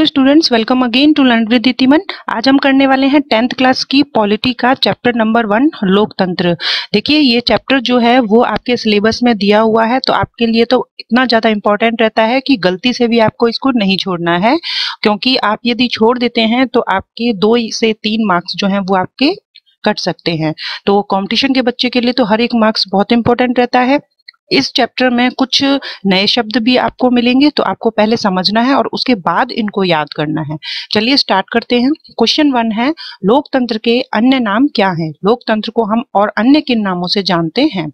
hello students welcome again to learn with तिमन आज हम करने वाले हैं टेंथ क्लास की पॉलिटी का चैप्टर नंबर वन लोकतंत्र देखिए ये चैप्टर जो है वो आपके सिलेबस में दिया हुआ है तो आपके लिए तो इतना ज़्यादा इंपॉर्टेंट रहता है कि गलती से भी आपको इसको नहीं छोड़ना है क्योंकि आप यदि छोड़ देते हैं तो आपके दो से तीन मार्क्स जो हैं वो आपके कट सकते हैं तो कॉम्पिटिशन के बच्चे के लिए तो हर एक मार्क्स बहुत इंपॉर्टेंट रहता है इस चैप्टर में कुछ नए शब्द भी आपको मिलेंगे तो आपको पहले समझना है और उसके बाद इनको याद करना है चलिए स्टार्ट करते हैं क्वेश्चन वन है लोकतंत्र के अन्य नाम क्या हैं लोकतंत्र को हम और अन्य किन नामों से जानते हैं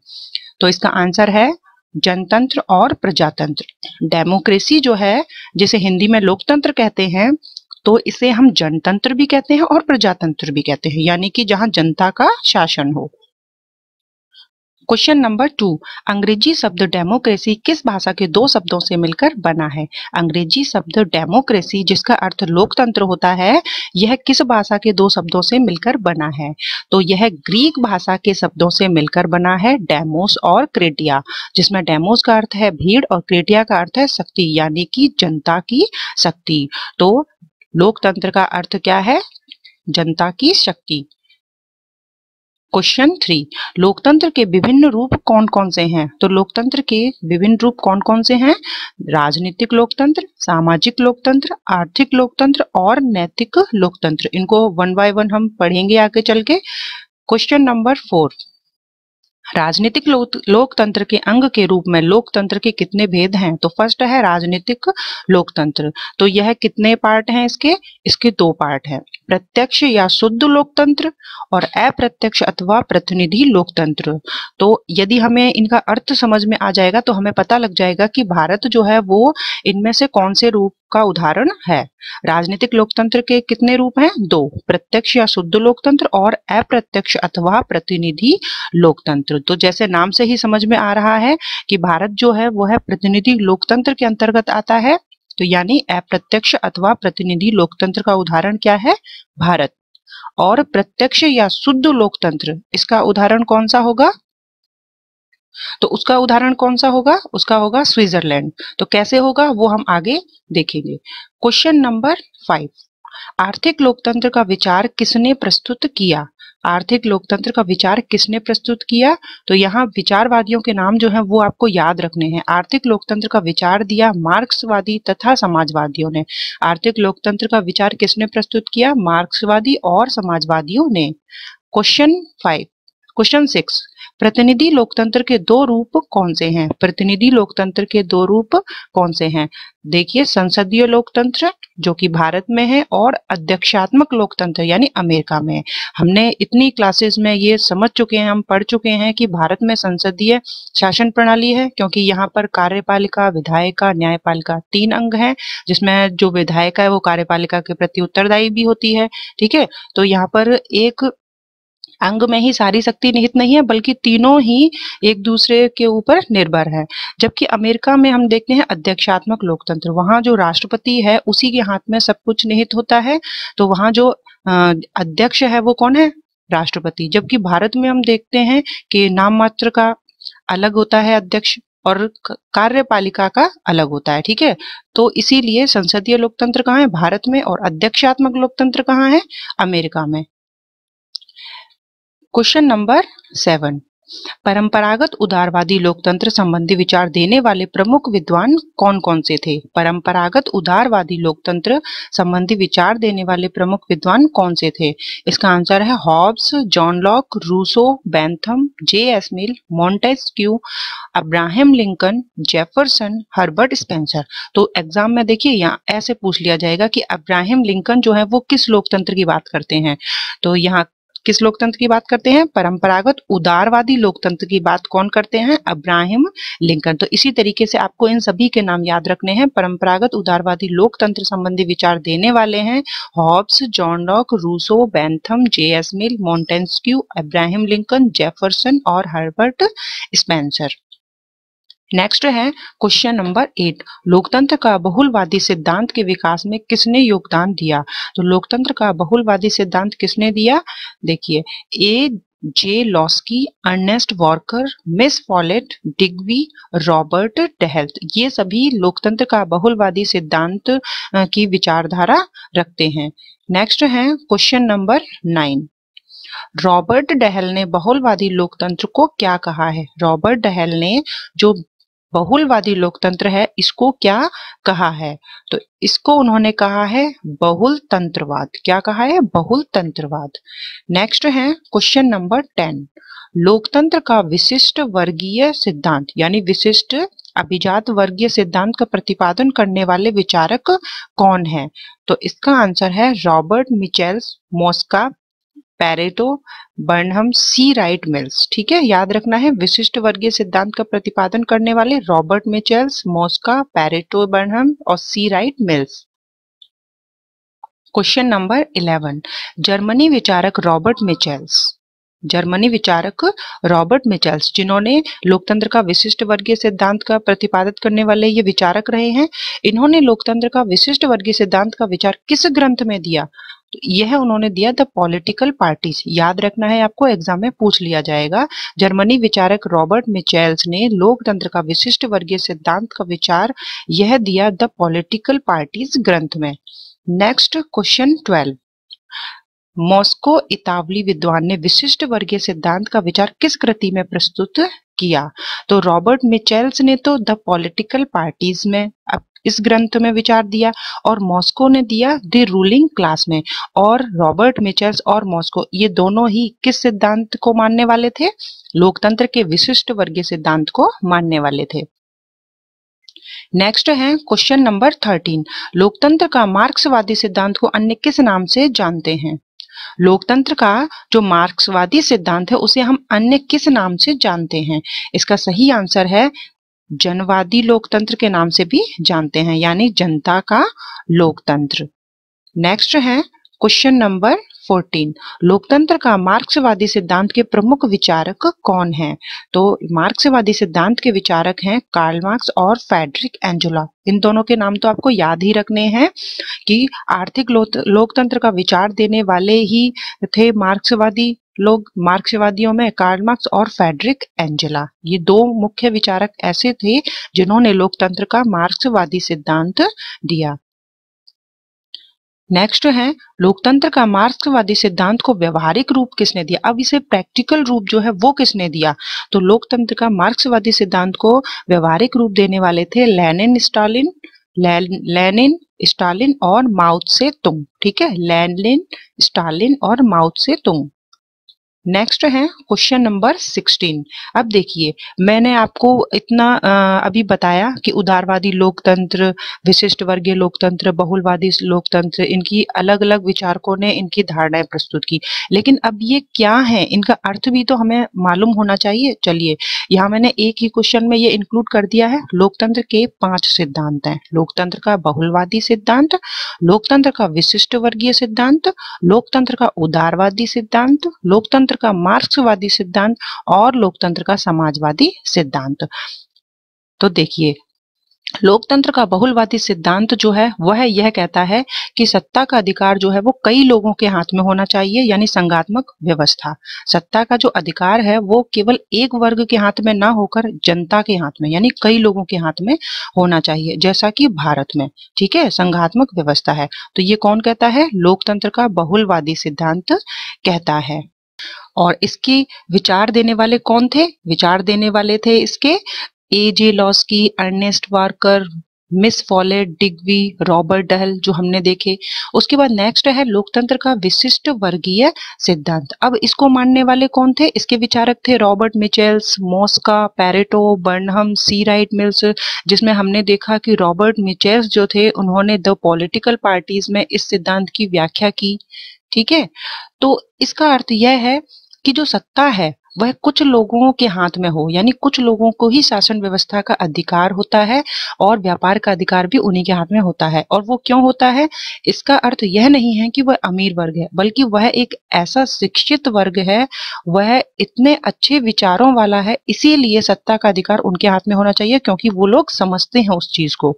तो इसका आंसर है जनतंत्र और प्रजातंत्र डेमोक्रेसी जो है जिसे हिंदी में लोकतंत्र कहते हैं तो इसे हम जनतंत्र भी कहते हैं और प्रजातंत्र भी कहते हैं यानी कि जहां जनता का शासन हो क्वेश्चन नंबर टू अंग्रेजी शब्द डेमोक्रेसी किस भाषा के दो शब्दों से मिलकर बना है अंग्रेजी शब्द डेमोक्रेसी जिसका अर्थ लोकतंत्र होता है यह किस भाषा के दो शब्दों से मिलकर बना है तो यह ग्रीक भाषा के शब्दों से मिलकर बना है डेमोस और क्रेटिया जिसमें डेमोस का अर्थ है भीड़ और क्रेटिया का अर्थ है शक्ति यानी कि जनता की शक्ति तो लोकतंत्र का अर्थ क्या है जनता की शक्ति क्वेश्चन थ्री लोकतंत्र के विभिन्न रूप कौन कौन से हैं तो लोकतंत्र के विभिन्न रूप कौन कौन से हैं राजनीतिक लोकतंत्र सामाजिक लोकतंत्र आर्थिक लोकतंत्र और नैतिक लोकतंत्र इनको वन बाय वन हम पढ़ेंगे आगे चल के क्वेश्चन नंबर फोर राजनीतिक लोकतंत्र के अंग के रूप में लोकतंत्र के कितने भेद हैं तो फर्स्ट है राजनीतिक लोकतंत्र तो यह कितने पार्ट हैं इसके इसके दो पार्ट हैं प्रत्यक्ष या शुद्ध लोकतंत्र और अप्रत्यक्ष अथवा प्रतिनिधि लोकतंत्र तो यदि हमें इनका अर्थ समझ में आ जाएगा तो हमें पता लग जाएगा कि भारत जो है वो इनमें से कौन से रूप का उदाहरण है राजनीतिक लोकतंत्र के कितने रूप हैं दो प्रत्यक्ष या शुद्ध लोकतंत्र और अप्रत्यक्ष अथवा प्रतिनिधि लोकतंत्र तो जैसे नाम से ही समझ में आ रहा है कि भारत जो है वो है प्रतिनिधि लोकतंत्र के अंतर्गत आता है तो यानी अप्रत्यक्ष अथवा प्रतिनिधि लोकतंत्र का उदाहरण क्या है भारत और प्रत्यक्ष या शुद्ध लोकतंत्र इसका उदाहरण कौन सा होगा तो उसका उदाहरण कौन सा होगा उसका होगा स्विट्जरलैंड तो कैसे होगा वो हम आगे देखेंगे क्वेश्चन नंबर फाइव आर्थिक लोकतंत्र का विचार किसने प्रस्तुत किया आर्थिक लोकतंत्र का विचार किसने प्रस्तुत किया तो यहाँ विचारवादियों के नाम जो है वो आपको याद रखने हैं आर्थिक लोकतंत्र का विचार दिया मार्क्सवादी तथा समाजवादियों ने आर्थिक लोकतंत्र का विचार किसने प्रस्तुत किया मार्क्सवादी और समाजवादियों ने क्वेश्चन फाइव क्वेश्चन सिक्स प्रतिनिधि लोकतंत्र के दो रूप कौन से हैं प्रतिनिधि लोकतंत्र के दो रूप कौन से हैं देखिए संसदीय लोकतंत्र जो कि भारत में है और अध्यक्षात्मक लोकतंत्र यानी अमेरिका में हमने इतनी क्लासेस में ये समझ चुके हैं हम पढ़ चुके हैं कि भारत में संसदीय शासन प्रणाली है क्योंकि यहाँ पर कार्यपालिका विधायिका न्यायपालिका तीन अंग हैं जिसमें जो विधायिका है वो कार्यपालिका के प्रति उत्तरदायी भी होती है ठीक है तो यहाँ पर एक अंग में ही सारी शक्ति निहित नहीं है बल्कि तीनों ही एक दूसरे के ऊपर निर्भर है जबकि अमेरिका में हम देखते हैं अध्यक्षात्मक लोकतंत्र वहाँ जो राष्ट्रपति है उसी के हाथ में सब कुछ निहित होता है तो वहां जो अध्यक्ष है वो कौन है राष्ट्रपति जबकि भारत में हम देखते हैं कि नाम मात्र का अलग होता है अध्यक्ष और कार्यपालिका का अलग होता है ठीक है तो इसीलिए संसदीय लोकतंत्र कहाँ है भारत में और अध्यक्षात्मक लोकतंत्र कहाँ है अमेरिका में क्वेश्चन नंबर सेवन परंपरागत उदारवादी लोकतंत्र संबंधी विचार देने वाले प्रमुख विद्वान कौन कौन से थे परंपरागत उदारवादी लोकतंत्र संबंधी विचार देने वाले प्रमुख विद्वान कौन से थे इसका आंसर है Hobbes John Locke Rousseau Bentham J S Mill Montesquieu Abraham Lincoln Jefferson Herbert Spencer तो एग्जाम में देखिए यहाँ ऐसे पूछ लिया जाएगा कि अब्राहम लिंकन जो है वो किस लोकतंत्र की बात करते हैं तो यहाँ किस लोकतंत्र की बात करते हैं परंपरागत उदारवादी लोकतंत्र की बात कौन करते हैं अब्राहिम लिंकन तो इसी तरीके से आपको इन सभी के नाम याद रखने हैं परंपरागत उदारवादी लोकतंत्र संबंधी विचार देने वाले हैं Hobbes John Locke Rousseau Bentham J S Mill Montesquieu Abraham Lincoln Jefferson और हर्बर्ट स्पेंसर नेक्स्ट है क्वेश्चन नंबर एट लोकतंत्र का बहुलवादी सिद्धांत के विकास में किसने योगदान दिया तो लोकतंत्र का बहुलवादी सिद्धांत किसने दिया देखिए A J Laski Ernest Barker Miss Follett Duguit Robert Dahl ये सभी लोकतंत्र का बहुलवादी सिद्धांत की विचारधारा रखते हैं नेक्स्ट है question number nine Robert Dahl ने बहुलवादी लोकतंत्र को क्या कहा है रॉबर्ट डहल ने जो बहुलवादी लोकतंत्र है इसको क्या कहा है तो इसको उन्होंने कहा है बहुल तंत्रवाद क्या कहा है बहुल तंत्रवाद नेक्स्ट है क्वेश्चन नंबर टेन लोकतंत्र का विशिष्ट वर्गीय सिद्धांत यानी विशिष्ट अभिजात वर्गीय सिद्धांत का प्रतिपादन करने वाले विचारक कौन है तो इसका आंसर है रॉबर्ट मिचेल्स मोस्का पैरेटो तो बर्नहम सी राइट मिल्स ठीक है याद रखना है विशिष्ट वर्गीय सिद्धांत का प्रतिपादन करने वाले रॉबर्ट मिचेल्स मोस्का पैरेटो तो बर्नहम और C Wright Mills question number eleven Germany विचारक रॉबर्ट मिचेल्स जर्मनी विचारक रॉबर्ट मिचेल्स जिन्होंने लोकतंत्र का विशिष्ट वर्गीय सिद्धांत का प्रतिपादित करने वाले ये विचारक रहे हैं इन्होंने लोकतंत्र का विशिष्ट वर्गीय सिद्धांत का विचार किस ग्रंथ में दिया यह उन्होंने दिया द पॉलिटिकल पार्टीज याद रखना है आपको एग्जाम में पूछ लिया जाएगा जर्मनी विचारक रॉबर्ट मिचेल्स ने लोकतंत्र का विशिष्ट वर्गीय सिद्धांत का विचार यह दिया द पॉलिटिकल पार्टीज ग्रंथ में नेक्स्ट क्वेश्चन ट्वेल्व मॉस्को इतावली विद्वान ने विशिष्ट वर्गीय सिद्धांत का विचार किस कृति में प्रस्तुत किया तो रॉबर्ट मिचेल्स ने तो द पॉलिटिकल पार्टीज में इस ग्रंथ में विचार दिया और मॉस्को ने दिया द रूलिंग क्लास में और रॉबर्ट मिचेल्स और मॉस्को ये दोनों ही किस सिद्धांत को मानने वाले थे लोकतंत्र के विशिष्ट वर्गीय सिद्धांत को मानने वाले थे नेक्स्ट है क्वेश्चन नंबर थर्टीन लोकतंत्र का मार्क्सवादी सिद्धांत को अन्य किस नाम से जानते हैं लोकतंत्र का जो मार्क्सवादी सिद्धांत है उसे हम अन्य किस नाम से जानते हैं इसका सही आंसर है जनवादी लोकतंत्र के नाम से भी जानते हैं यानी जनता का लोकतंत्र नेक्स्ट है क्वेश्चन नंबर 14 लोकतंत्र का मार्क्सवादी सिद्धांत के प्रमुख विचारक कौन हैं तो मार्क्सवादी सिद्धांत के विचारक हैं कार्ल मार्क्स और फेडरिक एंजुला इन दोनों के नाम तो आपको याद ही रखने हैं कि आर्थिक लोकतंत्र का विचार देने वाले ही थे मार्क्सवादी लोग मार्क्सवादियों में कार्ल मार्क्स और फेडरिक एंजेला ये दो मुख्य विचारक ऐसे थे जिन्होंने लोकतंत्र का मार्क्सवादी सिद्धांत दिया नेक्स्ट है लोकतंत्र का मार्क्सवादी सिद्धांत को व्यवहारिक रूप किसने दिया अब इसे प्रैक्टिकल रूप जो है वो किसने दिया तो लोकतंत्र का मार्क्सवादी सिद्धांत को व्यवहारिक रूप देने वाले थे लेनिन स्टालिन लेनिन स्टालिन और माउथ से तुंग ठीक है लेनिन स्टालिन और माउथ से तुंग नेक्स्ट है क्वेश्चन नंबर सिक्सटीन अब देखिए मैंने आपको इतना अभी बताया कि उदारवादी लोकतंत्र विशिष्ट वर्गीय लोकतंत्र बहुलवादी लोकतंत्र इनकी अलग अलग विचारकों ने इनकी धारणाएं प्रस्तुत की लेकिन अब ये क्या है इनका अर्थ भी तो हमें मालूम होना चाहिए चलिए यहाँ मैंने एक ही क्वेश्चन में ये इंक्लूड कर दिया है लोकतंत्र के पांच सिद्धांत हैं लोकतंत्र का बहुलवादी सिद्धांत लोकतंत्र का विशिष्ट वर्गीय सिद्धांत लोकतंत्र का उदारवादी सिद्धांत लोकतंत्र लोकतंत्र का मार्क्सवादी सिद्धांत और लोकतंत्र का समाजवादी सिद्धांत तो देखिए लोकतंत्र का बहुलवादी सिद्धांत जो है वह यह कहता है कि सत्ता का अधिकार जो है वो कई लोगों के हाथ में होना चाहिए यानी संगात्मक व्यवस्था सत्ता का जो अधिकार है वो केवल एक वर्ग के हाथ में ना होकर जनता के हाथ में यानी कई लोगों के हाथ में होना चाहिए जैसा कि भारत में ठीक है संघात्मक व्यवस्था है तो ये कौन कहता है लोकतंत्र का बहुलवादी सिद्धांत कहता है और इसकी विचार देने वाले कौन थे विचार देने वाले थे इसके A J Laski Ernest Barker Miss Follett Duguit Robert Dahl जो हमने देखे उसके बाद नेक्स्ट है लोकतंत्र का विशिष्ट वर्गीय सिद्धांत अब इसको मानने वाले कौन थे इसके विचारक थे Robert Michels Mosca Pareto Burnham C Wright Mills जिसमें हमने देखा कि रॉबर्ट मिचेल्स जो थे उन्होंने द पॉलिटिकल पार्टीज में इस सिद्धांत की व्याख्या की ठीक है तो इसका अर्थ यह है की जो सत्ता है वह कुछ लोगों के हाथ में हो यानी कुछ लोगों को ही शासन व्यवस्था का अधिकार होता है और व्यापार का अधिकार भी उन्हीं के हाथ में होता है और वो क्यों होता है इसका अर्थ यह नहीं है कि वह अमीर वर्ग है बल्कि वह एक ऐसा शिक्षित वर्ग है वह इतने अच्छे विचारों वाला है इसीलिए सत्ता का अधिकार उनके हाथ में होना चाहिए क्योंकि वो लोग समझते हैं उस चीज को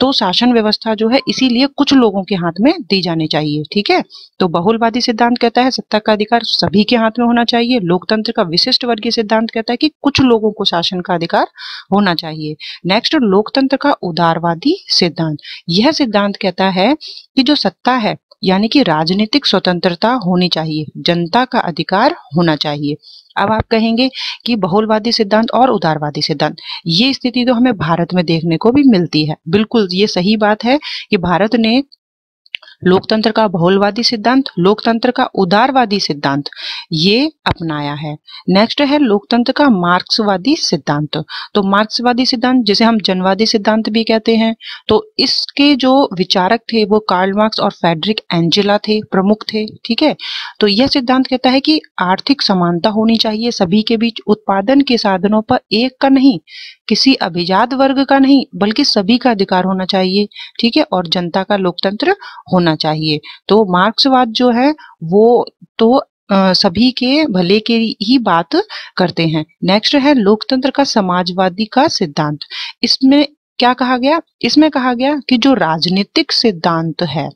तो शासन व्यवस्था जो है इसीलिए कुछ लोगों के हाथ में दी जानी चाहिए ठीक है तो बहुलवादी सिद्धांत कहता है सत्ता का अधिकार सभी के हाथ में होना चाहिए लोकतंत्र का विशिष्ट वर्गीय सिद्धांत कहता है कि कुछ लोगों को शासन का अधिकार होना चाहिए नेक्स्ट लोकतंत्र का उदारवादी सिद्धांत यह सिद्धांत कहता है कि जो सत्ता है यानी कि राजनीतिक स्वतंत्रता होनी चाहिए जनता का अधिकार होना चाहिए अब आप कहेंगे कि बहुलवादी सिद्धांत और उदारवादी सिद्धांत ये स्थिति तो हमें भारत में देखने को भी मिलती है बिल्कुल ये सही बात है कि भारत ने लोकतंत्र का बहुलवादी सिद्धांत लोकतंत्र का उदारवादी सिद्धांत ये अपनाया है नेक्स्ट है लोकतंत्र का मार्क्सवादी सिद्धांत तो मार्क्सवादी सिद्धांत जिसे हम जनवादी सिद्धांत भी कहते हैं तो इसके जो विचारक थे वो कार्ल मार्क्स और फेडरिक एंजेला थे प्रमुख थे ठीक है तो यह सिद्धांत कहता है कि आर्थिक समानता होनी चाहिए सभी के बीच उत्पादन के साधनों पर एक का नहीं किसी अभिजात वर्ग का नहीं बल्कि सभी का अधिकार होना चाहिए ठीक है और जनता का लोकतंत्र होना होना चाहिए तो मार्क्सवाद जो है वो तो सभी के भले के ही बात करते हैं नेक्स्ट है लोकतंत्र का समाजवादी का सिद्धांत इसमें क्या कहा गया इसमें कहा गया कि जो राजनीतिक सिद्धांत है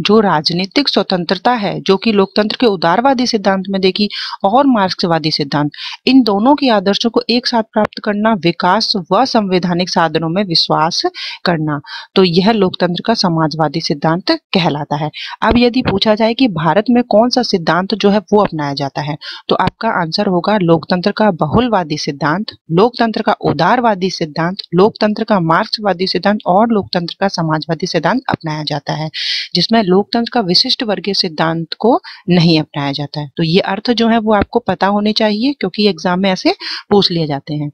जो राजनीतिक स्वतंत्रता है जो कि लोकतंत्र के उदारवादी सिद्धांत में देखी और मार्क्सवादी सिद्धांत इन दोनों के आदर्शों को एक साथ प्राप्त करना विकास व संवैधानिक साधनों में विश्वास करना तो यह लोकतंत्र का समाजवादी सिद्धांत कहलाता है अब यदि पूछा जाए कि भारत में कौन सा सिद्धांत जो है वो अपनाया जाता है तो आपका आंसर होगा लोकतंत्र का बहुलवादी सिद्धांत लोकतंत्र का उदारवादी सिद्धांत लोकतंत्र का मार्क्सवादी सिद्धांत और लोकतंत्र का समाजवादी सिद्धांत अपनाया जाता है जिसमें लोकतंत्र का विशिष्ट वर्गीय सिद्धांत को नहीं अपनाया जाता है तो ये अर्थ जो है वो आपको पता होने चाहिए क्योंकि एग्जाम में ऐसे पूछ लिए जाते हैं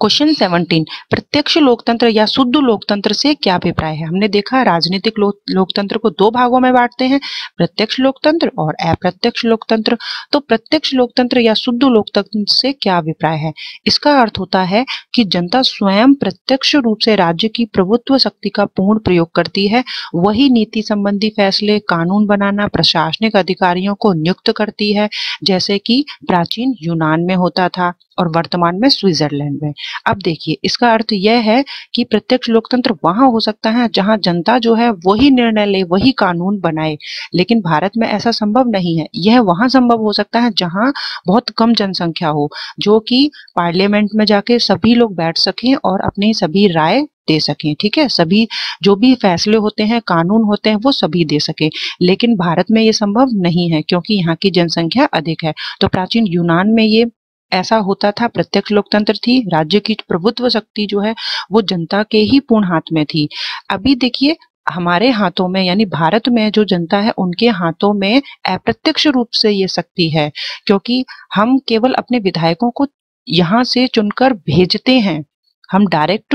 क्वेश्चन सेवनटीन प्रत्यक्ष लोकतंत्र या शुद्ध लोकतंत्र से क्या अभिप्राय है हमने देखा राजनीतिक लो, लोकतंत्र को दो भागों में बांटते हैं प्रत्यक्ष लोकतंत्र और अप्रत्यक्ष लोकतंत्र तो प्रत्यक्ष लोकतंत्र या शुद्ध लोकतंत्र से क्या अभिप्राय है इसका अर्थ होता है कि जनता स्वयं प्रत्यक्ष रूप से राज्य की प्रभुत्व शक्ति का पूर्ण प्रयोग करती है वही नीति संबंधी फैसले कानून बनाना प्रशासनिक अधिकारियों को नियुक्त करती है जैसे कि प्राचीन यूनान में होता था और वर्तमान में स्विट्जरलैंड में अब देखिए इसका अर्थ यह है कि प्रत्यक्ष लोकतंत्र वहां हो सकता है जहां जनता जो है वही निर्णय ले वही कानून बनाए लेकिन भारत में ऐसा संभव नहीं है यह वहां संभव हो सकता है जहां बहुत कम जनसंख्या हो जो कि पार्लियामेंट में जाके सभी लोग बैठ सकें और अपनी सभी राय दे सके ठीक है सभी जो भी फैसले होते हैं कानून होते हैं वो सभी दे सके लेकिन भारत में ये संभव नहीं है क्योंकि यहाँ की जनसंख्या अधिक है तो प्राचीन यूनान में ये ऐसा होता था प्रत्यक्ष लोकतंत्र थी राज्य की प्रभुत्व शक्ति जो है वो जनता के ही पूर्ण हाथ में थी अभी देखिए हमारे हाथों में यानी भारत में जो जनता है उनके हाथों में अप्रत्यक्ष रूप से ये शक्ति है क्योंकि हम केवल अपने विधायकों को यहाँ से चुनकर भेजते हैं हम डायरेक्ट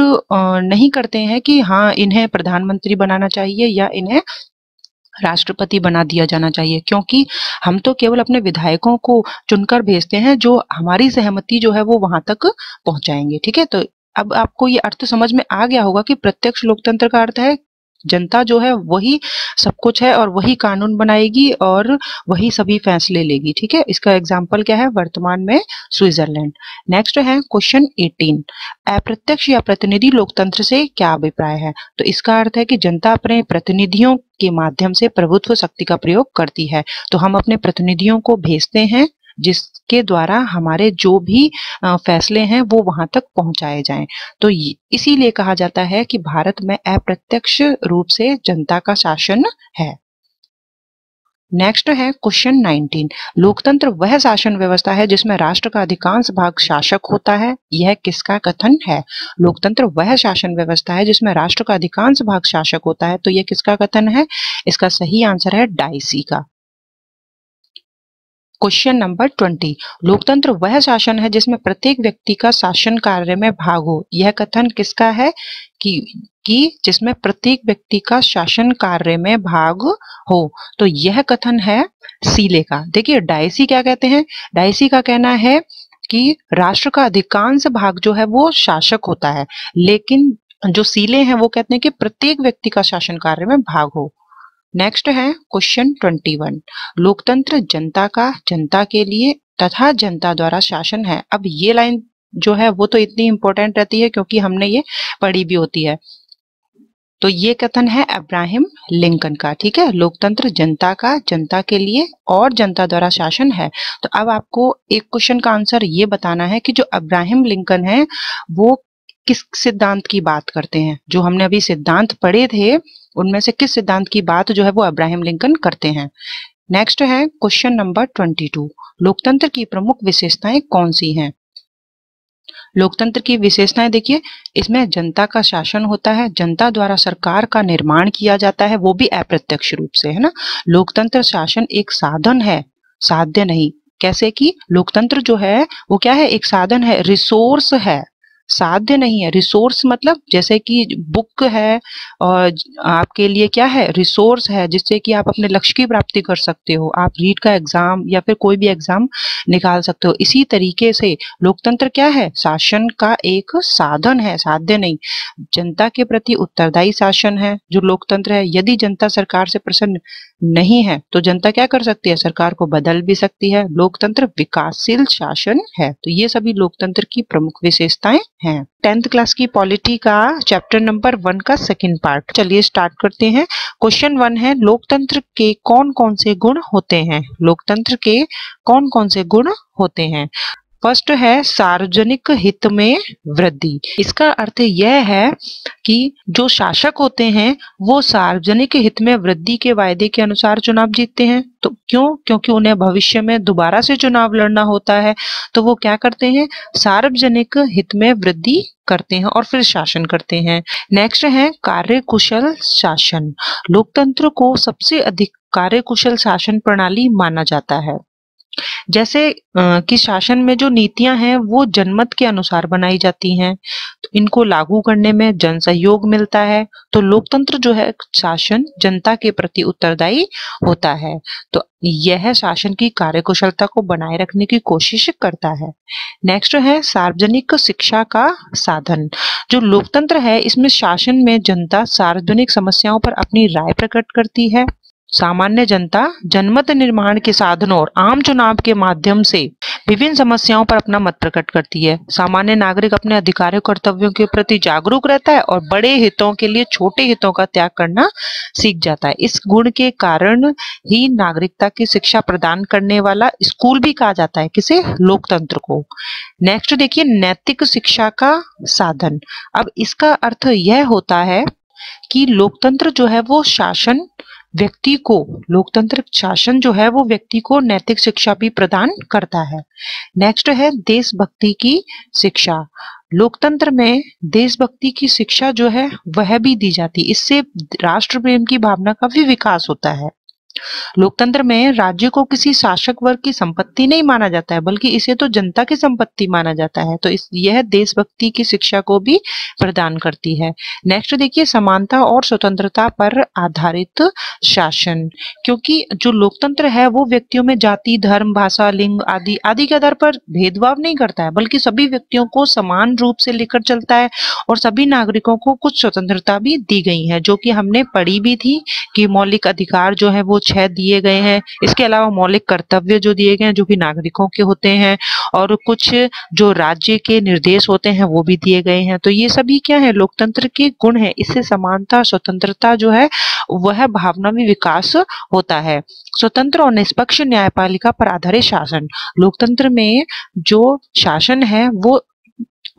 नहीं करते हैं कि हाँ इन्हें प्रधानमंत्री बनाना चाहिए या इन्हें राष्ट्रपति बना दिया जाना चाहिए क्योंकि हम तो केवल अपने विधायकों को चुनकर भेजते हैं जो हमारी सहमति जो है वो वहां तक पहुंचाएंगे ठीक है तो अब आपको ये अर्थ समझ में आ गया होगा कि प्रत्यक्ष लोकतंत्र का अर्थ है जनता जो है वही सब कुछ है और वही कानून बनाएगी और वही सभी फैसले लेगी ठीक है इसका एग्जाम्पल क्या है वर्तमान में स्विट्जरलैंड नेक्स्ट है क्वेश्चन 18 अप्रत्यक्ष या प्रतिनिधि लोकतंत्र से क्या अभिप्राय है तो इसका अर्थ है कि जनता अपने प्रतिनिधियों के माध्यम से प्रभुत्व शक्ति का प्रयोग करती है तो हम अपने प्रतिनिधियों को भेजते हैं जिसके द्वारा हमारे जो भी फैसले हैं वो वहां तक पहुंचाए जाएं तो इसीलिए कहा जाता है कि भारत में अप्रत्यक्ष रूप से जनता का शासन है नेक्स्ट है क्वेश्चन 19 लोकतंत्र वह शासन व्यवस्था है जिसमें राष्ट्र का अधिकांश भाग शासक होता है यह किसका कथन है लोकतंत्र वह शासन व्यवस्था है जिसमें राष्ट्र का अधिकांश भाग शासक होता है तो यह किसका कथन है इसका सही आंसर है डाइसी का क्वेश्चन नंबर ट्वेंटी लोकतंत्र वह शासन है जिसमें प्रत्येक व्यक्ति का शासन कार्य में भाग हो यह कथन किसका है कि कि जिसमें प्रत्येक व्यक्ति का शासन कार्य में भाग हो तो यह कथन है सीले का देखिए डायसी क्या कहते हैं डायसी का कहना है कि राष्ट्र का अधिकांश भाग जो है वो शासक होता है लेकिन जो सीले हैं वो कहते हैं कि प्रत्येक व्यक्ति का शासन कार्य में भाग हो नेक्स्ट है क्वेश्चन ट्वेंटी वन लोकतंत्र जनता का जनता के लिए तथा जनता द्वारा शासन है अब ये लाइन जो है वो तो इतनी इम्पोर्टेंट रहती है क्योंकि हमने ये पढ़ी भी होती है तो ये कथन है अब्राहिम लिंकन का ठीक है लोकतंत्र जनता का जनता के लिए और जनता द्वारा शासन है तो अब आपको एक क्वेश्चन का आंसर ये बताना है कि जो अब्राहिम लिंकन है वो किस सिद्धांत की बात करते हैं जो हमने अभी सिद्धांत पढ़े थे उनमें से किस सिद्धांत की बात जो है वो अब्राहम लिंकन करते हैं नेक्स्ट है क्वेश्चन नंबर ट्वेंटी टू लोकतंत्र की प्रमुख विशेषताएं कौन सी हैं लोकतंत्र की विशेषताएं देखिए इसमें जनता का शासन होता है जनता द्वारा सरकार का निर्माण किया जाता है वो भी अप्रत्यक्ष रूप से है ना लोकतंत्र शासन एक साधन है साध्य नहीं कैसे कि लोकतंत्र जो है वो क्या है एक साधन है रिसोर्स है साध्य नहीं है रिसोर्स मतलब जैसे कि बुक है और आपके लिए क्या है रिसोर्स है जिससे कि आप अपने लक्ष्य की प्राप्ति कर सकते हो आप रीट का एग्जाम या फिर कोई भी एग्जाम निकाल सकते हो इसी तरीके से लोकतंत्र क्या है शासन का एक साधन है साध्य नहीं जनता के प्रति उत्तरदायी शासन है जो लोकतंत्र है यदि जनता सरकार से प्रसन्न नहीं है तो जनता क्या कर सकती है सरकार को बदल भी सकती है लोकतंत्र विकासशील शासन है तो ये सभी लोकतंत्र की प्रमुख विशेषताएं हैं टेंथ क्लास की पॉलिटी का चैप्टर नंबर वन का सेकेंड पार्ट चलिए स्टार्ट करते हैं क्वेश्चन वन है लोकतंत्र के कौन कौन से गुण होते हैं लोकतंत्र के कौन कौन से गुण होते हैं फर्स्ट है सार्वजनिक हित में वृद्धि इसका अर्थ यह है कि जो शासक होते हैं वो सार्वजनिक हित में वृद्धि के वायदे के अनुसार चुनाव जीतते हैं तो क्यों क्योंकि उन्हें भविष्य में दोबारा से चुनाव लड़ना होता है तो वो क्या करते हैं सार्वजनिक हित में वृद्धि करते हैं और फिर शासन करते हैं नेक्स्ट है कार्य कुशल शासन लोकतंत्र को सबसे अधिक कार्यकुशल शासन प्रणाली माना जाता है जैसे कि शासन में जो नीतियां हैं वो जनमत के अनुसार बनाई जाती हैं तो इनको लागू करने में जन सहयोग मिलता है तो लोकतंत्र जो है शासन जनता के प्रति उत्तरदायी होता है तो यह शासन की कार्यकुशलता को बनाए रखने की कोशिश करता है नेक्स्ट है सार्वजनिक शिक्षा का साधन जो लोकतंत्र है इसमें शासन में जनता सार्वजनिक समस्याओं पर अपनी राय प्रकट करती है सामान्य जनता जनमत निर्माण के साधनों और आम चुनाव के माध्यम से विभिन्न समस्याओं पर अपना मत प्रकट करती है सामान्य नागरिक अपने अधिकारों कर्तव्यों के प्रति जागरूक रहता है और बड़े हितों के लिए छोटे हितों का त्याग करना सीख जाता है इस गुण के कारण ही नागरिकता की शिक्षा प्रदान करने वाला स्कूल भी कहा जाता है किसे लोकतंत्र को नेक्स्ट देखिए नैतिक शिक्षा का साधन अब इसका अर्थ यह होता है कि लोकतंत्र जो है वो शासन व्यक्ति को लोकतंत्र शासन जो है वो व्यक्ति को नैतिक शिक्षा भी प्रदान करता है नेक्स्ट है देशभक्ति की शिक्षा लोकतंत्र में देशभक्ति की शिक्षा जो है वह भी दी जाती है इससे राष्ट्र प्रेम की भावना का भी विकास होता है लोकतंत्र में राज्य को किसी शासक वर्ग की संपत्ति नहीं माना जाता है बल्कि इसे तो जनता की संपत्ति माना जाता है तो इस यह देशभक्ति की शिक्षा को भी प्रदान करती है नेक्स्ट देखिए समानता और स्वतंत्रता पर आधारित शासन क्योंकि जो लोकतंत्र है वो व्यक्तियों में जाति धर्म भाषा लिंग आदि आदि के आधार पर भेदभाव नहीं करता है बल्कि सभी व्यक्तियों को समान रूप से लेकर चलता है और सभी नागरिकों को कुछ स्वतंत्रता भी दी गई है जो कि हमने पढ़ी भी थी कि मौलिक अधिकार जो है वो छह दिए गए हैं इसके अलावा मौलिक कर्तव्य जो दिए गए हैं जो कि नागरिकों के होते हैं और कुछ जो राज्य के निर्देश होते हैं वो भी दिए गए हैं तो ये सभी क्या है लोकतंत्र के गुण है इससे समानता स्वतंत्रता जो है वह भावना में विकास होता है स्वतंत्र और निष्पक्ष न्यायपालिका पर आधारित शासन लोकतंत्र में जो शासन है वो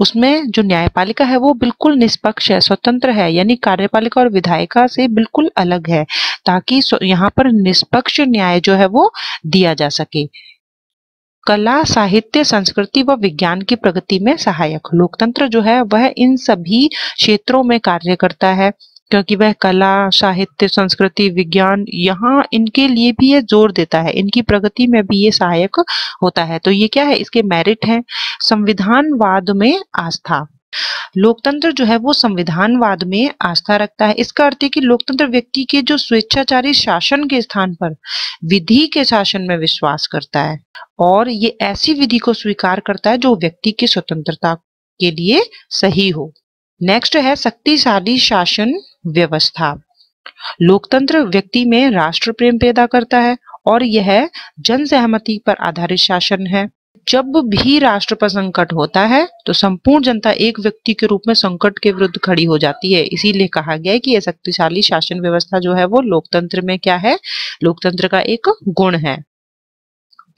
उसमें जो न्यायपालिका है वो बिल्कुल निष्पक्ष है स्वतंत्र है यानी कार्यपालिका और विधायिका से बिल्कुल अलग है ताकि यहाँ पर निष्पक्ष न्याय जो है वो दिया जा सके कला साहित्य संस्कृति व विज्ञान की प्रगति में सहायक लोकतंत्र जो है वह इन सभी क्षेत्रों में कार्य करता है क्योंकि वह कला साहित्य संस्कृति विज्ञान यहाँ इनके लिए भी ये जोर देता है इनकी प्रगति में भी ये सहायक होता है तो ये क्या है इसके मेरिट हैं संविधानवाद में आस्था लोकतंत्र जो है वो संविधानवाद में आस्था रखता है इसका अर्थ है कि लोकतंत्र व्यक्ति के जो स्वेच्छाचारी शासन के स्थान पर विधि के शासन में विश्वास करता है और ये ऐसी विधि को स्वीकार करता है जो व्यक्ति की स्वतंत्रता के लिए सही हो नेक्स्ट है शक्तिशाली शासन व्यवस्था लोकतंत्र व्यक्ति में राष्ट्र प्रेम पैदा करता है और यह जन सहमति पर आधारित शासन है जब भी राष्ट्र पर संकट होता है तो संपूर्ण जनता एक व्यक्ति के रूप में संकट के विरुद्ध खड़ी हो जाती है इसीलिए कहा गया है कि यह शक्तिशाली शासन व्यवस्था जो है वो लोकतंत्र में क्या है लोकतंत्र का एक गुण है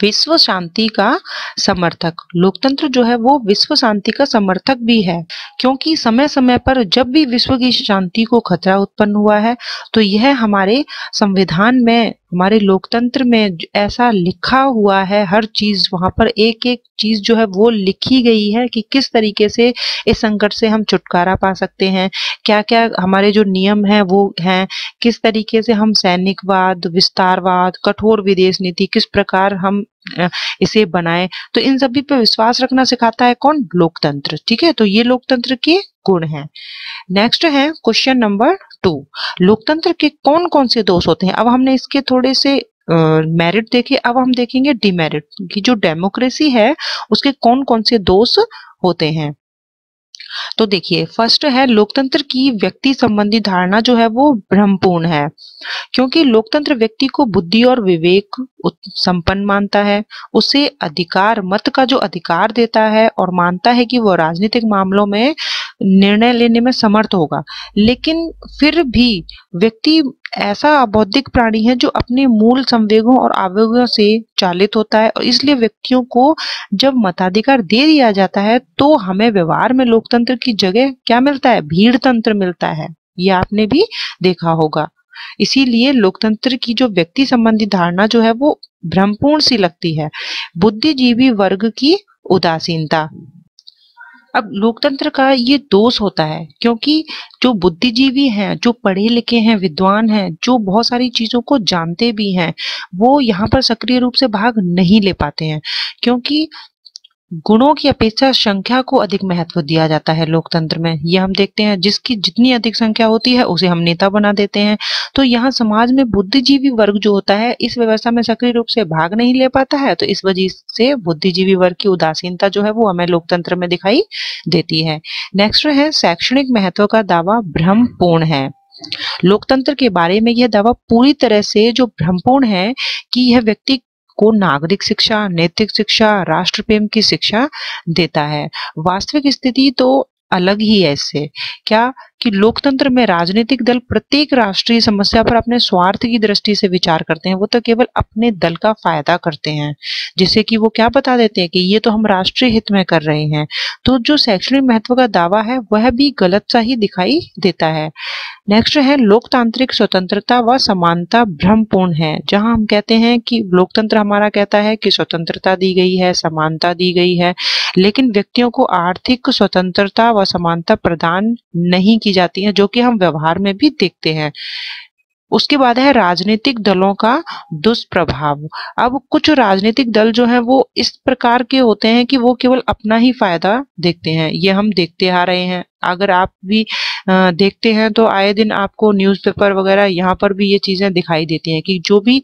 विश्व शांति का समर्थक लोकतंत्र जो है वो विश्व शांति का समर्थक भी है क्योंकि समय समय पर जब भी विश्व की शांति को खतरा उत्पन्न हुआ है तो यह हमारे संविधान में हमारे लोकतंत्र में ऐसा लिखा हुआ है हर चीज वहां पर एक एक चीज जो है वो लिखी गई है कि किस तरीके से इस संकट से हम छुटकारा पा सकते हैं क्या क्या हमारे जो नियम है वो हैं किस तरीके से हम सैनिकवाद विस्तारवाद कठोर विदेश नीति किस प्रकार हम इसे बनाए तो इन सभी पे विश्वास रखना सिखाता है कौन लोकतंत्र ठीक है तो ये लोकतंत्र के गुण हैं नेक्स्ट है क्वेश्चन नंबर टू लोकतंत्र के कौन कौन से दोष होते हैं अब हमने इसके थोड़े से मेरिट देखे अब हम देखेंगे डिमेरिट की जो डेमोक्रेसी है उसके कौन कौन से दोष होते हैं तो देखिए फर्स्ट है लोकतंत्र की व्यक्ति संबंधी धारणा जो है वो भ्रमपूर्ण है क्योंकि लोकतंत्र व्यक्ति को बुद्धि और विवेक संपन्न मानता है उसे अधिकार मत का जो अधिकार देता है और मानता है कि वो राजनीतिक मामलों में निर्णय लेने में समर्थ होगा लेकिन फिर भी व्यक्ति ऐसा बौद्धिक प्राणी है जो अपने मूल संवेगों और आवेगों से चालित होता है और इसलिए व्यक्तियों को जब मताधिकार दे दिया जाता है तो हमें व्यवहार में लोकतंत्र की जगह क्या मिलता है भीड़ तंत्र मिलता है ये आपने भी देखा होगा इसीलिए लोकतंत्र की जो व्यक्ति संबंधी धारणा जो है वो भ्रमपूर्ण सी लगती है बुद्धिजीवी वर्ग की उदासीनता अब लोकतंत्र का ये दोष होता है क्योंकि जो बुद्धिजीवी हैं जो पढ़े लिखे हैं विद्वान हैं जो बहुत सारी चीज़ों को जानते भी हैं वो यहाँ पर सक्रिय रूप से भाग नहीं ले पाते हैं क्योंकि गुणों की अपेक्षा संख्या को अधिक महत्व दिया जाता है लोकतंत्र में यह हम देखते हैं जिसकी जितनी अधिक संख्या होती है उसे हम नेता बना देते हैं तो यहाँ समाज में बुद्धिजीवी वर्ग जो होता है इस व्यवस्था में सक्रिय रूप से भाग नहीं ले पाता है तो इस वजह से बुद्धिजीवी वर्ग की उदासीनता जो है वो हमें लोकतंत्र में दिखाई देती है नेक्स्ट है शैक्षणिक महत्व का दावा भ्रम है लोकतंत्र के बारे में यह दावा पूरी तरह से जो भ्रमपूर्ण है कि यह व्यक्ति को नागरिक शिक्षा नैतिक शिक्षा राष्ट्र प्रेम की शिक्षा देता है वास्तविक स्थिति तो अलग ही है इससे क्या कि लोकतंत्र में राजनीतिक दल प्रत्येक राष्ट्रीय समस्या पर अपने स्वार्थ की दृष्टि से विचार करते हैं वो तो केवल अपने दल का फायदा करते हैं जिससे कि वो क्या बता देते हैं कि ये तो हम राष्ट्रीय हित में कर रहे हैं तो जो शैक्षणिक महत्व का दावा है वह भी गलत सा ही दिखाई देता है नेक्स्ट है लोकतांत्रिक स्वतंत्रता व समानता भ्रमपूर्ण है जहां हम कहते हैं कि लोकतंत्र हमारा कहता है कि स्वतंत्रता दी गई है समानता दी गई है लेकिन व्यक्तियों को आर्थिक स्वतंत्रता व समानता प्रदान नहीं की जाती है जो कि हम व्यवहार में भी देखते हैं उसके बाद है राजनीतिक दलों का दुष्प्रभाव अब कुछ राजनीतिक दल जो है वो इस प्रकार के होते हैं कि वो केवल अपना ही फायदा देखते हैं ये हम देखते आ रहे हैं अगर आप भी देखते हैं तो आए दिन आपको न्यूज़पेपर वगैरह यहाँ पर भी ये चीज़ें दिखाई देती हैं कि जो भी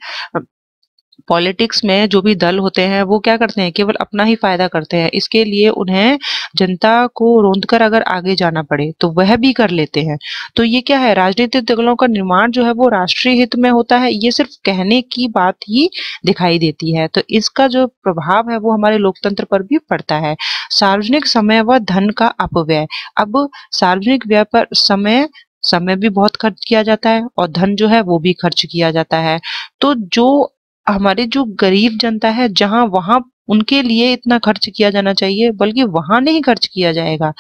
पॉलिटिक्स में जो भी दल होते हैं वो क्या करते हैं केवल अपना ही फायदा करते हैं इसके लिए उन्हें जनता को रोंद कर अगर आगे जाना पड़े तो वह भी कर लेते हैं तो ये क्या है राजनीतिक दलों का निर्माण जो है वो राष्ट्रीय हित में होता है ये सिर्फ कहने की बात ही दिखाई देती है तो इसका जो प्रभाव है वो हमारे लोकतंत्र पर भी पड़ता है सार्वजनिक समय व धन का अपव्यय अब सार्वजनिक व्यय पर समय समय भी बहुत खर्च किया जाता है और धन जो है वो भी खर्च किया जाता है तो जो हमारे जो गरीब जनता है जहां वहां उनके लिए इतना खर्च किया जाना चाहिए बल्कि वहां नहीं खर्च किया जाएगा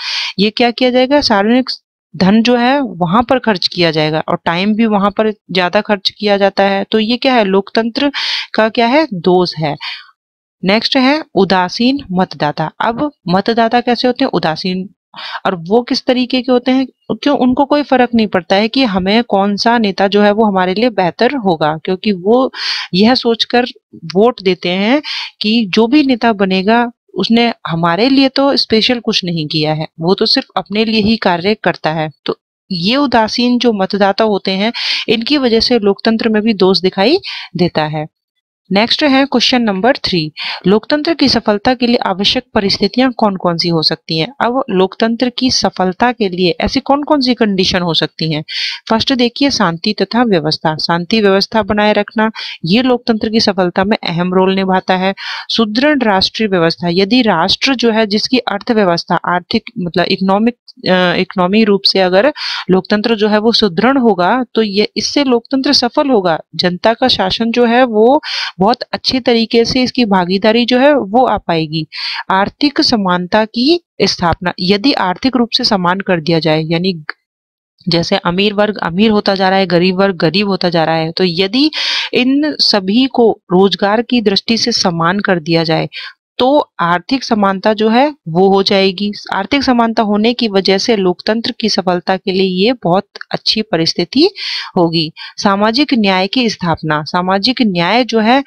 ये क्या किया जाएगा सार्वजनिक धन जो है वहां पर खर्च किया जाएगा और टाइम भी वहां पर ज्यादा खर्च किया जाता है तो ये क्या है लोकतंत्र का क्या है दोष है नेक्स्ट है उदासीन मतदाता अब मतदाता कैसे होते हैं उदासीन और वो किस तरीके के होते हैं क्यों उनको कोई फर्क नहीं पड़ता है कि हमें कौन सा नेता जो है वो हमारे लिए बेहतर होगा क्योंकि वो यह सोचकर वोट देते हैं कि जो भी नेता बनेगा उसने हमारे लिए तो स्पेशल कुछ नहीं किया है वो तो सिर्फ अपने लिए ही कार्य करता है तो ये उदासीन जो मतदाता होते हैं इनकी वजह से लोकतंत्र में भी दोष दिखाई देता है नेक्स्ट है क्वेश्चन नंबर थ्री लोकतंत्र की सफलता के लिए आवश्यक परिस्थितियां कौन कौन सी हो सकती हैं अब लोकतंत्र की सफलता के लिए ऐसी कौन कौन सी कंडीशन हो सकती हैं फर्स्ट देखिए शांति तथा व्यवस्था शांति व्यवस्था बनाए रखना ये लोकतंत्र की सफलता में अहम रोल निभाता है सुदृढ़ राष्ट्रीय व्यवस्था यदि राष्ट्र जो है जिसकी अर्थव्यवस्था आर्थिक मतलब इकोनॉमिक इकोनॉमी रूप से अगर लोकतंत्र जो है वो सुदृढ़ होगा तो ये इससे लोकतंत्र सफल होगा जनता का शासन जो है वो बहुत अच्छे तरीके से इसकी भागीदारी जो है वो आ पाएगी आर्थिक समानता की स्थापना यदि आर्थिक रूप से समान कर दिया जाए यानी जैसे अमीर वर्ग अमीर होता जा रहा है गरीब वर्ग गरीब होता जा रहा है तो यदि इन सभी को रोजगार की दृष्टि से समान कर दिया जाए तो आर्थिक समानता जो है वो हो जाएगी आर्थिक समानता होने की वजह से लोकतंत्र की सफलता के लिए ये बहुत अच्छी परिस्थिति होगी सामाजिक न्याय की स्थापना सामाजिक न्याय जो है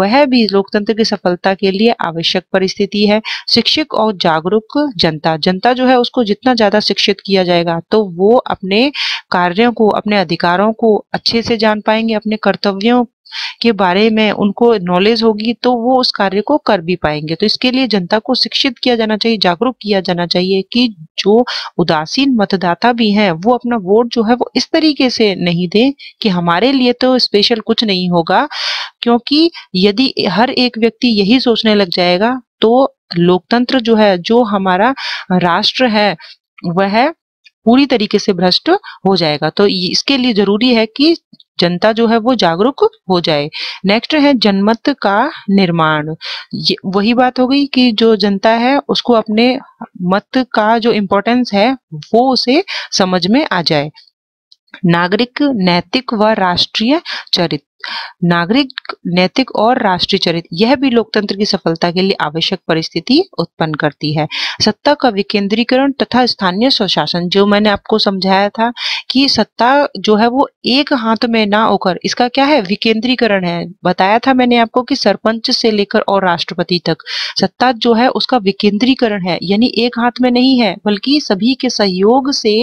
वह भी लोकतंत्र की सफलता के लिए आवश्यक परिस्थिति है शिक्षित और जागरूक जनता जनता जो है उसको जितना ज्यादा शिक्षित किया जाएगा तो वो अपने कार्यों को अपने अधिकारों को अच्छे से जान पाएंगे अपने कर्तव्यों के बारे में उनको नॉलेज होगी तो वो उस कार्य को कर भी पाएंगे तो इसके लिए जनता को शिक्षित किया जाना चाहिए जागरूक किया जाना चाहिए कि जो उदासीन मतदाता भी हैं वो अपना वोट जो है वो इस तरीके से नहीं दें कि हमारे लिए तो स्पेशल कुछ नहीं होगा क्योंकि यदि हर एक व्यक्ति यही सोचने लग जाएगा तो लोकतंत्र जो है जो हमारा राष्ट्र है वह पूरी तरीके से भ्रष्ट हो जाएगा तो इसके लिए जरूरी है कि जनता जो है वो जागरूक हो जाए नेक्स्ट है जनमत का निर्माण वही बात हो गई कि जो जनता है उसको अपने मत का जो इम्पोर्टेंस है वो उसे समझ में आ जाए नागरिक नैतिक व राष्ट्रीय चरित्र नागरिक नैतिक और राष्ट्रीय चरित्र यह भी लोकतंत्र की सफलता के लिए आवश्यक परिस्थिति उत्पन्न करती है सत्ता का विकेंद्रीकरण तथा स्थानीय स्वशासन जो मैंने आपको समझाया था कि सत्ता जो है वो एक हाथ में ना होकर इसका क्या है विकेंद्रीकरण है बताया था मैंने आपको कि सरपंच से लेकर और राष्ट्रपति तक सत्ता जो है उसका विकेंद्रीकरण है यानी एक हाथ में नहीं है बल्कि सभी के सहयोग से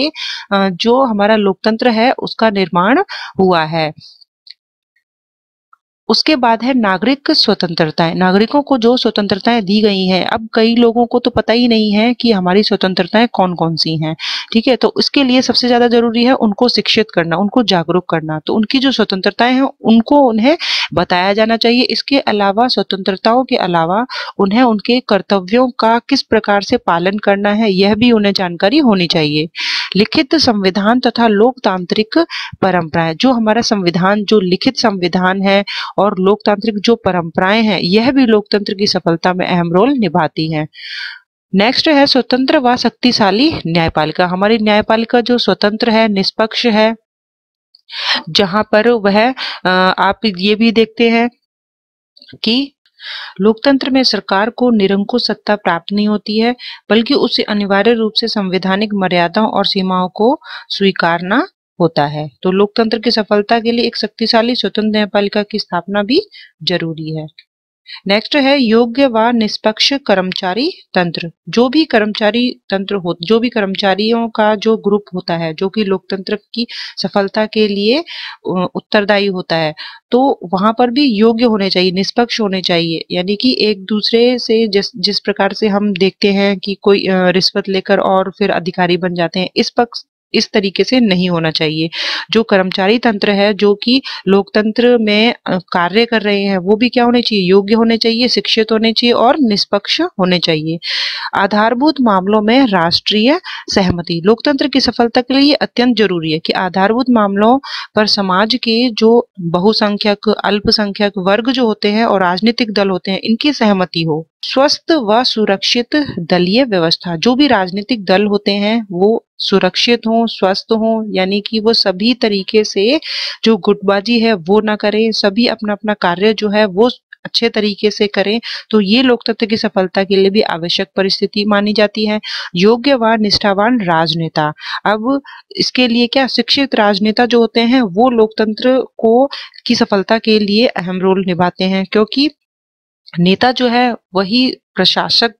जो हमारा लोकतंत्र है उसका निर्माण हुआ है उसके बाद है नागरिक स्वतंत्रताएं नागरिकों को जो स्वतंत्रताएं दी गई हैं अब कई लोगों को तो पता ही नहीं है कि हमारी स्वतंत्रताएं कौन कौन सी हैं ठीक है तो उसके लिए सबसे ज्यादा जरूरी है उनको शिक्षित करना उनको जागरूक करना तो उनकी जो स्वतंत्रताएं हैं उनको उन्हें बताया जाना चाहिए इसके अलावा स्वतंत्रताओं के अलावा उन्हें उनके कर्तव्यों का किस प्रकार से पालन करना है यह भी उन्हें जानकारी होनी चाहिए लिखित संविधान तथा लोकतांत्रिक परंपराएं जो हमारा संविधान जो लिखित संविधान है और लोकतांत्रिक जो परंपराएं हैं यह भी लोकतंत्र की सफलता में अहम रोल निभाती हैं नेक्स्ट है स्वतंत्र व शक्तिशाली न्यायपालिका हमारी न्यायपालिका जो स्वतंत्र है निष्पक्ष है जहां पर वह आप ये भी देखते हैं कि लोकतंत्र में सरकार को निरंकुश सत्ता प्राप्त नहीं होती है बल्कि उसे अनिवार्य रूप से संवैधानिक मर्यादाओं और सीमाओं को स्वीकारना होता है तो लोकतंत्र की सफलता के लिए एक शक्तिशाली स्वतंत्र न्यायपालिका की स्थापना भी जरूरी है नेक्स्ट है योग्य व निष्पक्ष कर्मचारी तंत्र जो भी कर्मचारी तंत्र हो जो भी कर्मचारियों का जो ग्रुप होता है जो कि लोकतंत्र की सफलता के लिए उत्तरदायी होता है तो वहां पर भी योग्य होने चाहिए निष्पक्ष होने चाहिए यानी कि एक दूसरे से जिस जिस प्रकार से हम देखते हैं कि कोई रिश्वत लेकर और फिर अधिकारी बन जाते हैं इस पक्ष इस तरीके से नहीं होना चाहिए जो कर्मचारी तंत्र है जो कि लोकतंत्र में कार्य कर रहे हैं वो भी क्या होने चाहिए योग्य होने चाहिए शिक्षित होने चाहिए और निष्पक्ष होने चाहिए आधारभूत मामलों में राष्ट्रीय सहमति लोकतंत्र की सफलता के लिए अत्यंत जरूरी है कि आधारभूत मामलों पर समाज के जो बहुसंख्यक अल्पसंख्यक वर्ग जो होते हैं और राजनीतिक दल होते हैं इनकी सहमति हो स्वस्थ व सुरक्षित दलीय व्यवस्था जो भी राजनीतिक दल होते हैं वो सुरक्षित हो स्वस्थ हो यानी कि वो सभी तरीके से जो गुटबाजी है वो ना करें सभी अपना अपना कार्य जो है वो अच्छे तरीके से करें तो ये लोकतंत्र की सफलता के लिए भी आवश्यक परिस्थिति मानी जाती है योग्य व निष्ठावान राजनेता अब इसके लिए क्या शिक्षित राजनेता जो होते हैं वो लोकतंत्र को की सफलता के लिए अहम रोल निभाते हैं क्योंकि नेता जो है वही प्रशासक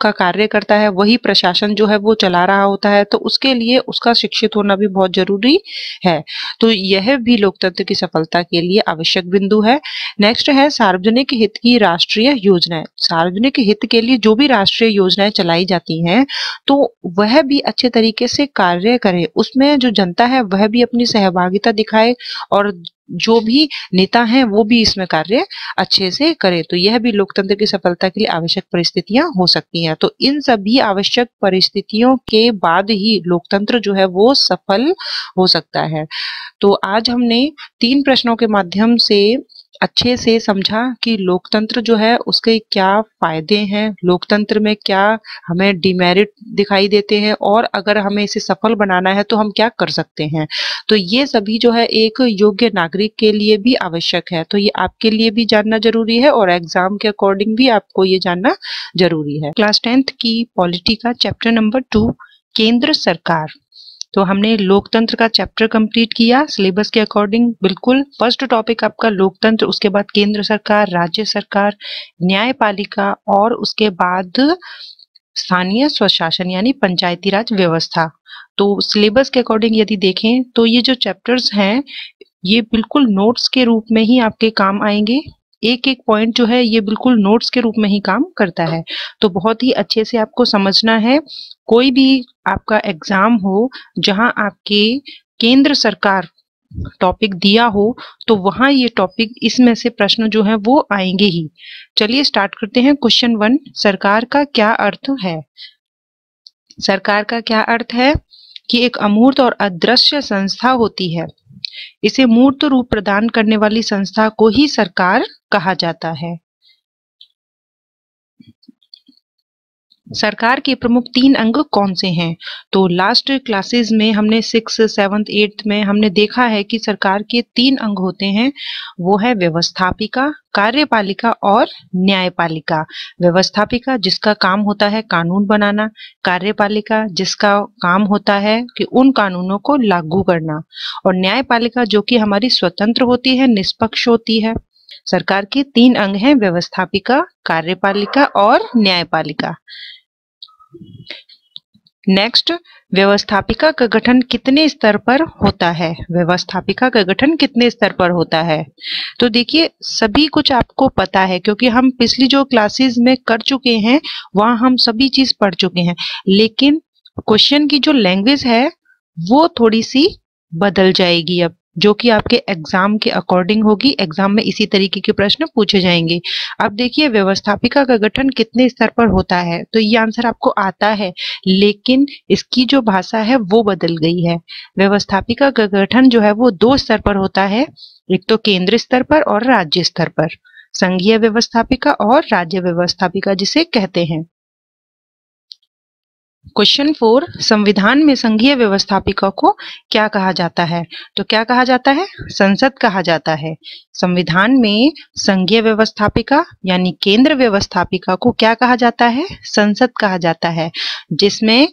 का कार्य करता है वही प्रशासन जो है वो चला रहा होता है तो उसके लिए उसका शिक्षित होना भी बहुत जरूरी है तो यह भी लोकतंत्र की सफलता के लिए आवश्यक बिंदु है नेक्स्ट है सार्वजनिक हित की राष्ट्रीय योजनाएं सार्वजनिक हित के लिए जो भी राष्ट्रीय योजनाएं चलाई जाती हैं तो वह भी अच्छे तरीके से कार्य करे उसमें जो जनता है वह भी अपनी सहभागिता दिखाए और जो भी नेता हैं वो भी इसमें कार्य अच्छे से करें तो यह भी लोकतंत्र की सफलता के लिए आवश्यक परिस्थितियां हो सकती हैं तो इन सभी आवश्यक परिस्थितियों के बाद ही लोकतंत्र जो है वो सफल हो सकता है तो आज हमने तीन प्रश्नों के माध्यम से अच्छे से समझा कि लोकतंत्र जो है उसके क्या फायदे हैं लोकतंत्र में क्या हमें डिमेरिट दिखाई देते हैं और अगर हमें इसे सफल बनाना है तो हम क्या कर सकते हैं तो ये सभी जो है एक योग्य नागरिक के लिए भी आवश्यक है तो ये आपके लिए भी जानना जरूरी है और एग्जाम के अकॉर्डिंग भी आपको ये जानना जरूरी है क्लास टेंथ की पॉलिटी का चैप्टर नंबर टू केंद्र सरकार तो हमने लोकतंत्र का चैप्टर कंप्लीट किया सिलेबस के अकॉर्डिंग बिल्कुल फर्स्ट टॉपिक आपका लोकतंत्र उसके बाद केंद्र सरकार राज्य सरकार न्यायपालिका और उसके बाद स्थानीय स्वशासन यानी पंचायती राज व्यवस्था तो सिलेबस के अकॉर्डिंग यदि देखें तो ये जो चैप्टर्स हैं ये बिल्कुल नोट्स के रूप में ही आपके काम आएंगे एक एक पॉइंट जो है ये बिल्कुल नोट्स के रूप में ही काम करता है तो बहुत ही अच्छे से आपको समझना है कोई भी आपका एग्जाम हो जहां आपके केंद्र सरकार टॉपिक दिया हो तो वहां ये टॉपिक इसमें से प्रश्न जो है वो आएंगे ही चलिए स्टार्ट करते हैं क्वेश्चन वन सरकार का क्या अर्थ है सरकार का क्या अर्थ है कि एक अमूर्त और अदृश्य संस्था होती है इसे मूर्त रूप प्रदान करने वाली संस्था को ही सरकार कहा जाता है सरकार के प्रमुख तीन अंग कौन से हैं तो लास्ट क्लासेस में हमने सिक्स सेवन्थ एट्थ में हमने देखा है कि सरकार के तीन अंग होते हैं वो है व्यवस्थापिका कार्यपालिका और न्यायपालिका व्यवस्थापिका जिसका काम होता है कानून बनाना कार्यपालिका जिसका काम होता है कि उन कानूनों को लागू करना और न्यायपालिका जो कि हमारी स्वतंत्र होती है निष्पक्ष होती है सरकार के तीन अंग हैं व्यवस्थापिका कार्यपालिका और न्यायपालिका नेक्स्ट व्यवस्थापिका का गठन कितने स्तर पर होता है व्यवस्थापिका का गठन कितने स्तर पर होता है तो देखिए सभी कुछ आपको पता है क्योंकि हम पिछली जो क्लासेस में कर चुके हैं वहां हम सभी चीज पढ़ चुके हैं लेकिन क्वेश्चन की जो लैंग्वेज है वो थोड़ी सी बदल जाएगी अब जो कि आपके एग्जाम के अकॉर्डिंग होगी एग्जाम में इसी तरीके के प्रश्न पूछे जाएंगे अब देखिए व्यवस्थापिका का गठन कितने स्तर पर होता है तो ये आंसर आपको आता है लेकिन इसकी जो भाषा है वो बदल गई है व्यवस्थापिका का गठन जो है वो दो स्तर पर होता है एक तो केंद्र स्तर पर और राज्य स्तर पर संघीय व्यवस्थापिका और राज्य व्यवस्थापिका जिसे कहते हैं क्वेश्चन फोर संविधान में संघीय व्यवस्थापिका को क्या कहा जाता है तो क्या कहा जाता है संसद कहा जाता है संविधान में संघीय व्यवस्थापिका यानी केंद्र व्यवस्थापिका को क्या कहा जाता है संसद कहा जाता है जिसमें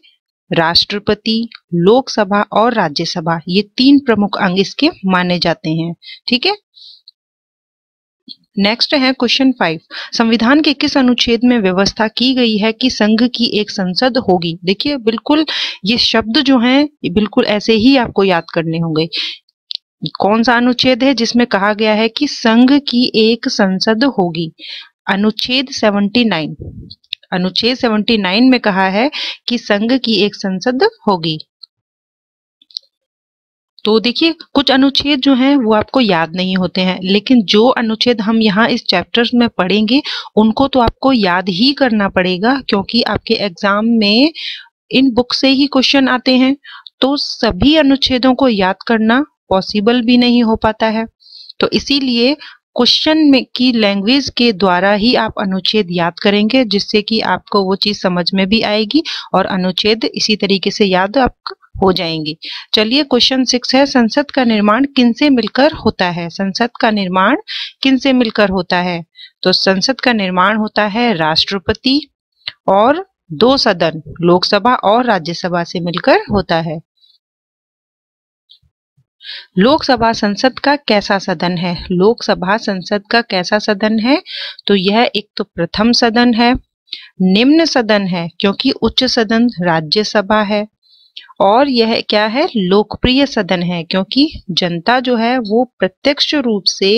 राष्ट्रपति लोकसभा और राज्यसभा ये तीन प्रमुख अंग इसके माने जाते हैं ठीक है नेक्स्ट है क्वेश्चन फाइव संविधान के किस अनुच्छेद में व्यवस्था की गई है कि संघ की एक संसद होगी देखिए बिल्कुल ये शब्द जो है बिल्कुल ऐसे ही आपको याद करने होंगे कौन सा अनुच्छेद है जिसमें कहा गया है कि संघ की एक संसद होगी अनुच्छेद 79 अनुच्छेद 79 में कहा है कि संघ की एक संसद होगी तो देखिए कुछ अनुच्छेद जो हैं वो आपको याद नहीं होते हैं लेकिन जो अनुच्छेद हम यहाँ इस चैप्टर में पढ़ेंगे उनको तो आपको याद ही करना पड़ेगा क्योंकि आपके एग्जाम में इन बुक से ही क्वेश्चन आते हैं तो सभी अनुच्छेदों को याद करना पॉसिबल भी नहीं हो पाता है तो इसीलिए क्वेश्चन में की लैंग्वेज के द्वारा ही आप अनुच्छेद याद करेंगे जिससे कि आपको वो चीज़ समझ में भी आएगी और अनुच्छेद इसी तरीके से याद आप हो जाएंगी चलिए क्वेश्चन सिक्स है संसद का निर्माण किनसे मिलकर होता है संसद का निर्माण किनसे मिलकर होता है तो संसद का निर्माण होता है राष्ट्रपति और दो सदन लोकसभा और राज्यसभा से मिलकर होता है लोकसभा संसद का कैसा सदन है लोकसभा संसद का कैसा सदन है तो यह एक तो प्रथम सदन है निम्न सदन है क्योंकि उच्च सदन राज्यसभा है और यह क्या है लोकप्रिय सदन है क्योंकि जनता जो है वो प्रत्यक्ष रूप से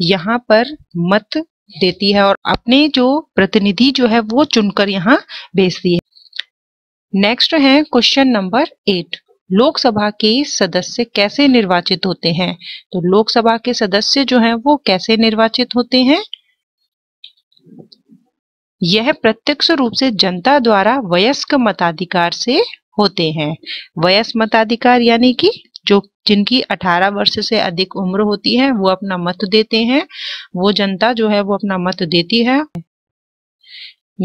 यहाँ पर मत देती है और अपने जो प्रतिनिधि जो है वो चुनकर यहाँ भेजती है नेक्स्ट है क्वेश्चन नंबर एट लोकसभा के सदस्य कैसे निर्वाचित होते हैं तो लोकसभा के सदस्य जो हैं वो कैसे निर्वाचित होते हैं यह प्रत्यक्ष रूप से जनता द्वारा वयस्क मताधिकार से होते हैं वयस मताधिकार यानी कि जो जिनकी 18 वर्ष से अधिक उम्र होती है वो अपना मत देते हैं वो जनता जो है वो अपना मत देती है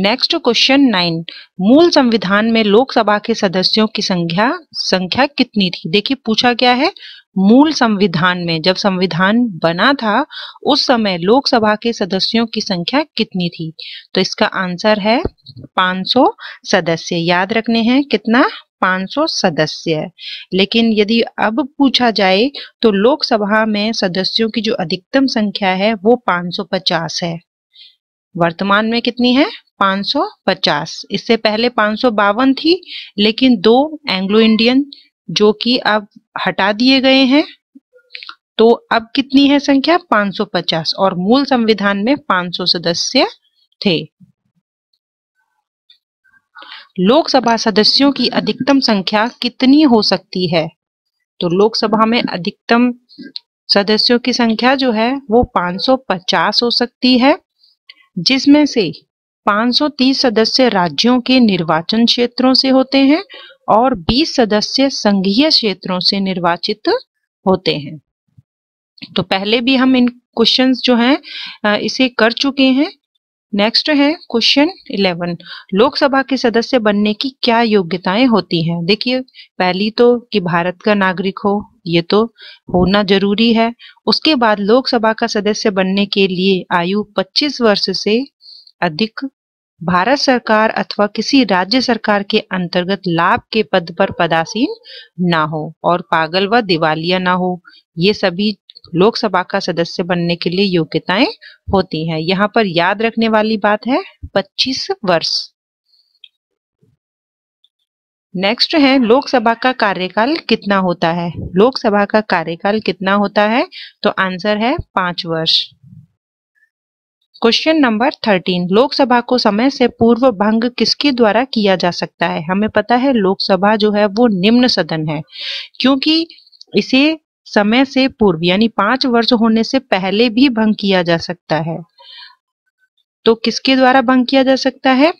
नेक्स्ट क्वेश्चन नाइन मूल संविधान में लोकसभा के सदस्यों की संख्या संख्या कितनी थी देखिए पूछा क्या है मूल संविधान में जब संविधान बना था उस समय लोकसभा के सदस्यों की संख्या कितनी थी तो इसका आंसर है 500 सदस्य याद रखने हैं कितना 500 सदस्य लेकिन यदि अब पूछा जाए तो लोकसभा में सदस्यों की जो अधिकतम संख्या है वो 550 है वर्तमान में कितनी है 550 इससे पहले पांच थी लेकिन दो एंग्लो इंडियन जो कि अब हटा दिए गए हैं तो अब कितनी है संख्या 550 और मूल संविधान में 500 सदस्य थे लोकसभा सदस्यों की अधिकतम संख्या कितनी हो सकती है तो लोकसभा में अधिकतम सदस्यों की संख्या जो है वो 550 हो सकती है जिसमें से 530 सदस्य राज्यों के निर्वाचन क्षेत्रों से होते हैं और 20 सदस्य संघीय क्षेत्रों से निर्वाचित होते हैं तो पहले भी हम इन क्वेश्चंस जो हैं इसे कर चुके हैं नेक्स्ट है क्वेश्चन इलेवन लोकसभा के सदस्य बनने की क्या योग्यताएं होती हैं देखिए पहली तो कि भारत का नागरिक हो ये तो होना जरूरी है उसके बाद लोकसभा का सदस्य बनने के लिए आयु 25 वर्ष से अधिक भारत सरकार अथवा किसी राज्य सरकार के अंतर्गत लाभ के पद पर पदासीन ना हो और पागल व दिवालिया ना हो ये सभी लोकसभा का सदस्य बनने के लिए योग्यताएं होती हैं यहाँ पर याद रखने वाली बात है 25 वर्ष नेक्स्ट है लोकसभा का कार्यकाल कितना होता है लोकसभा का कार्यकाल कितना होता है तो आंसर है पांच वर्ष क्वेश्चन नंबर थर्टीन लोकसभा को समय से पूर्व भंग किसके द्वारा किया जा सकता है हमें पता है लोकसभा जो है वो निम्न सदन है क्योंकि इसे समय से पूर्व यानी पांच वर्ष होने से पहले भी भंग किया जा सकता है तो किसके द्वारा भंग किया जा सकता है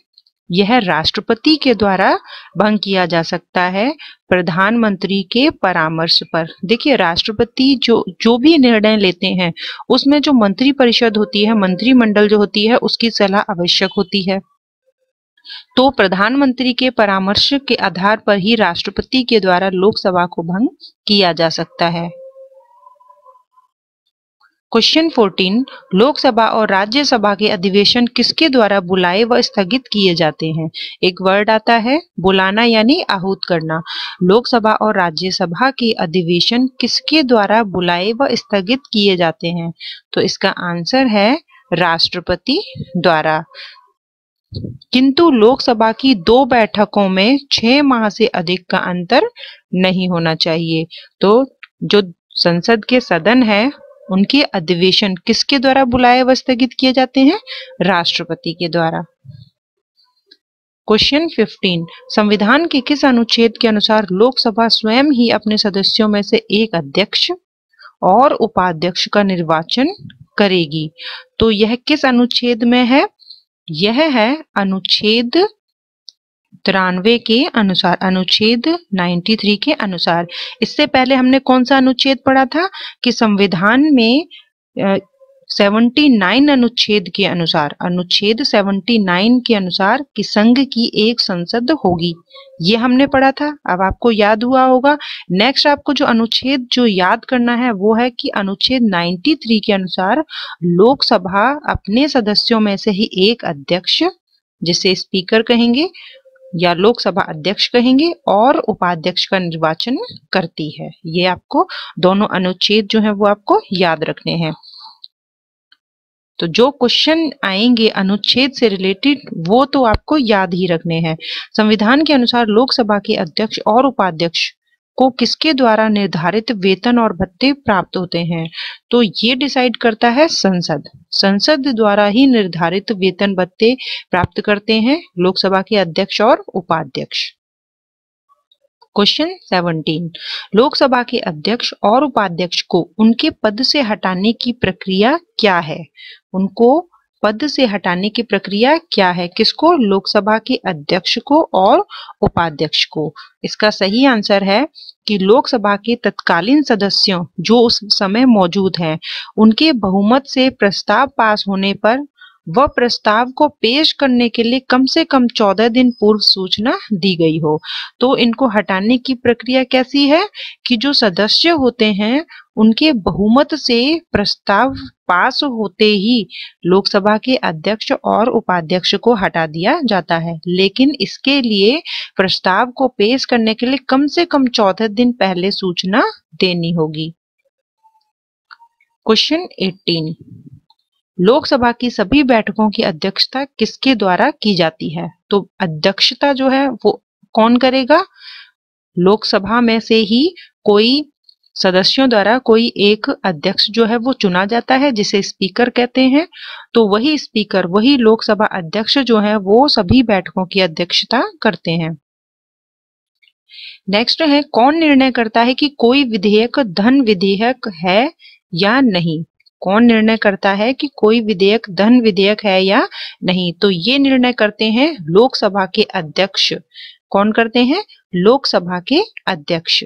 यह राष्ट्रपति के द्वारा भंग किया जा सकता है प्रधानमंत्री के परामर्श पर देखिए राष्ट्रपति जो जो भी निर्णय लेते हैं उसमें जो मंत्री परिषद होती है मंत्रिमंडल जो होती है उसकी सलाह आवश्यक होती है तो प्रधानमंत्री के परामर्श के आधार पर ही राष्ट्रपति के द्वारा लोकसभा को भंग किया जा सकता है क्वेश्चन 14 लोकसभा और राज्यसभा के अधिवेशन किसके द्वारा बुलाए व स्थगित किए जाते हैं एक वर्ड आता है बुलाना यानी आहूत करना लोकसभा और राज्यसभा के अधिवेशन किसके द्वारा बुलाए व स्थगित किए जाते हैं तो इसका आंसर है राष्ट्रपति द्वारा किंतु लोकसभा की दो बैठकों में छह माह से अधिक का अंतर नहीं होना चाहिए तो जो संसद के सदन है उनके अधिवेशन किसके द्वारा बुलाए व स्थगित किए जाते हैं राष्ट्रपति के द्वारा क्वेश्चन 15 संविधान के किस अनुच्छेद के अनुसार लोकसभा स्वयं ही अपने सदस्यों में से एक अध्यक्ष और उपाध्यक्ष का निर्वाचन करेगी तो यह किस अनुच्छेद में है यह है अनुच्छेद तिरानवे के अनुसार अनुच्छेद 93 के अनुसार इससे पहले हमने कौन सा अनुच्छेद पढ़ा था कि संविधान में आ, 79 अनुच्छेद के अनुसार अनुच्छेद 79 के अनुसार कि संघ की एक संसद होगी ये हमने पढ़ा था अब आपको याद हुआ होगा नेक्स्ट आपको जो अनुच्छेद जो याद करना है वो है कि अनुच्छेद 93 के अनुसार लोकसभा अपने सदस्यों में से ही एक अध्यक्ष जिसे स्पीकर कहेंगे या लोकसभा अध्यक्ष कहेंगे और उपाध्यक्ष का निर्वाचन करती है ये आपको दोनों अनुच्छेद जो है वो आपको याद रखने हैं तो जो क्वेश्चन आएंगे अनुच्छेद से रिलेटेड वो तो आपको याद ही रखने हैं संविधान के अनुसार लोकसभा के अध्यक्ष और उपाध्यक्ष को किसके द्वारा निर्धारित वेतन और भत्ते प्राप्त होते हैं तो ये डिसाइड करता है संसद संसद द्वारा ही निर्धारित वेतन भत्ते प्राप्त करते हैं लोकसभा के अध्यक्ष और उपाध्यक्ष क्वेश्चन 17 लोकसभा के अध्यक्ष और उपाध्यक्ष को उनके पद से हटाने की प्रक्रिया क्या है उनको पद से हटाने की प्रक्रिया क्या है किसको लोकसभा के अध्यक्ष को और उपाध्यक्ष को इसका सही आंसर है कि लोकसभा के तत्कालीन सदस्यों जो उस समय मौजूद हैं उनके बहुमत से प्रस्ताव पास होने पर वह प्रस्ताव को पेश करने के लिए कम से कम चौदह दिन पूर्व सूचना दी गई हो तो इनको हटाने की प्रक्रिया कैसी है कि जो सदस्य होते हैं उनके बहुमत से प्रस्ताव पास होते ही लोकसभा के अध्यक्ष और उपाध्यक्ष को हटा दिया जाता है लेकिन इसके लिए प्रस्ताव को पेश करने के लिए कम से कम चौदह दिन पहले सूचना देनी होगी क्वेश्चन 18 लोकसभा की सभी बैठकों की अध्यक्षता किसके द्वारा की जाती है तो अध्यक्षता जो है वो कौन करेगा लोकसभा में से ही कोई सदस्यों द्वारा कोई एक अध्यक्ष जो है वो चुना जाता है जिसे स्पीकर कहते हैं तो वही स्पीकर वही लोकसभा अध्यक्ष जो है वो सभी बैठकों की अध्यक्षता करते हैं नेक्स्ट है कौन निर्णय करता है कि कोई विधेयक धन विधेयक है या नहीं कौन निर्णय करता है कि कोई विधेयक धन विधेयक है या नहीं तो ये निर्णय करते हैं लोकसभा के अध्यक्ष कौन करते हैं लोकसभा के अध्यक्ष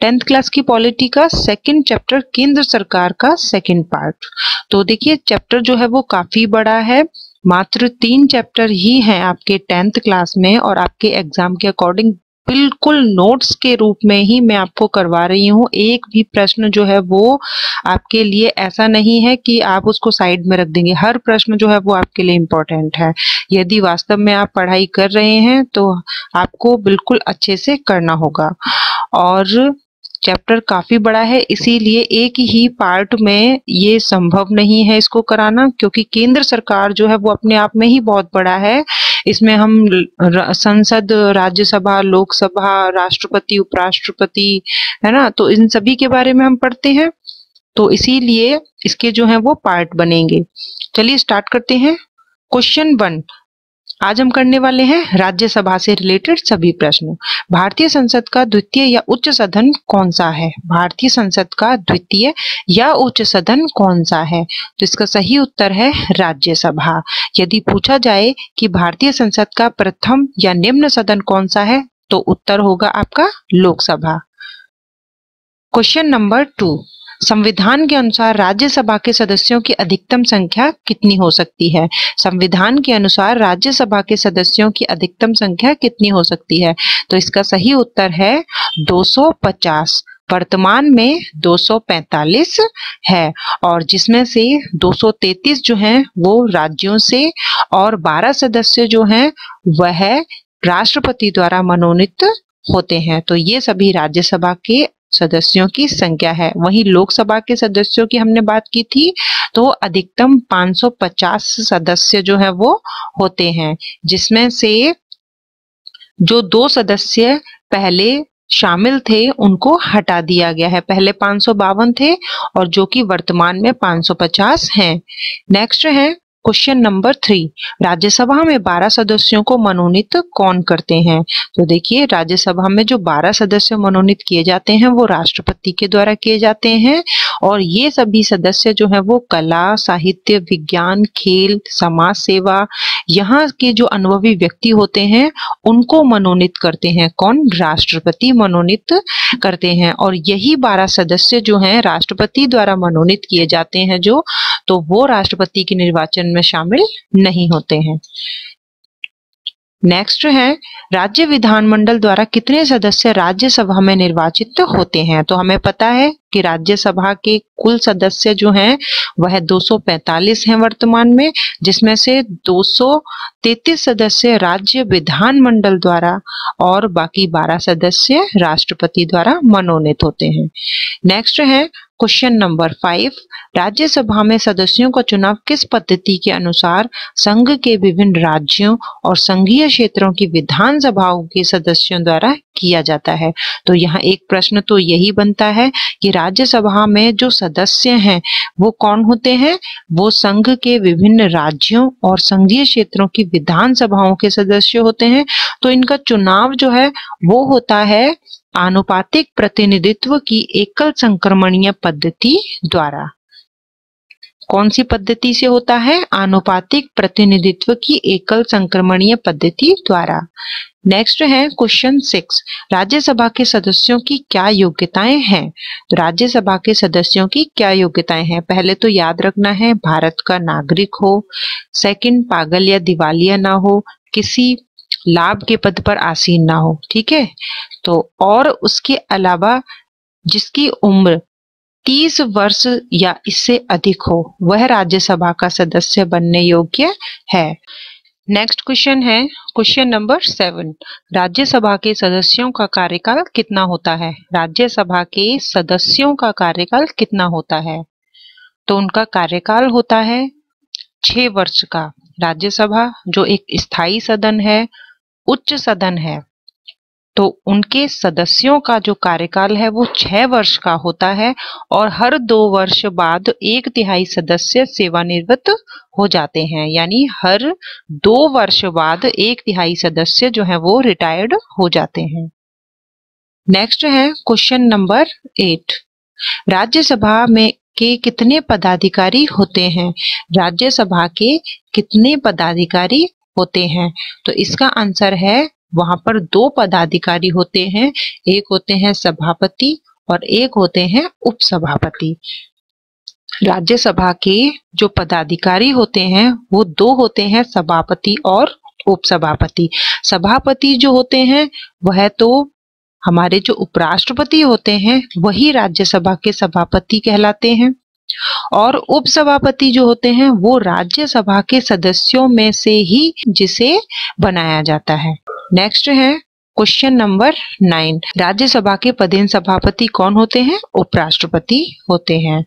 टेंथ क्लास की पॉलिटी का सेकंड चैप्टर केंद्र सरकार का सेकंड पार्ट तो देखिए चैप्टर जो है वो काफी बड़ा है मात्र तीन चैप्टर ही हैं आपके टेंथ क्लास में और आपके एग्जाम के अकॉर्डिंग बिल्कुल नोट्स के रूप में ही मैं आपको करवा रही हूँ एक भी प्रश्न जो है वो आपके लिए ऐसा नहीं है कि आप उसको साइड में रख देंगे हर प्रश्न जो है वो आपके लिए इम्पोर्टेंट है यदि वास्तव में आप पढ़ाई कर रहे हैं तो आपको बिल्कुल अच्छे से करना होगा और चैप्टर काफ़ी बड़ा है इसीलिए एक ही पार्ट में ये संभव नहीं है इसको कराना क्योंकि केंद्र सरकार जो है वो अपने आप में ही बहुत बड़ा है इसमें हम संसद राज्यसभा लोकसभा राष्ट्रपति उपराष्ट्रपति है ना तो इन सभी के बारे में हम पढ़ते हैं तो इसीलिए इसके जो है वो पार्ट बनेंगे चलिए स्टार्ट करते हैं क्वेश्चन वन आज हम करने वाले हैं राज्यसभा से रिलेटेड सभी प्रश्न भारतीय संसद का द्वितीय या उच्च सदन कौन सा है भारतीय संसद का द्वितीय या उच्च सदन कौन सा है तो इसका सही उत्तर है राज्यसभा यदि पूछा जाए कि भारतीय संसद का प्रथम या निम्न सदन कौन सा है तो उत्तर होगा आपका लोकसभा क्वेश्चन नंबर टू संविधान के अनुसार राज्यसभा के सदस्यों की अधिकतम संख्या कितनी हो सकती है संविधान के अनुसार राज्यसभा के सदस्यों की अधिकतम संख्या कितनी हो सकती है तो इसका सही उत्तर है 250 वर्तमान में 245 है और जिसमें से 233 जो हैं वो राज्यों से और 12 सदस्य जो हैं वह राष्ट्रपति द्वारा मनोनीत होते हैं तो ये सभी राज्यसभा के सदस्यों की संख्या है वहीं लोकसभा के सदस्यों की हमने बात की थी तो अधिकतम 550 सदस्य जो है वो होते हैं जिसमें से जो दो सदस्य पहले शामिल थे उनको हटा दिया गया है पहले पांच थे और जो कि वर्तमान में 550 हैं नेक्स्ट है क्वेश्चन नंबर थ्री राज्यसभा में बारह सदस्यों को मनोनीत कौन करते हैं तो देखिए राज्यसभा में जो बारह सदस्य मनोनीत किए जाते हैं वो राष्ट्रपति के द्वारा किए जाते हैं और ये सभी सदस्य जो है वो कला साहित्य विज्ञान खेल समाज सेवा यहाँ के जो अनुभवी व्यक्ति होते हैं उनको मनोनीत करते हैं कौन राष्ट्रपति मनोनीत करते हैं और यही बारह सदस्य जो है राष्ट्रपति द्वारा मनोनीत किए जाते हैं जो तो वो राष्ट्रपति के निर्वाचन में शामिल नहीं होते हैं नेक्स्ट है राज्य विधानमंडल द्वारा कितने सदस्य राज्यसभा में निर्वाचित तो होते हैं तो हमें पता है कि राज्यसभा के कुल सदस्य जो हैं वह 245 हैं वर्तमान में जिसमें से 233 सदस्य राज्य विधानमंडल द्वारा और बाकी 12 सदस्य राष्ट्रपति द्वारा मनोनीत होते हैं नेक्स्ट है क्वेश्चन नंबर फाइव राज्यसभा में सदस्यों का चुनाव किस पद्धति के अनुसार संघ के विभिन्न राज्यों और संघीय क्षेत्रों की विधानसभाओं के सदस्यों द्वारा किया जाता है तो यहाँ एक प्रश्न तो यही बनता है कि राज्यसभा में जो सदस्य हैं वो कौन होते हैं वो संघ के विभिन्न राज्यों और संघीय क्षेत्रों की विधानसभाओं के सदस्य होते हैं तो इनका चुनाव जो है वो होता है आनुपातिक प्रतिनिधित्व की एकल संक्रमणीय पद्धति द्वारा कौन सी पद्धति से होता है आनुपातिक प्रतिनिधित्व की एकल संक्रमणीय पद्धति द्वारा नेक्स्ट है क्वेश्चन सिक्स राज्यसभा के सदस्यों की क्या योग्यताएं हैं तो राज्यसभा के सदस्यों की क्या योग्यताएं हैं पहले तो याद रखना है भारत का नागरिक हो सेकंड पागल या दिवालिया ना हो किसी लाभ के पद पर आसीन ना हो ठीक है तो और उसके अलावा जिसकी उम्र तीस वर्ष या इससे अधिक हो वह राज्यसभा का सदस्य बनने योग्य है नेक्स्ट क्वेश्चन है क्वेश्चन नंबर सेवन राज्यसभा के सदस्यों का कार्यकाल कितना होता है राज्यसभा के सदस्यों का कार्यकाल कितना होता है तो उनका कार्यकाल होता है छ वर्ष का राज्यसभा जो एक स्थायी सदन है उच्च सदन है तो उनके सदस्यों का जो कार्यकाल है वो छह वर्ष का होता है और हर दो वर्ष बाद एक तिहाई सदस्य सेवानिवृत्त हो जाते हैं यानी हर दो वर्ष बाद एक तिहाई सदस्य जो है वो रिटायर्ड हो जाते हैं नेक्स्ट है क्वेश्चन नंबर एट राज्यसभा में के कितने पदाधिकारी होते हैं राज्यसभा के कितने पदाधिकारी होते हैं तो इसका आंसर है वहां पर दो पदाधिकारी होते हैं एक होते हैं सभापति और एक होते हैं उपसभापति राज्यसभा के जो पदाधिकारी होते हैं वो दो होते हैं सभापति और उपसभापति सभापति जो होते हैं वह तो हमारे जो उपराष्ट्रपति होते हैं वही राज्यसभा के सभापति कहलाते हैं और उपसभापति जो होते हैं वो राज्यसभा के सदस्यों में से ही जिसे बनाया जाता है नेक्स्ट है क्वेश्चन नंबर नाइन राज्यसभा के पदेन सभापति कौन होते हैं उपराष्ट्रपति होते हैं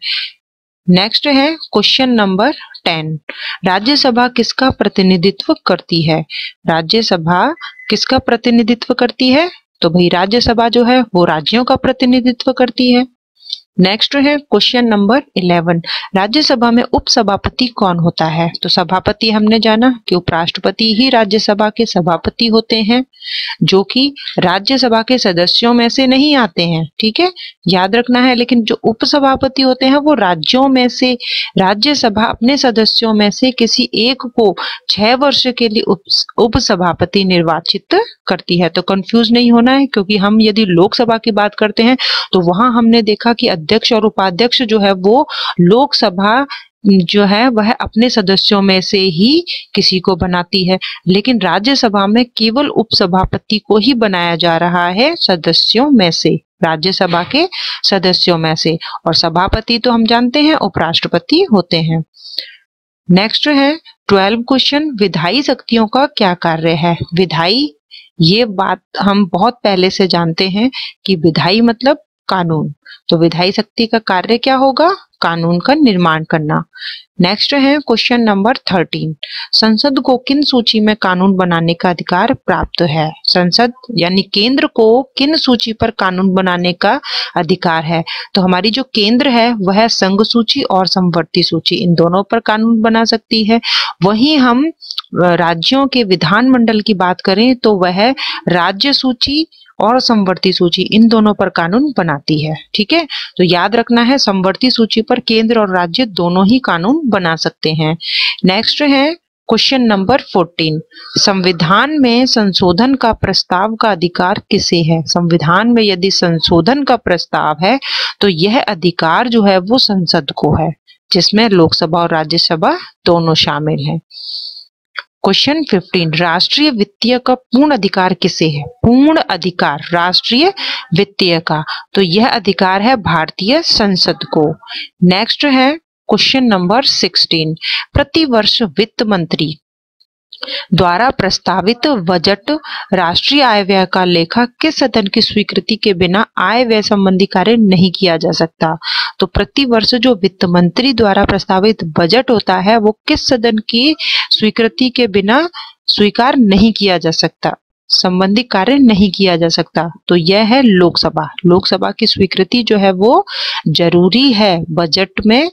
नेक्स्ट है क्वेश्चन नंबर टेन राज्यसभा किसका प्रतिनिधित्व करती है राज्यसभा किसका प्रतिनिधित्व करती है तो भाई राज्यसभा जो है वो राज्यों का प्रतिनिधित्व करती है नेक्स्ट है क्वेश्चन नंबर इलेवन राज्यसभा में उपसभापति कौन होता है तो सभापति हमने जाना कि उपराष्ट्रपति ही राज्यसभा के सभापति होते हैं जो कि राज्यसभा के सदस्यों में से नहीं आते हैं ठीक है याद रखना है लेकिन जो उपसभापति होते हैं वो राज्यों में से राज्यसभा अपने सदस्यों में से किसी एक को छह वर्ष के लिए उपसभापति उप निर्वाचित करती है तो कंफ्यूज नहीं होना है क्योंकि हम यदि लोकसभा की बात करते हैं तो वहां हमने देखा कि अध्यक्ष और उपाध्यक्ष जो है वो लोकसभा जो है वह अपने सदस्यों में से ही किसी को बनाती है लेकिन राज्यसभा में केवल उपसभापति को ही बनाया जा रहा है सदस्यों में से राज्यसभा के सदस्यों में से और सभापति तो हम जानते हैं उपराष्ट्रपति होते हैं नेक्स्ट है ट्वेल्व क्वेश्चन विधायी शक्तियों का क्या कार्य है विधायी ये बात हम बहुत पहले से जानते हैं कि विधायी मतलब कानून तो विधायी शक्ति का कार्य क्या होगा कानून का निर्माण करना नेक्स्ट है क्वेश्चन नंबर थर्टीन संसद को किन सूची में कानून बनाने का अधिकार प्राप्त है संसद यानी केंद्र को किन सूची पर कानून बनाने का अधिकार है तो हमारी जो केंद्र है वह संघ सूची और समवर्ती सूची इन दोनों पर कानून बना सकती है वहीं हम राज्यों के विधानमंडल की बात करें तो वह राज्य सूची और समवर्ती सूची इन दोनों पर कानून बनाती है ठीक है तो याद रखना है समवर्ती सूची पर केंद्र और राज्य दोनों ही कानून बना सकते हैं नेक्स्ट है क्वेश्चन नंबर फोर्टीन संविधान में संशोधन का प्रस्ताव का अधिकार किसे है संविधान में यदि संशोधन का प्रस्ताव है तो यह अधिकार जो है वो संसद को है जिसमें लोकसभा और राज्यसभा दोनों शामिल हैं क्वेश्चन 15 राष्ट्रीय वित्तीय का पूर्ण अधिकार किसे है पूर्ण अधिकार राष्ट्रीय वित्तीय का तो यह अधिकार है भारतीय संसद को नेक्स्ट है क्वेश्चन नंबर 16 प्रतिवर्ष वित्त मंत्री द्वारा प्रस्तावित बजट राष्ट्रीय आय व्यय का लेखा किस सदन की स्वीकृति के बिना आय व्यय संबंधी कार्य नहीं किया जा सकता तो प्रति वर्ष जो वित्त मंत्री द्वारा प्रस्तावित बजट होता है वो किस सदन की स्वीकृति के बिना स्वीकार नहीं किया जा सकता संबंधी कार्य नहीं किया जा सकता तो यह है लोकसभा लोकसभा की स्वीकृति जो है वो जरूरी है बजट में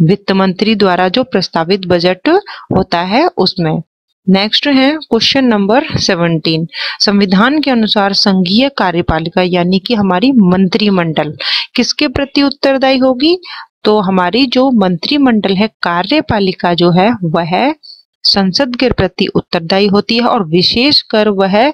वित्त मंत्री द्वारा जो प्रस्तावित बजट होता है उसमें नेक्स्ट है क्वेश्चन नंबर सेवनटीन संविधान के अनुसार संघीय कार्यपालिका यानी कि हमारी मंत्रिमंडल किसके प्रति उत्तरदायी होगी तो हमारी जो मंत्रिमंडल है कार्यपालिका जो है वह संसद के प्रति उत्तरदायी होती है और विशेषकर वह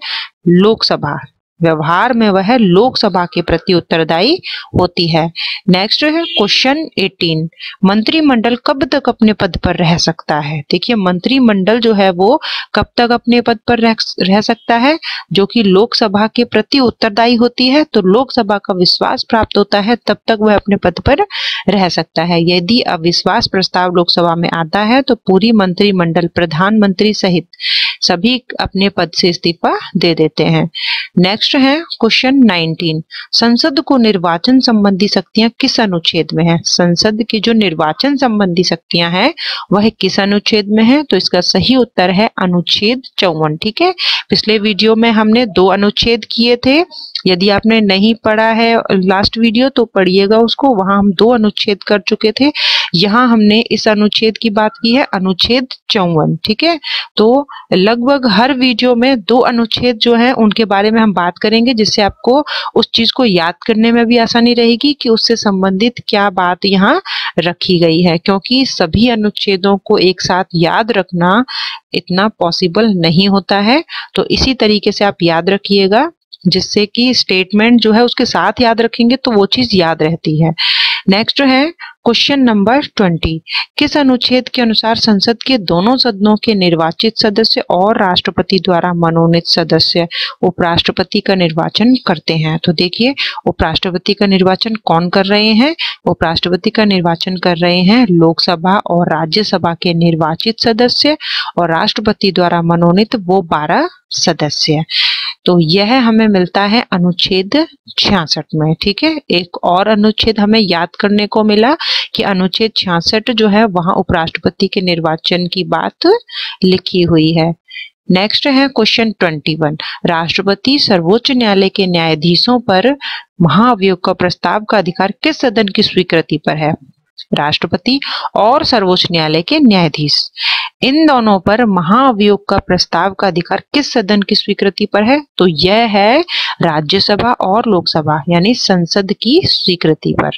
लोकसभा व्यवहार में वह लोकसभा के प्रति उत्तरदायी होती है नेक्स्ट है क्वेश्चन 18 मंत्रिमंडल कब तक अपने पद पर रह सकता है देखिए मंत्रिमंडल जो है वो कब तक अपने पद पर रह, रह सकता है जो कि लोकसभा के प्रति उत्तरदायी होती है तो लोकसभा का विश्वास प्राप्त होता है तब तक वह अपने पद पर रह सकता है यदि अविश्वास प्रस्ताव लोकसभा में आता है तो पूरी मंत्रिमंडल प्रधानमंत्री सहित सभी अपने पद से इस्तीफा दे देते हैं नेक्स्ट है क्वेश्चन 19 संसद को निर्वाचन संबंधी शक्तियां किस अनुच्छेद में है संसद की जो निर्वाचन संबंधी शक्तियां हैं वह किस अनुच्छेद में है तो इसका सही उत्तर है अनुच्छेद चौवन ठीक है पिछले वीडियो में हमने दो अनुच्छेद किए थे यदि आपने नहीं पढ़ा है लास्ट वीडियो तो पढ़िएगा उसको वहां हम दो अनुच्छेद कर चुके थे यहाँ हमने इस अनुच्छेद की बात की है अनुच्छेद चौवन ठीक है तो लगभग हर वीडियो में दो अनुच्छेद जो है उनके बारे में हम बात करेंगे जिससे आपको उस चीज को याद करने में भी आसानी रहेगी कि उससे संबंधित क्या बात यहाँ रखी गई है क्योंकि सभी अनुच्छेदों को एक साथ याद रखना इतना पॉसिबल नहीं होता है तो इसी तरीके से आप याद रखिएगा जिससे कि स्टेटमेंट जो है उसके साथ याद रखेंगे तो वो चीज याद रहती है नेक्स्ट जो है क्वेश्चन नंबर ट्वेंटी किस अनुच्छेद के अनुसार संसद के दोनों सदनों के निर्वाचित सदस्य और राष्ट्रपति द्वारा मनोनीत सदस्य उपराष्ट्रपति का निर्वाचन करते हैं तो देखिए उपराष्ट्रपति का निर्वाचन कौन कर रहे हैं उपराष्ट्रपति का निर्वाचन कर रहे हैं लोकसभा और राज्यसभा के निर्वाचित सदस्य और राष्ट्रपति द्वारा मनोनीत वो बारह सदस्य तो यह हमें मिलता है अनुच्छेद छियासठ में ठीक है एक और अनुच्छेद हमें याद करने को मिला कि अनुच्छेद छियासठ जो है वहां उपराष्ट्रपति के निर्वाचन की बात लिखी हुई है नेक्स्ट है क्वेश्चन ट्वेंटी वन राष्ट्रपति सर्वोच्च न्यायालय के न्यायाधीशों पर महाअभियोग का प्रस्ताव का अधिकार किस सदन की स्वीकृति पर है राष्ट्रपति और सर्वोच्च न्यायालय के न्यायाधीश इन दोनों पर महाअभियोग का प्रस्ताव का अधिकार किस सदन की स्वीकृति पर है तो यह है राज्यसभा और लोकसभा यानी संसद की स्वीकृति पर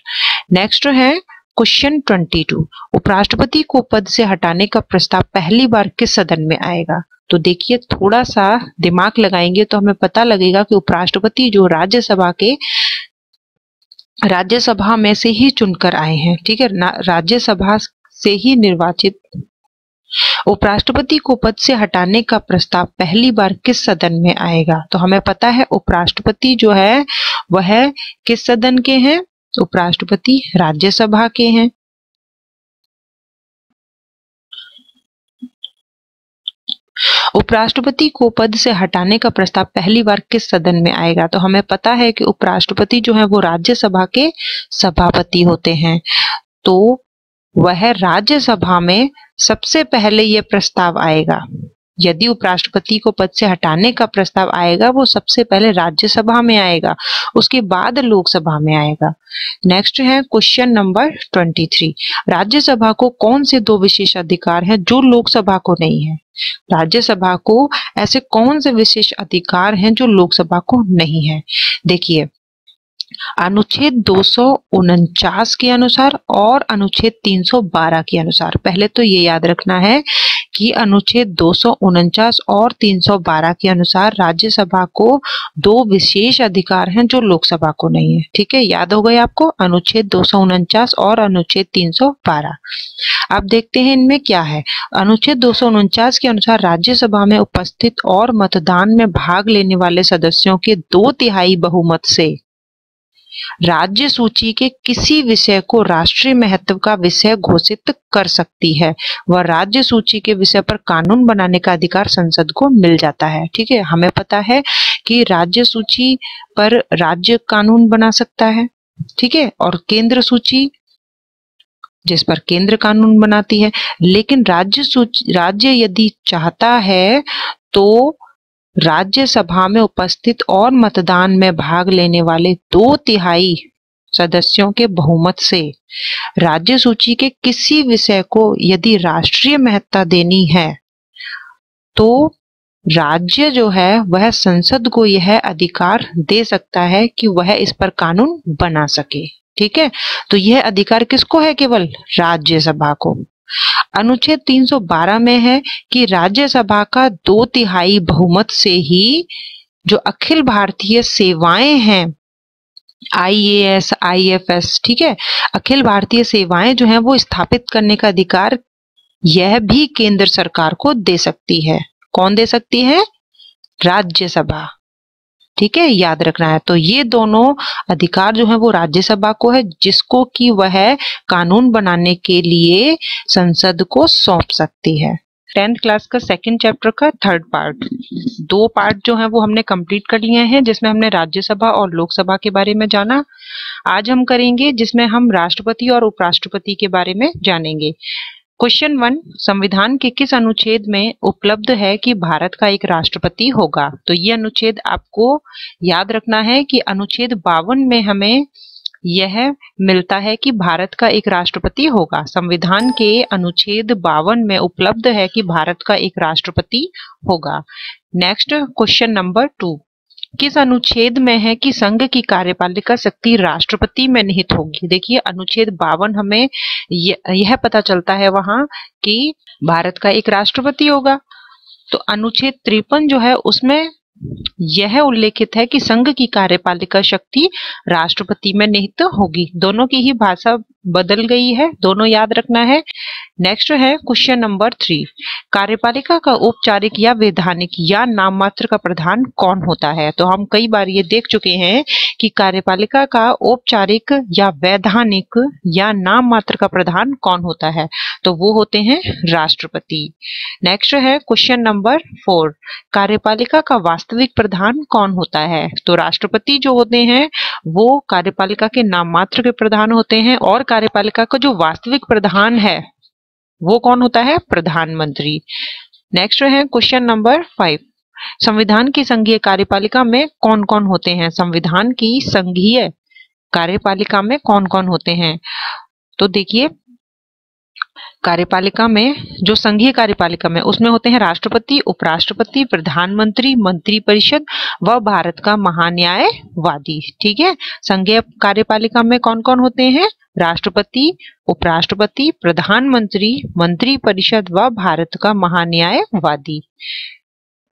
नेक्स्ट है क्वेश्चन 22 उपराष्ट्रपति को पद से हटाने का प्रस्ताव पहली बार किस सदन में आएगा तो देखिए थोड़ा सा दिमाग लगाएंगे तो हमें पता लगेगा कि उपराष्ट्रपति जो राज्यसभा के राज्यसभा में से ही चुनकर आए हैं ठीक है राज्यसभा से ही निर्वाचित उपराष्ट्रपति को पद से हटाने का प्रस्ताव पहली बार किस सदन में आएगा तो हमें पता है उपराष्ट्रपति जो है वह किस सदन के हैं उपराष्ट्रपति राज्यसभा के हैं उपराष्ट्रपति को पद से हटाने का प्रस्ताव पहली बार किस सदन में आएगा तो हमें पता है कि उपराष्ट्रपति जो है वो राज्यसभा के सभापति होते हैं तो वह राज्यसभा में सबसे पहले यह प्रस्ताव आएगा यदि उपराष्ट्रपति को पद से हटाने का प्रस्ताव आएगा वो सबसे पहले राज्यसभा में आएगा उसके बाद लोकसभा में आएगा नेक्स्ट है क्वेश्चन नंबर 23 राज्यसभा को कौन से दो विशेष अधिकार हैं जो लोकसभा को नहीं है राज्यसभा को ऐसे कौन से विशेष अधिकार हैं जो लोकसभा को नहीं है देखिए अनुच्छेद दो के अनुसार और अनुच्छेद 312 के अनुसार पहले तो ये याद रखना है कि अनुच्छेद दो और 312 के अनुसार राज्यसभा को दो विशेष अधिकार हैं जो लोकसभा को नहीं है ठीक है याद हो गए आपको अनुच्छेद दो और अनुच्छेद 312 अब देखते हैं इनमें क्या है अनुच्छेद दो के अनुसार राज्यसभा में उपस्थित और मतदान में भाग लेने वाले सदस्यों के दो तिहाई बहुमत से राज्य सूची के किसी विषय को राष्ट्रीय महत्व का विषय घोषित कर सकती है वह राज्य सूची के विषय पर कानून बनाने का अधिकार संसद को मिल जाता है ठीक है हमें पता है कि राज्य सूची पर राज्य कानून बना सकता है ठीक है और केंद्र सूची जिस पर केंद्र कानून बनाती है लेकिन राज्य सूची राज्य यदि चाहता है तो राज्यसभा में उपस्थित और मतदान में भाग लेने वाले दो तिहाई सदस्यों के बहुमत से राज्य सूची के किसी विषय को यदि राष्ट्रीय महत्ता देनी है तो राज्य जो है वह संसद को यह अधिकार दे सकता है कि वह इस पर कानून बना सके ठीक है तो यह अधिकार किसको है केवल राज्यसभा को अनुच्छेद 312 में है कि राज्यसभा का दो तिहाई बहुमत से ही जो अखिल भारतीय सेवाएं हैं आईएएस आईएफएस ठीक है अखिल भारतीय सेवाएं जो हैं वो स्थापित करने का अधिकार यह भी केंद्र सरकार को दे सकती है कौन दे सकती है राज्यसभा ठीक है याद रखना है तो ये दोनों अधिकार जो है वो राज्यसभा को है जिसको कि वह कानून बनाने के लिए संसद को सौंप सकती है टेंथ क्लास का सेकेंड चैप्टर का थर्ड पार्ट दो पार्ट जो है वो हमने कंप्लीट कर लिए हैं जिसमें हमने राज्यसभा और लोकसभा के बारे में जाना आज हम करेंगे जिसमें हम राष्ट्रपति और उपराष्ट्रपति के बारे में जानेंगे क्वेश्चन वन संविधान के किस अनुच्छेद में उपलब्ध है कि भारत का एक राष्ट्रपति होगा तो ये अनुच्छेद आपको याद रखना है कि अनुच्छेद बावन में हमें यह मिलता है कि भारत का एक राष्ट्रपति होगा संविधान के अनुच्छेद बावन में उपलब्ध है कि भारत का एक राष्ट्रपति होगा नेक्स्ट क्वेश्चन नंबर टू किस अनुच्छेद में है कि संघ की कार्यपालिका शक्ति राष्ट्रपति में निहित होगी देखिए अनुच्छेद बावन हमें यह पता चलता है वहां कि भारत का एक राष्ट्रपति होगा तो अनुच्छेद त्रिपन जो है उसमें यह उल्लेखित है कि संघ की कार्यपालिका शक्ति राष्ट्रपति में निहित होगी दोनों की ही भाषा बदल गई है दोनों याद रखना है नेक्स्ट है क्वेश्चन नंबर थ्री कार्यपालिका का औपचारिक या वैधानिक या नाम मात्र का प्रधान कौन होता है तो हम कई बार ये देख चुके हैं कि कार्यपालिका का औपचारिक या वैधानिक या नाम मात्र का प्रधान कौन होता है तो वो होते हैं राष्ट्रपति नेक्स्ट है क्वेश्चन नंबर फोर कार्यपालिका का वास्तव वास्तविक प्रधान कौन होता है तो राष्ट्रपति जो होते हैं वो कार्यपालिका के नाम मात्र के प्रधान होते हैं और कार्यपालिका का जो वास्तविक प्रधान है वो कौन होता है प्रधानमंत्री नेक्स्ट है क्वेश्चन नंबर फाइव संविधान की संघीय कार्यपालिका में कौन कौन होते हैं संविधान की संघीय कार्यपालिका में कौन कौन होते हैं तो देखिए कार्यपालिका में जो संघीय कार्यपालिका में उसमें होते हैं राष्ट्रपति उपराष्ट्रपति प्रधानमंत्री मंत्री परिषद व भारत का महान्यायवादी ठीक है संघीय कार्यपालिका में कौन कौन होते हैं राष्ट्रपति उपराष्ट्रपति प्रधानमंत्री मंत्री परिषद व भारत का महान्यायवादी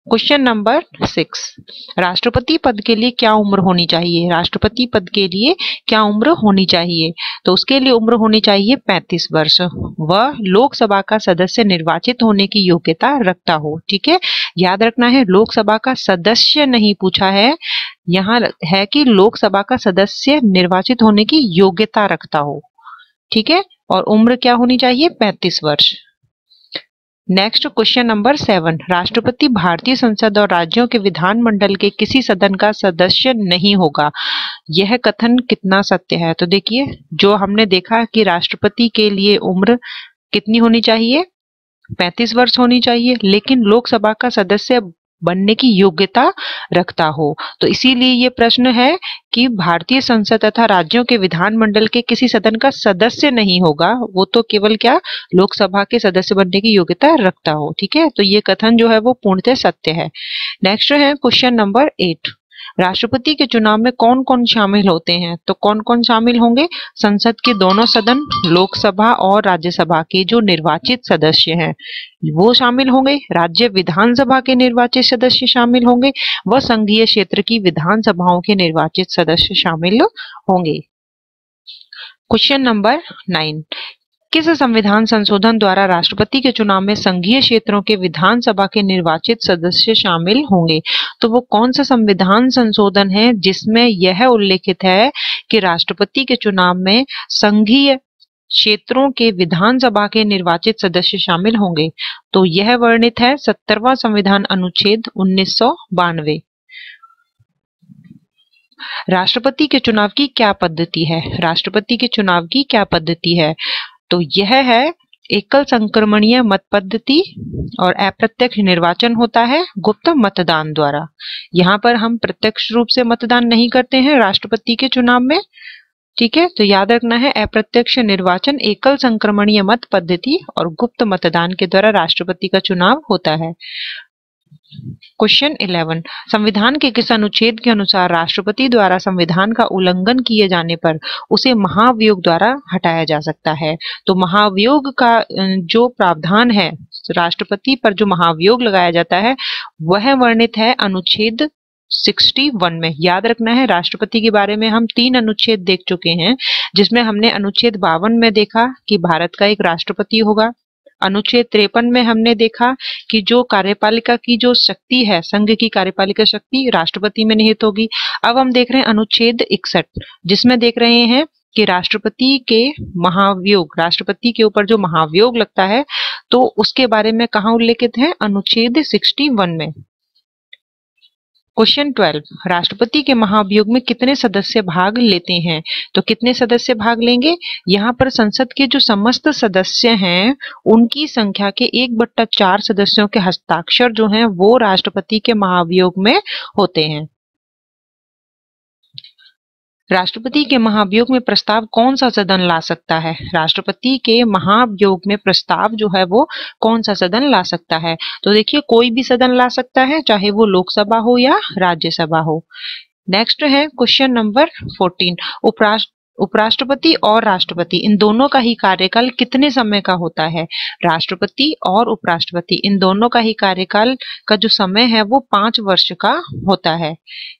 क्वेश्चन नंबर सिक्स राष्ट्रपति पद के लिए क्या उम्र होनी चाहिए राष्ट्रपति पद के लिए क्या उम्र होनी चाहिए तो उसके लिए उम्र होनी चाहिए 35 वर्ष वह लोकसभा का सदस्य निर्वाचित होने की योग्यता रखता हो ठीक है याद रखना है लोकसभा का सदस्य नहीं पूछा है यहाँ है कि लोकसभा का सदस्य निर्वाचित होने की योग्यता रखता हो ठीक है और उम्र क्या होनी चाहिए पैंतीस वर्ष नेक्स्ट क्वेश्चन नंबर सेवन राष्ट्रपति भारतीय संसद और राज्यों के विधानमंडल के किसी सदन का सदस्य नहीं होगा यह कथन कितना सत्य है तो देखिए जो हमने देखा कि राष्ट्रपति के लिए उम्र कितनी होनी चाहिए पैंतीस वर्ष होनी चाहिए लेकिन लोकसभा का सदस्य बनने की योग्यता रखता हो तो इसीलिए ये प्रश्न है कि भारतीय संसद तथा राज्यों के विधानमंडल के किसी सदन का सदस्य नहीं होगा वो तो केवल क्या लोकसभा के सदस्य बनने की योग्यता रखता हो ठीक है तो ये कथन जो है वो पूर्णतः सत्य है नेक्स्ट है क्वेश्चन नंबर एट राष्ट्रपति के चुनाव में कौन कौन शामिल होते हैं तो कौन कौन शामिल होंगे संसद के दोनों सदन लोकसभा और राज्यसभा के जो निर्वाचित सदस्य हैं वो शामिल होंगे राज्य विधानसभा के निर्वाचित सदस्य शामिल होंगे व संघीय क्षेत्र की विधानसभाओं के निर्वाचित सदस्य शामिल होंगे क्वेश्चन नंबर नाइन किस संविधान संशोधन द्वारा राष्ट्रपति के चुनाव में संघीय क्षेत्रों के विधानसभा के निर्वाचित सदस्य शामिल होंगे तो वो कौन सा संविधान संशोधन है जिसमें यह उल्लेखित है कि राष्ट्रपति के चुनाव में संघीय क्षेत्रों के विधानसभा के निर्वाचित सदस्य शामिल होंगे तो यह वर्णित है सत्तरवा संविधान अनुच्छेद उन्नीस राष्ट्रपति के चुनाव की क्या पद्धति है राष्ट्रपति के चुनाव की क्या पद्धति है तो यह है एकल संक्रमणीय मत पद्धति और अप्रत्यक्ष निर्वाचन होता है गुप्त मतदान द्वारा यहाँ पर हम प्रत्यक्ष रूप से मतदान नहीं करते हैं राष्ट्रपति के चुनाव में ठीक है तो याद रखना है अप्रत्यक्ष निर्वाचन एकल संक्रमणीय मत पद्धति और गुप्त मतदान के द्वारा राष्ट्रपति का चुनाव होता है क्वेश्चन 11 संविधान के किस अनुच्छेद के अनुसार राष्ट्रपति द्वारा संविधान का उल्लंघन किए जाने पर उसे महाभियोग द्वारा हटाया जा सकता है तो महाभियोग का जो प्रावधान है राष्ट्रपति पर जो महाभियोग लगाया जाता है वह वर्णित है अनुच्छेद 61 में याद रखना है राष्ट्रपति के बारे में हम तीन अनुच्छेद देख चुके हैं जिसमें हमने अनुच्छेद बावन में देखा कि भारत का एक राष्ट्रपति होगा अनुच्छेद त्रेपन में हमने देखा कि जो कार्यपालिका की जो शक्ति है संघ की कार्यपालिका शक्ति राष्ट्रपति में निहित होगी अब हम देख रहे हैं अनुच्छेद इकसठ जिसमें देख रहे हैं कि राष्ट्रपति के महावियोग राष्ट्रपति के ऊपर जो महावियोग लगता है तो उसके बारे में कहा उल्लेखित है अनुच्छेद 61 में क्वेश्चन ट्वेल्व राष्ट्रपति के महाभियोग में कितने सदस्य भाग लेते हैं तो कितने सदस्य भाग लेंगे यहाँ पर संसद के जो समस्त सदस्य हैं उनकी संख्या के एक बट्टा चार सदस्यों के हस्ताक्षर जो हैं वो राष्ट्रपति के महाभियोग में होते हैं राष्ट्रपति के महाभियोग में प्रस्ताव कौन सा सदन ला सकता है राष्ट्रपति के महाभियोग में प्रस्ताव जो है वो कौन सा सदन ला सकता है तो देखिए कोई भी सदन ला सकता है चाहे वो लोकसभा हो या राज्यसभा हो नेक्स्ट है क्वेश्चन नंबर फोर्टीन उपराष्ट्र उपराष्ट्रपति और राष्ट्रपति इन दोनों का ही कार्यकाल कितने समय का होता है राष्ट्रपति और उपराष्ट्रपति इन दोनों का ही कार्यकाल का जो समय है वो पांच वर्ष का होता है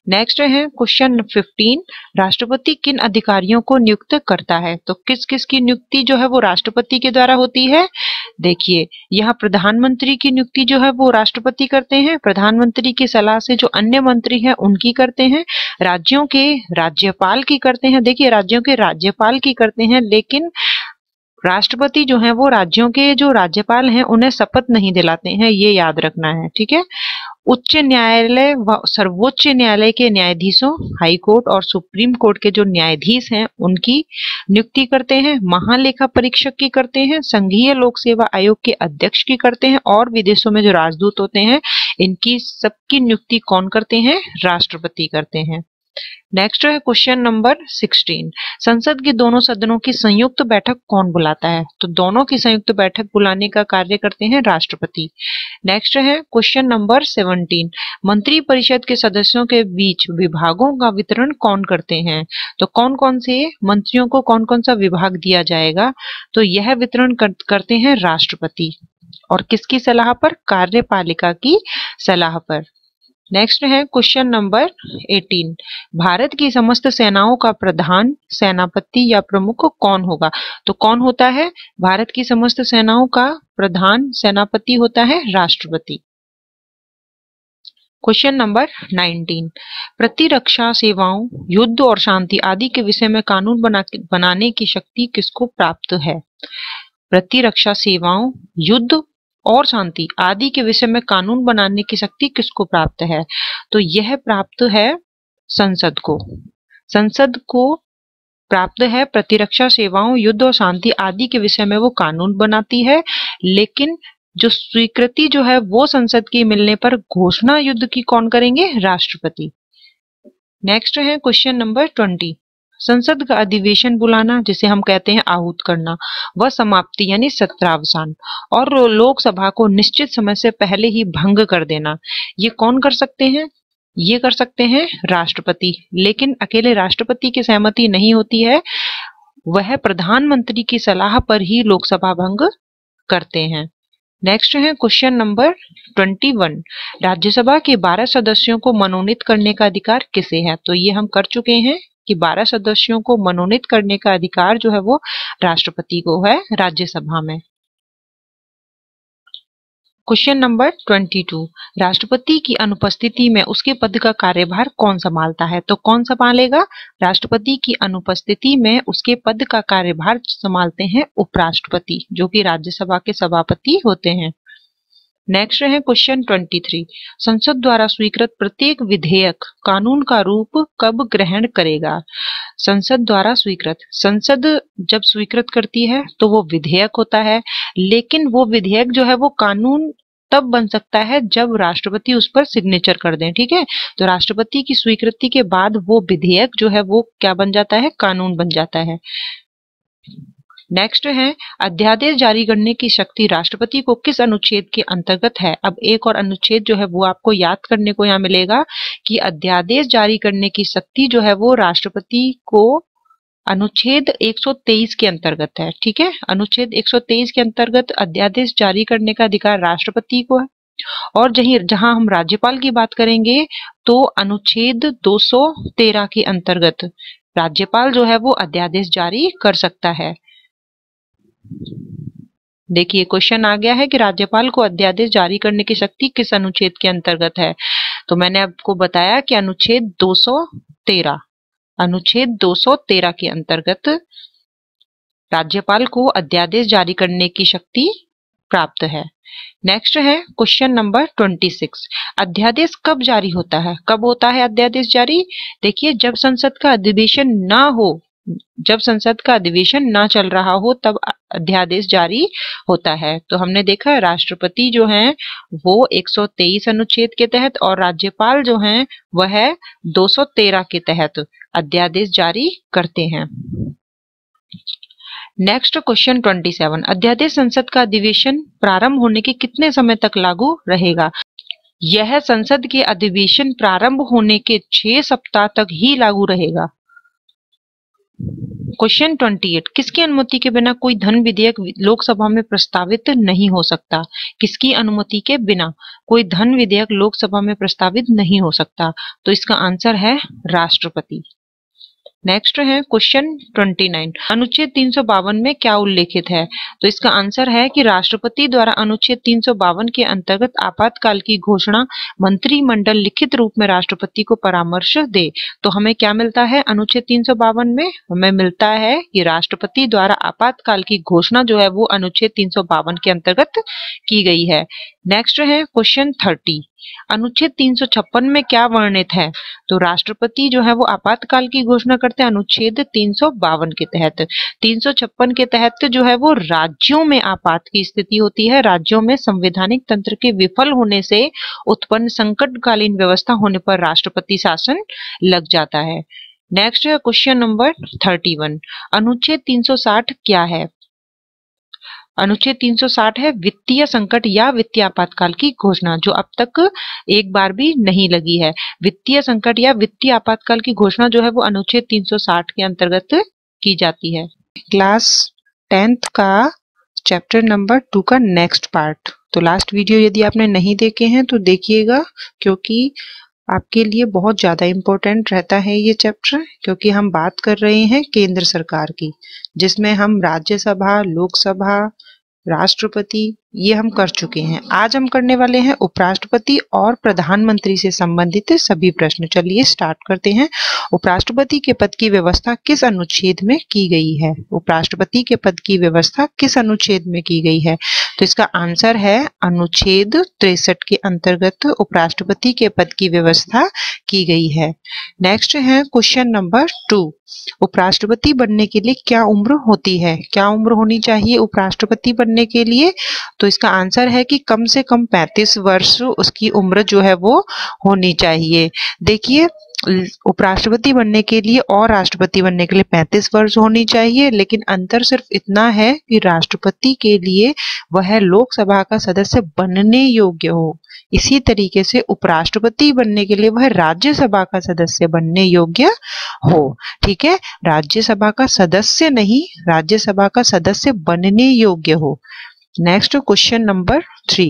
नेक्स्ट है क्वेश्चन फिफ्टीन राष्ट्रपति किन अधिकारियों को नियुक्त करता है तो किस किस की नियुक्ति जो है वो राष्ट्रपति के द्वारा होती है देखिए यहाँ प्रधानमंत्री की नियुक्ति जो है वो राष्ट्रपति करते हैं प्रधानमंत्री की सलाह से जो अन्य मंत्री हैं उनकी करते हैं राज्यों के राज्यपाल की करते हैं देखिए राज्यों के राज्यपाल की करते हैं लेकिन राष्ट्रपति जो है वो राज्यों के जो राज्यपाल हैं उन्हें शपथ नहीं दिलाते हैं ये याद रखना है ठीक है उच्च न्यायालय व सर्वोच्च न्यायालय के न्यायाधीशों हाई कोर्ट और सुप्रीम कोर्ट के जो न्यायाधीश हैं उनकी नियुक्ति करते हैं महालेखा परीक्षक की करते हैं संघीय लोक सेवा आयोग के अध्यक्ष की करते हैं और विदेशों में जो राजदूत होते हैं इनकी सबकी नियुक्ति कौन करते हैं राष्ट्रपति करते हैं नेक्स्ट है क्वेश्चन नंबर 16 संसद के दोनों सदनों की संयुक्त तो बैठक कौन बुलाता है तो दोनों की संयुक्त तो बैठक बुलाने का कार्य करते हैं राष्ट्रपति नेक्स्ट है क्वेश्चन नंबर 17 परिषद के सदस्यों के बीच विभागों का वितरण कौन करते हैं तो कौन कौन से मंत्रियों को कौन कौन सा विभाग दिया जाएगा तो यह वितरण कर, करते हैं राष्ट्रपति और किसकी सलाह पर कार्यपालिका की सलाह पर नेक्स्ट है क्वेश्चन नंबर 18 भारत की समस्त सेनाओं का प्रधान सेनापति या प्रमुख कौन होगा तो कौन होता है भारत की समस्त सेनाओं का प्रधान सेनापति होता है राष्ट्रपति क्वेश्चन नंबर 19 प्रतिरक्षा सेवाओं युद्ध और शांति आदि के विषय में कानून बना बनाने की शक्ति किसको प्राप्त है प्रतिरक्षा सेवाओं युद्ध और शांति आदि के विषय में कानून बनाने की शक्ति किसको प्राप्त है तो यह प्राप्त है संसद को संसद को प्राप्त है प्रतिरक्षा सेवाओं युद्ध और शांति आदि के विषय में वो कानून बनाती है लेकिन जो स्वीकृति जो है वो संसद की मिलने पर घोषणा युद्ध की कौन करेंगे राष्ट्रपति नेक्स्ट है क्वेश्चन नंबर ट्वेंटी संसद का अधिवेशन बुलाना जिसे हम कहते हैं आहूत करना व समाप्ति यानी सत्रावसान और लोकसभा को निश्चित समय से पहले ही भंग कर देना ये कौन कर सकते हैं ये कर सकते हैं राष्ट्रपति लेकिन अकेले राष्ट्रपति की सहमति नहीं होती है वह प्रधानमंत्री की सलाह पर ही लोकसभा भंग करते हैं नेक्स्ट है क्वेश्चन नंबर 21 राज्यसभा के 12 सदस्यों को मनोनीत करने का अधिकार किसे है तो ये हम कर चुके हैं कि 12 सदस्यों को मनोनीत करने का अधिकार जो है वो राष्ट्रपति को है राज्यसभा में क्वेश्चन नंबर 22 राष्ट्रपति की अनुपस्थिति में उसके पद का कार्यभार कौन संभालता है तो कौन संभालेगा राष्ट्रपति की अनुपस्थिति में उसके पद का कार्यभार संभालते हैं उपराष्ट्रपति जो कि राज्यसभा के सभापति होते हैं नेक्स्ट है क्वेश्चन 23 संसद द्वारा स्वीकृत प्रत्येक विधेयक कानून का रूप कब ग्रहण करेगा संसद द्वारा स्वीकृत संसद जब स्वीकृत करती है तो वो विधेयक होता है लेकिन वो विधेयक जो है वो कानून तब बन सकता है जब राष्ट्रपति उस पर सिग्नेचर कर दें ठीक है तो राष्ट्रपति की स्वीकृति के बाद वो विधेयक जो है वो क्या बन जाता है कानून बन जाता है नेक्स्ट है अध्यादेश जारी करने की शक्ति राष्ट्रपति को किस अनुच्छेद के अंतर्गत है अब एक और अनुच्छेद जो है वो आपको याद करने को यहाँ मिलेगा कि अध्यादेश जारी करने की शक्ति जो है वो राष्ट्रपति को अनुच्छेद 123 के अंतर्गत है ठीक है अनुच्छेद 123 के अंतर्गत अध्यादेश जारी करने का अधिकार राष्ट्रपति को है और जही जहां हम राज्यपाल की बात करेंगे तो अनुच्छेद 213 के अंतर्गत राज्यपाल जो है वो अध्यादेश जारी कर सकता है देखिए क्वेश्चन आ गया है कि राज्यपाल को अध्यादेश जारी करने की शक्ति किस अनुच्छेद के अंतर्गत है तो मैंने आपको बताया कि अनुच्छेद 213 अनुच्छेद 213 के अंतर्गत राज्यपाल को अध्यादेश जारी करने की शक्ति प्राप्त है नेक्स्ट है क्वेश्चन नंबर 26 अध्यादेश कब जारी होता है कब होता है अध्यादेश जारी देखिए जब संसद का अधिवेशन ना हो जब संसद का अधिवेशन ना चल रहा हो तब अध्यादेश जारी होता है तो हमने देखा राष्ट्रपति जो हैं वो 123 अनुच्छेद के तहत और राज्यपाल जो हैं वह 213 के तहत अध्यादेश जारी करते हैं नेक्स्ट क्वेश्चन 27 अध्यादेश संसद का अधिवेशन प्रारंभ होने के कितने समय तक लागू रहेगा यह संसद के अधिवेशन प्रारंभ होने के छह सप्ताह तक ही लागू रहेगा क्वेश्चन 28 किसकी अनुमति के बिना कोई धन विधेयक लोकसभा में प्रस्तावित नहीं हो सकता किसकी अनुमति के बिना कोई धन विधेयक लोकसभा में प्रस्तावित नहीं हो सकता तो इसका आंसर है राष्ट्रपति नेक्स्ट है क्वेश्चन 29 अनुच्छेद तीन में क्या उल्लेखित है तो इसका आंसर है कि राष्ट्रपति द्वारा अनुच्छेद तीन के अंतर्गत आपातकाल की घोषणा मंत्रिमंडल लिखित रूप में राष्ट्रपति को परामर्श दे तो हमें क्या मिलता है अनुच्छेद तीन में हमें मिलता है कि राष्ट्रपति द्वारा आपातकाल की घोषणा जो है वो अनुच्छेद तीन के अंतर्गत की गई है नेक्स्ट है क्वेश्चन थर्टी अनुच्छेद तीन सौ छप्पन में क्या वर्णित है तो राष्ट्रपति जो है वो आपातकाल की घोषणा करते हैं अनुच्छेद तीन के तहत छप्पन के तहत जो है वो राज्यों में आपात की स्थिति होती है राज्यों में संवैधानिक तंत्र के विफल होने से उत्पन्न संकटकालीन व्यवस्था होने पर राष्ट्रपति शासन लग जाता है नेक्स्ट है क्वेश्चन नंबर थर्टी वन अनुच्छेद तीन सौ साठ क्या है अनुच्छेद 360 है वित्तीय संकट या वित्तीय आपातकाल की घोषणा जो अब तक एक बार भी नहीं लगी है वित्तीय संकट या वित्तीय आपातकाल की घोषणा जो है वो अनुच्छेद 360 के अंतर्गत की जाती है क्लास टेंथ का चैप्टर नंबर टू का नेक्स्ट पार्ट तो लास्ट वीडियो यदि आपने नहीं देखे हैं तो देखिएगा क्योंकि आपके लिए बहुत ज़्यादा इम्पोर्टेंट रहता है ये चैप्टर क्योंकि हम बात कर रहे हैं केंद्र सरकार की जिसमें हम राज्यसभा लोकसभा राष्ट्रपति ये हम कर चुके हैं आज हम करने वाले हैं उपराष्ट्रपति और प्रधानमंत्री से संबंधित सभी प्रश्न चलिए स्टार्ट करते हैं उपराष्ट्रपति के पद की व्यवस्था किस अनुच्छेद में की गई है उपराष्ट्रपति के पद की व्यवस्था किस अनुच्छेद में की गई है तो इसका आंसर है अनुच्छेद तिरसठ के अंतर्गत उपराष्ट्रपति के पद की व्यवस्था की गई है नेक्स्ट है क्वेश्चन नंबर टू उपराष्ट्रपति बनने के लिए क्या उम्र होती है क्या उम्र होनी चाहिए उपराष्ट्रपति बनने के लिए तो इसका आंसर है कि कम से कम 35 वर्ष उसकी उम्र जो है वो होनी चाहिए देखिए उपराष्ट्रपति बनने के लिए और राष्ट्रपति बनने के लिए 35 वर्ष होनी चाहिए लेकिन अंतर सिर्फ इतना है कि राष्ट्रपति के लिए वह लोकसभा का सदस्य बनने योग्य हो इसी तरीके से उपराष्ट्रपति बनने के लिए वह राज्यसभा का सदस्य बनने योग्य हो ठीक है राज्यसभा का सदस्य नहीं राज्यसभा का सदस्य बनने योग्य हो नेक्स्ट क्वेश्चन नंबर थ्री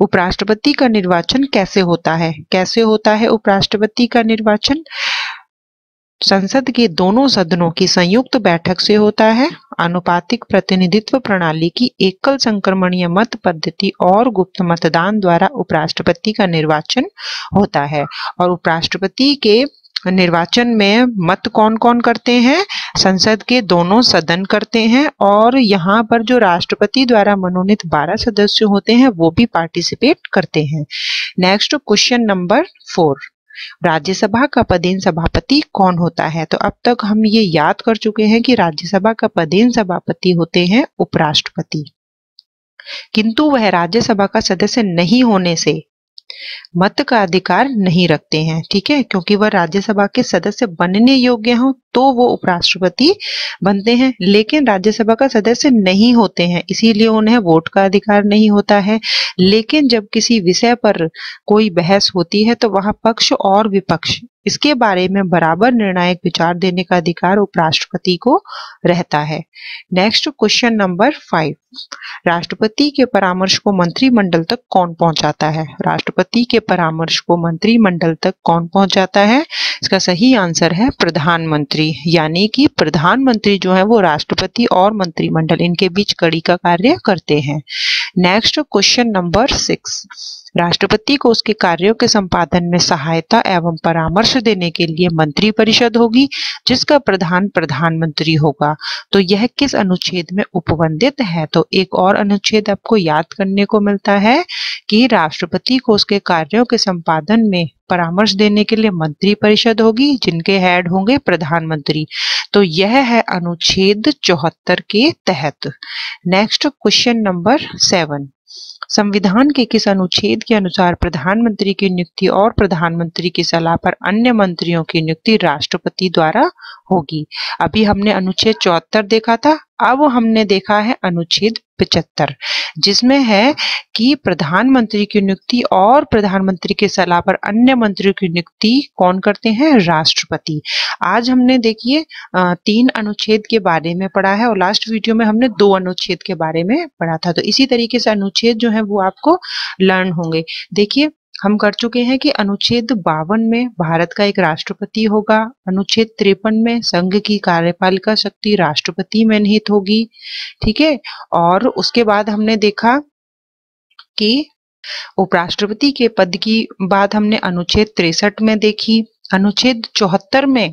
उपराष्ट्रपति का निर्वाचन कैसे होता है कैसे होता है उपराष्ट्रपति का निर्वाचन संसद के दोनों सदनों की संयुक्त बैठक से होता है अनुपातिक प्रतिनिधित्व प्रणाली की एकल संक्रमणीय मत पद्धति और गुप्त मतदान द्वारा उपराष्ट्रपति का निर्वाचन होता है और उपराष्ट्रपति के निर्वाचन में मत कौन कौन करते हैं संसद के दोनों सदन करते हैं और यहाँ पर जो राष्ट्रपति द्वारा मनोनीत 12 सदस्य होते हैं वो भी पार्टिसिपेट करते हैं next question number four Rajya Sabha का पदेन सभापति कौन होता है तो अब तक हम ये याद कर चुके हैं कि राज्यसभा का पदेन सभापति होते हैं उपराष्ट्रपति किंतु वह राज्यसभा का सदस्य नहीं होने से मत का अधिकार नहीं रखते हैं ठीक है क्योंकि वह राज्यसभा के सदस्य बनने योग्य हों तो वो उपराष्ट्रपति बनते हैं लेकिन राज्यसभा का सदस्य नहीं होते हैं इसीलिए उन्हें वोट का अधिकार नहीं होता है लेकिन जब किसी विषय पर कोई बहस होती है तो वहां पक्ष और विपक्ष इसके बारे में बराबर निर्णायक विचार देने का अधिकार उपराष्ट्रपति को रहता है नेक्स्ट क्वेश्चन नंबर फाइव राष्ट्रपति के परामर्श को मंत्रिमंडल तक कौन पहुंचाता है राष्ट्रपति के परामर्श को मंत्रिमंडल तक कौन पहुंचाता है इसका सही आंसर है प्रधानमंत्री यानी कि प्रधानमंत्री जो है वो राष्ट्रपति और मंत्रिमंडल इनके बीच कड़ी का कार्य करते हैं नेक्स्ट क्वेश्चन नंबर सिक्स राष्ट्रपति को उसके कार्यों के संपादन में सहायता एवं परामर्श देने के लिए मंत्री परिषद होगी जिसका प्रधान प्रधानमंत्री होगा तो यह किस अनुच्छेद में उपबंधित है तो एक और अनुच्छेद आपको याद करने को मिलता है कि राष्ट्रपति को उसके कार्यों के संपादन में परामर्श देने के लिए मंत्री परिषद होगी जिनके हेड होंगे प्रधानमंत्री तो यह है अनुच्छेद चौहत्तर के तहत नेक्स्ट क्वेश्चन नंबर सेवन संविधान के किस अनुच्छेद के अनुसार प्रधानमंत्री की नियुक्ति और प्रधानमंत्री की सलाह पर अन्य मंत्रियों की नियुक्ति राष्ट्रपति द्वारा होगी अभी हमने अनुच्छेद चौहत्तर देखा था अब हमने देखा है अनुच्छेद पचहत्तर जिसमें है कि प्रधानमंत्री की नियुक्ति और प्रधानमंत्री के सलाह पर अन्य मंत्रियों की नियुक्ति कौन करते हैं राष्ट्रपति आज हमने देखिए तीन अनुच्छेद के बारे में पढ़ा है और लास्ट वीडियो में हमने दो अनुच्छेद के बारे में पढ़ा था तो इसी तरीके से अनुच्छेद जो है वो आपको लर्न होंगे देखिए हम कर चुके हैं कि अनुच्छेद बावन में भारत का एक राष्ट्रपति होगा अनुच्छेद तिरपन में संघ की कार्यपालिका शक्ति राष्ट्रपति में निहित होगी ठीक है और उसके बाद हमने देखा कि उपराष्ट्रपति के पद की बात हमने अनुच्छेद तिरसठ में देखी अनुच्छेद चौहत्तर में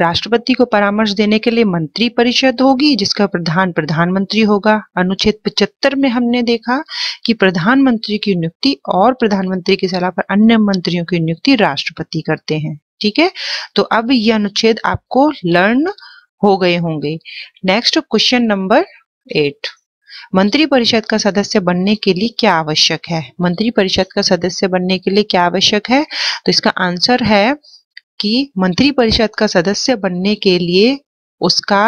राष्ट्रपति को परामर्श देने के लिए मंत्री परिषद होगी जिसका प्रधान प्रधानमंत्री होगा अनुच्छेद 75 में हमने देखा कि प्रधानमंत्री की नियुक्ति और प्रधानमंत्री की सलाह पर अन्य मंत्रियों की नियुक्ति राष्ट्रपति करते हैं ठीक है तो अब ये अनुच्छेद आपको लर्न हो गए होंगे नेक्स्ट क्वेश्चन नंबर एट मंत्री परिषद का सदस्य बनने के लिए क्या आवश्यक है मंत्री परिषद का सदस्य बनने के लिए क्या आवश्यक है तो इसका आंसर है कि मंत्रिपरिषद का सदस्य बनने के लिए उसका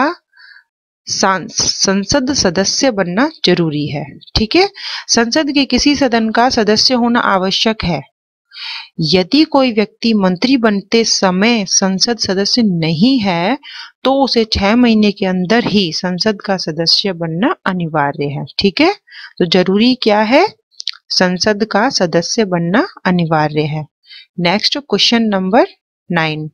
संसद सदस्य बनना जरूरी है ठीक है संसद के किसी सदन का सदस्य होना आवश्यक है यदि कोई व्यक्ति मंत्री बनते समय संसद सदस्य नहीं है तो उसे छह महीने के अंदर ही संसद का सदस्य बनना अनिवार्य है ठीक है तो जरूरी क्या है संसद का सदस्य बनना अनिवार्य है नेक्स्ट क्वेश्चन नंबर नाइन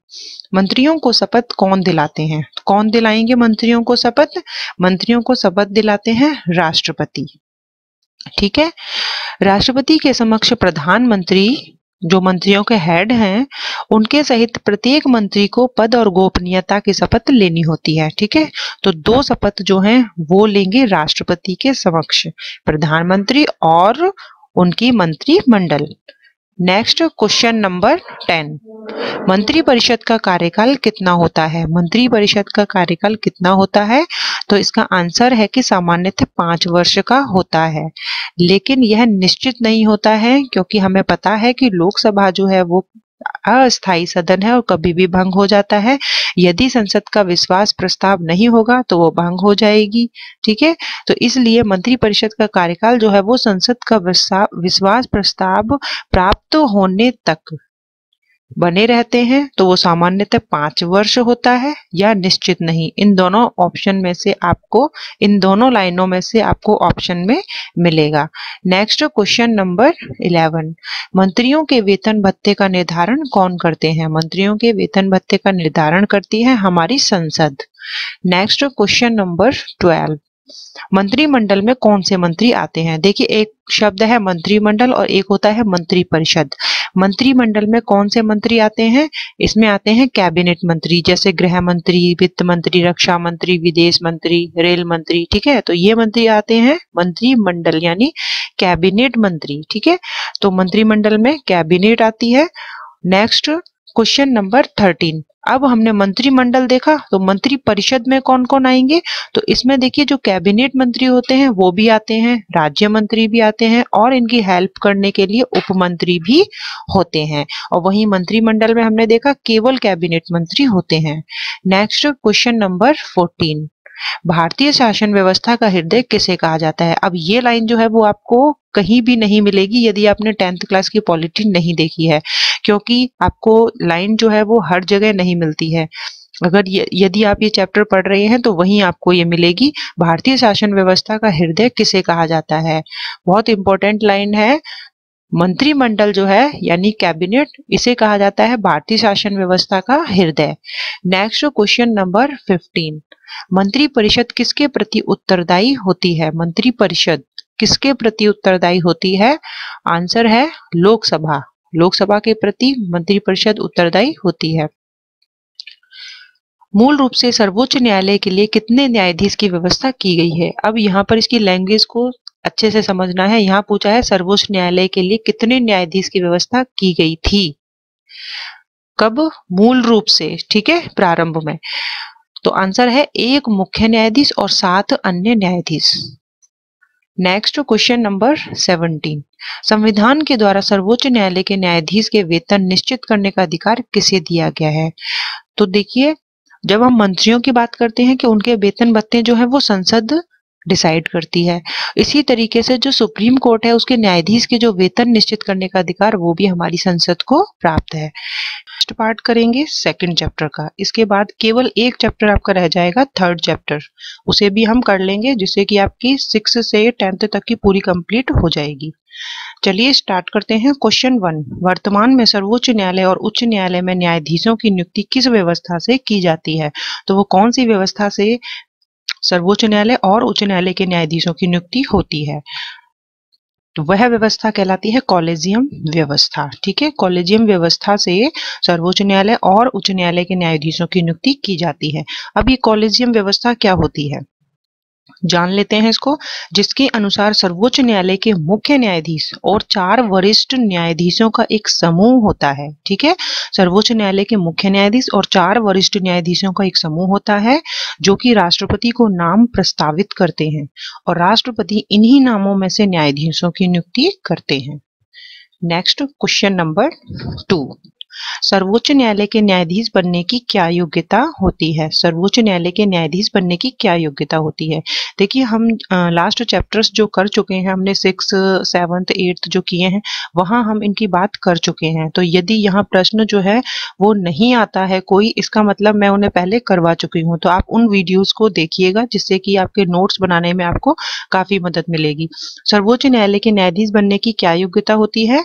मंत्रियों को शपथ कौन दिलाते हैं कौन दिलाएंगे मंत्रियों को शपथ मंत्रियों को शपथ दिलाते हैं राष्ट्रपति ठीक है राष्ट्रपति के समक्ष प्रधानमंत्री जो मंत्रियों के हेड हैं उनके सहित प्रत्येक मंत्री को पद और गोपनीयता की शपथ लेनी होती है ठीक है तो दो शपथ जो हैं वो लेंगे राष्ट्रपति के समक्ष प्रधानमंत्री और उनकी मंत्रिमंडल नेक्स्ट क्वेश्चन नंबर टेन मंत्रिपरिषद का कार्यकाल कितना होता है मंत्रिपरिषद का कार्यकाल कितना होता है तो इसका आंसर है कि सामान्यतः पांच वर्ष का होता है लेकिन यह निश्चित नहीं होता है क्योंकि हमें पता है कि लोकसभा जो है वो अस्थायी सदन है और कभी भी भंग हो जाता है यदि संसद का विश्वास प्रस्ताव नहीं होगा तो वो भंग हो जाएगी ठीक है तो इसलिए मंत्रिपरिषद का कार्यकाल जो है वो संसद का विश्वास प्रस्ताव प्राप्त होने तक बने रहते हैं तो वो सामान्यतः पांच वर्ष होता है या निश्चित नहीं इन दोनों ऑप्शन में से आपको इन दोनों लाइनों में से आपको ऑप्शन में मिलेगा नेक्स्ट क्वेश्चन नंबर इलेवन मंत्रियों के वेतन भत्ते का निर्धारण कौन करते हैं मंत्रियों के वेतन भत्ते का निर्धारण करती है हमारी संसद नेक्स्ट क्वेश्चन नंबर ट्वेल्व मंत्रिमंडल में कौन से मंत्री आते हैं देखिए एक शब्द है मंत्रिमंडल और एक होता है मंत्री परिषद मंत्रिमंडल में कौन से मंत्री आते हैं इसमें आते हैं कैबिनेट मंत्री जैसे गृह मंत्री वित्त मंत्री रक्षा मंत्री विदेश मंत्री रेल मंत्री ठीक है तो ये मंत्री आते हैं मंत्रिमंडल यानी कैबिनेट मंत्री ठीक है तो मंत्रिमंडल में कैबिनेट आती है नेक्स्ट क्वेश्चन नंबर थर्टीन अब हमने मंत्रिमंडल देखा तो मंत्री परिषद में कौन कौन आएंगे तो इसमें देखिए जो कैबिनेट मंत्री होते हैं वो भी आते हैं राज्य मंत्री भी आते हैं और इनकी हेल्प करने के लिए उपमंत्री भी होते हैं और वही मंत्रिमंडल में हमने देखा केवल कैबिनेट मंत्री होते हैं नेक्स्ट क्वेश्चन नंबर फोर्टीन भारतीय शासन व्यवस्था का हृदय किसे कहा जाता है अब ये लाइन जो है वो आपको कहीं भी नहीं मिलेगी यदि आपने टेंथ क्लास की पॉलिटी नहीं देखी है क्योंकि आपको लाइन जो है वो हर जगह नहीं मिलती है अगर यदि आप ये चैप्टर पढ़ रहे हैं तो वहीं आपको ये मिलेगी भारतीय शासन व्यवस्था का हृदय किसे कहा जाता है बहुत इंपॉर्टेंट लाइन है मंत्रिमंडल जो है यानी कैबिनेट इसे कहा जाता है भारतीय शासन व्यवस्था का हृदय नेक्स्ट क्वेश्चन नंबर फिफ्टीन मंत्रिपरिषद किसके प्रति उत्तरदायी होती है मंत्रिपरिषद किसके प्रति उत्तरदायी होती है आंसर है लोकसभा लोकसभा के प्रति मंत्रिपरिषद उत्तरदायी होती है मूल रूप से सर्वोच्च न्यायालय के लिए कितने न्यायाधीश की व्यवस्था की गई है अब यहाँ पर इसकी लैंग्वेज को अच्छे से समझना है यहाँ पूछा है सर्वोच्च न्यायालय के लिए कितने न्यायाधीश की व्यवस्था की गई थी कब मूल रूप से ठीक है प्रारंभ में तो आंसर है एक मुख्य न्यायाधीश और सात अन्य न्यायाधीश नेक्स्ट क्वेश्चन नंबर 17 संविधान के द्वारा सर्वोच्च न्यायालय के न्यायाधीश के वेतन निश्चित करने का अधिकार किसे दिया गया है तो देखिए जब हम मंत्रियों की बात करते हैं कि उनके वेतन भत्ते जो है वो संसद डिसाइड करती है इसी तरीके से जो सुप्रीम कोर्ट है उसके न्यायाधीश के जो वेतन निश्चित करने का अधिकार वो भी हमारी संसद को प्राप्त है नेक्स्ट पार्ट करेंगे सेकंड चैप्टर का इसके बाद केवल एक चैप्टर आपका रह जाएगा थर्ड चैप्टर उसे भी हम कर लेंगे जिससे कि आपकी सिक्स से टेंथ तक की पूरी कंप्लीट हो जाएगी चलिए स्टार्ट करते हैं क्वेश्चन वन वर्तमान में सर्वोच्च न्यायालय और उच्च न्यायालय में न्यायाधीशों की नियुक्ति किस व्यवस्था से की जाती है तो वो कौन सी व्यवस्था से सर्वोच्च न्यायालय और उच्च न्यायालय के न्यायाधीशों की नियुक्ति होती है तो वह व्यवस्था कहलाती है कॉलेजियम व्यवस्था ठीक है कॉलेजियम व्यवस्था से सर्वोच्च न्यायालय और उच्च न्यायालय के न्यायाधीशों की नियुक्ति की जाती है अब ये कॉलेजियम व्यवस्था क्या होती है जान लेते हैं इसको जिसके अनुसार सर्वोच्च न्यायालय के मुख्य न्यायाधीश और चार वरिष्ठ न्यायाधीशों का एक समूह होता है ठीक है सर्वोच्च न्यायालय के मुख्य न्यायाधीश और चार वरिष्ठ न्यायाधीशों का एक समूह होता है जो कि राष्ट्रपति को नाम प्रस्तावित करते हैं और राष्ट्रपति इन्हीं नामों में से न्यायाधीशों की नियुक्ति करते हैं नेक्स्ट क्वेश्चन नंबर टू सर्वोच्च न्यायालय के न्यायाधीश बनने की क्या योग्यता होती है सर्वोच्च न्यायालय के न्यायाधीश बनने की क्या योग्यता होती है देखिए हम लास्ट चैप्टर्स जो कर चुके हैं हमने सिक्स सेवन्थ एट्थ जो किए हैं वहाँ हम इनकी बात कर चुके हैं तो यदि यहाँ प्रश्न जो है वो नहीं आता है कोई इसका मतलब मैं उन्हें पहले करवा चुकी हूँ तो आप उन वीडियोज़ को देखिएगा जिससे कि आपके नोट्स बनाने में आपको काफ़ी मदद मिलेगी सर्वोच्च न्यायालय के न्यायाधीश बनने की क्या योग्यता होती है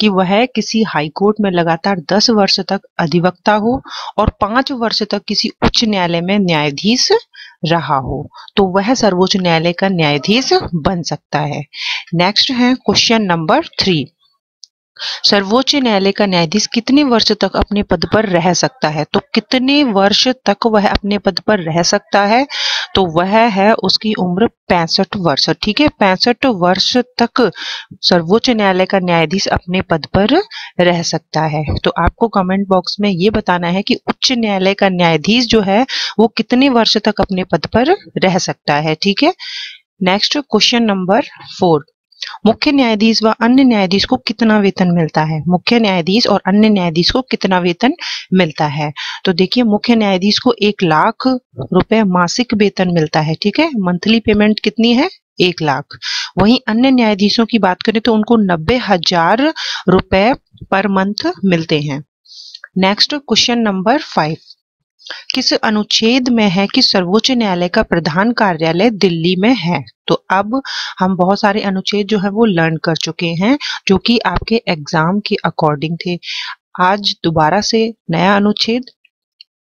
कि वह किसी हाईकोर्ट में लगातार दस वर्ष तक अधिवक्ता हो और पांच वर्ष तक किसी उच्च न्यायालय में न्यायाधीश रहा हो तो वह सर्वोच्च न्यायालय का न्यायाधीश बन सकता है नेक्स्ट है क्वेश्चन नंबर थ्री सर्वोच्च न्यायालय का न्यायाधीश कितने वर्ष तक अपने पद पर रह सकता है तो कितने वर्ष तक वह अपने पद पर रह सकता है तो वह है उसकी उम्र पैंसठ वर्ष ठीक है पैंसठ वर्ष तक सर्वोच्च न्यायालय का न्यायाधीश अपने पद पर रह सकता है तो आपको कमेंट बॉक्स में ये बताना है कि उच्च न्यायालय का न्यायाधीश जो है वो कितने वर्ष तक अपने पद पर रह सकता है ठीक है नेक्स्ट क्वेश्चन नंबर फोर मुख्य न्यायाधीश व अन्य न्यायाधीश को कितना वेतन मिलता है मुख्य न्यायाधीश और अन्य न्यायाधीश को कितना वेतन मिलता है तो देखिए मुख्य न्यायाधीश को एक लाख रुपए मासिक वेतन मिलता है ठीक है मंथली पेमेंट कितनी है एक लाख वहीं अन्य न्यायाधीशों की बात करें तो उनको नब्बे हजार रुपए पर मंथ मिलते हैं नेक्स्ट क्वेश्चन नंबर फाइव किस अनुच्छेद में है कि सर्वोच्च न्यायालय का प्रधान कार्यालय दिल्ली में है तो अब हम बहुत सारे अनुच्छेद जो है वो लर्न कर चुके हैं जो कि आपके एग्जाम के अकॉर्डिंग थे आज दोबारा से नया अनुच्छेद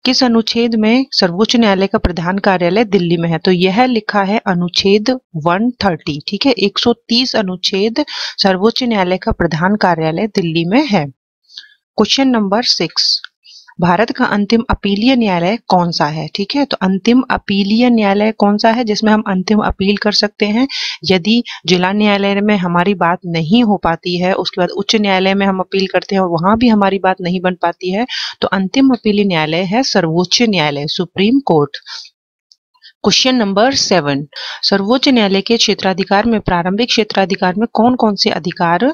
किस अनुच्छेद में सर्वोच्च न्यायालय का प्रधान कार्यालय दिल्ली में है तो यह लिखा है अनुच्छेद 130 ठीक है 130 अनुच्छेद सर्वोच्च न्यायालय का प्रधान कार्यालय दिल्ली में है क्वेश्चन नंबर सिक्स भारत का अंतिम अपीलीय न्यायालय कौन सा है ठीक है तो अंतिम अपीलीय न्यायालय कौन सा है जिसमें हम अंतिम अपील कर सकते हैं यदि जिला न्यायालय में हमारी बात नहीं हो पाती है उसके बाद उच्च न्यायालय में हम अपील करते हैं और वहां भी हमारी बात नहीं बन पाती है तो अंतिम अपीलीय न्यायालय है सर्वोच्च न्यायालय supreme court question number seven सर्वोच्च न्यायालय के क्षेत्राधिकार में प्रारंभिक क्षेत्राधिकार में कौन कौन से अधिकार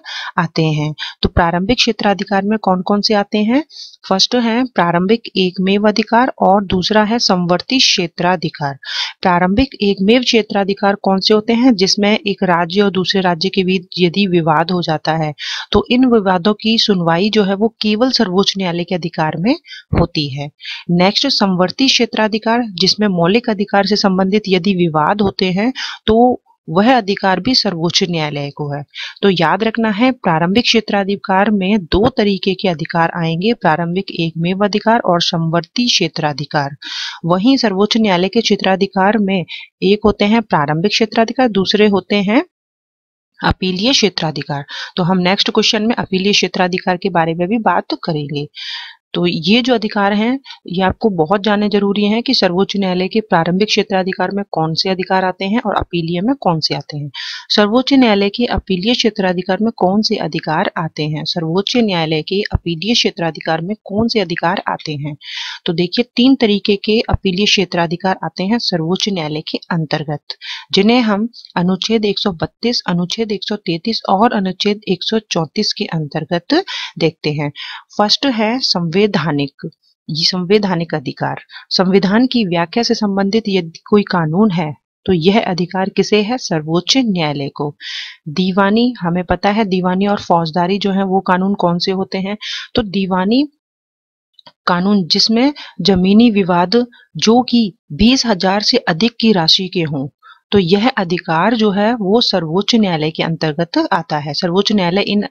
आते हैं तो प्रारंभिक क्षेत्राधिकार में कौन कौन से आते हैं फर्स्ट है प्रारंभिक एकमेव अधिकार और दूसरा है संवर्ती क्षेत्राधिकार प्रारंभिक एकमेव क्षेत्राधिकार कौन से होते हैं जिसमें एक राज्य और दूसरे राज्य के बीच यदि विवाद हो जाता है तो इन विवादों की सुनवाई जो है वो केवल सर्वोच्च न्यायालय के अधिकार में होती है नेक्स्ट संवर्ती क्षेत्राधिकार जिसमें मौलिक अधिकार से संबंधित यदि विवाद होते हैं तो वह अधिकार भी सर्वोच्च न्यायालय को है तो याद रखना है प्रारंभिक क्षेत्राधिकार में दो तरीके के अधिकार आएंगे प्रारंभिक एक में अधिकार और संवर्ती क्षेत्राधिकार वहीं सर्वोच्च न्यायालय के क्षेत्राधिकार में एक होते हैं प्रारंभिक क्षेत्राधिकार दूसरे होते हैं अपीलीय क्षेत्राधिकार तो हम नेक्स्ट क्वेश्चन में अपीलीय क्षेत्राधिकार के बारे में भी बात करेंगे तो ये जो अधिकार हैं ये आपको बहुत जानने जरूरी हैं कि सर्वोच्च न्यायालय के प्रारंभिक क्षेत्राधिकार में कौन से अधिकार आते हैं और अपीलीय में कौन से आते हैं सर्वोच्च न्यायालय के अपीलीय क्षेत्राधिकार में कौन से अधिकार आते हैं सर्वोच्च न्यायालय के अपीलीय क्षेत्राधिकार में कौन से अधिकार आते हैं तो देखिए तीन तरीके के अपीलीय क्षेत्राधिकार आते हैं सर्वोच्च न्यायालय के अंतर्गत जिन्हें हम अनुच्छेद एक अनुच्छेद एक और अनुच्छेद एक के अंतर्गत देखते हैं फर्स्ट है संवैधानिक संवैधानिक अधिकार संविधान की व्याख्या से संबंधित यदि कोई कानून है तो यह अधिकार किसे है सर्वोच्च न्यायालय को दीवानी हमें पता है दीवानी और फौजदारी जो है वो कानून कौन से होते हैं तो दीवानी कानून जिसमें जमीनी विवाद जो कि बीस हजार से अधिक की राशि के हों तो यह अधिकार जो है वो सर्वोच्च न्यायालय के अंतर्गत आता है सर्वोच्च न्यायालय इन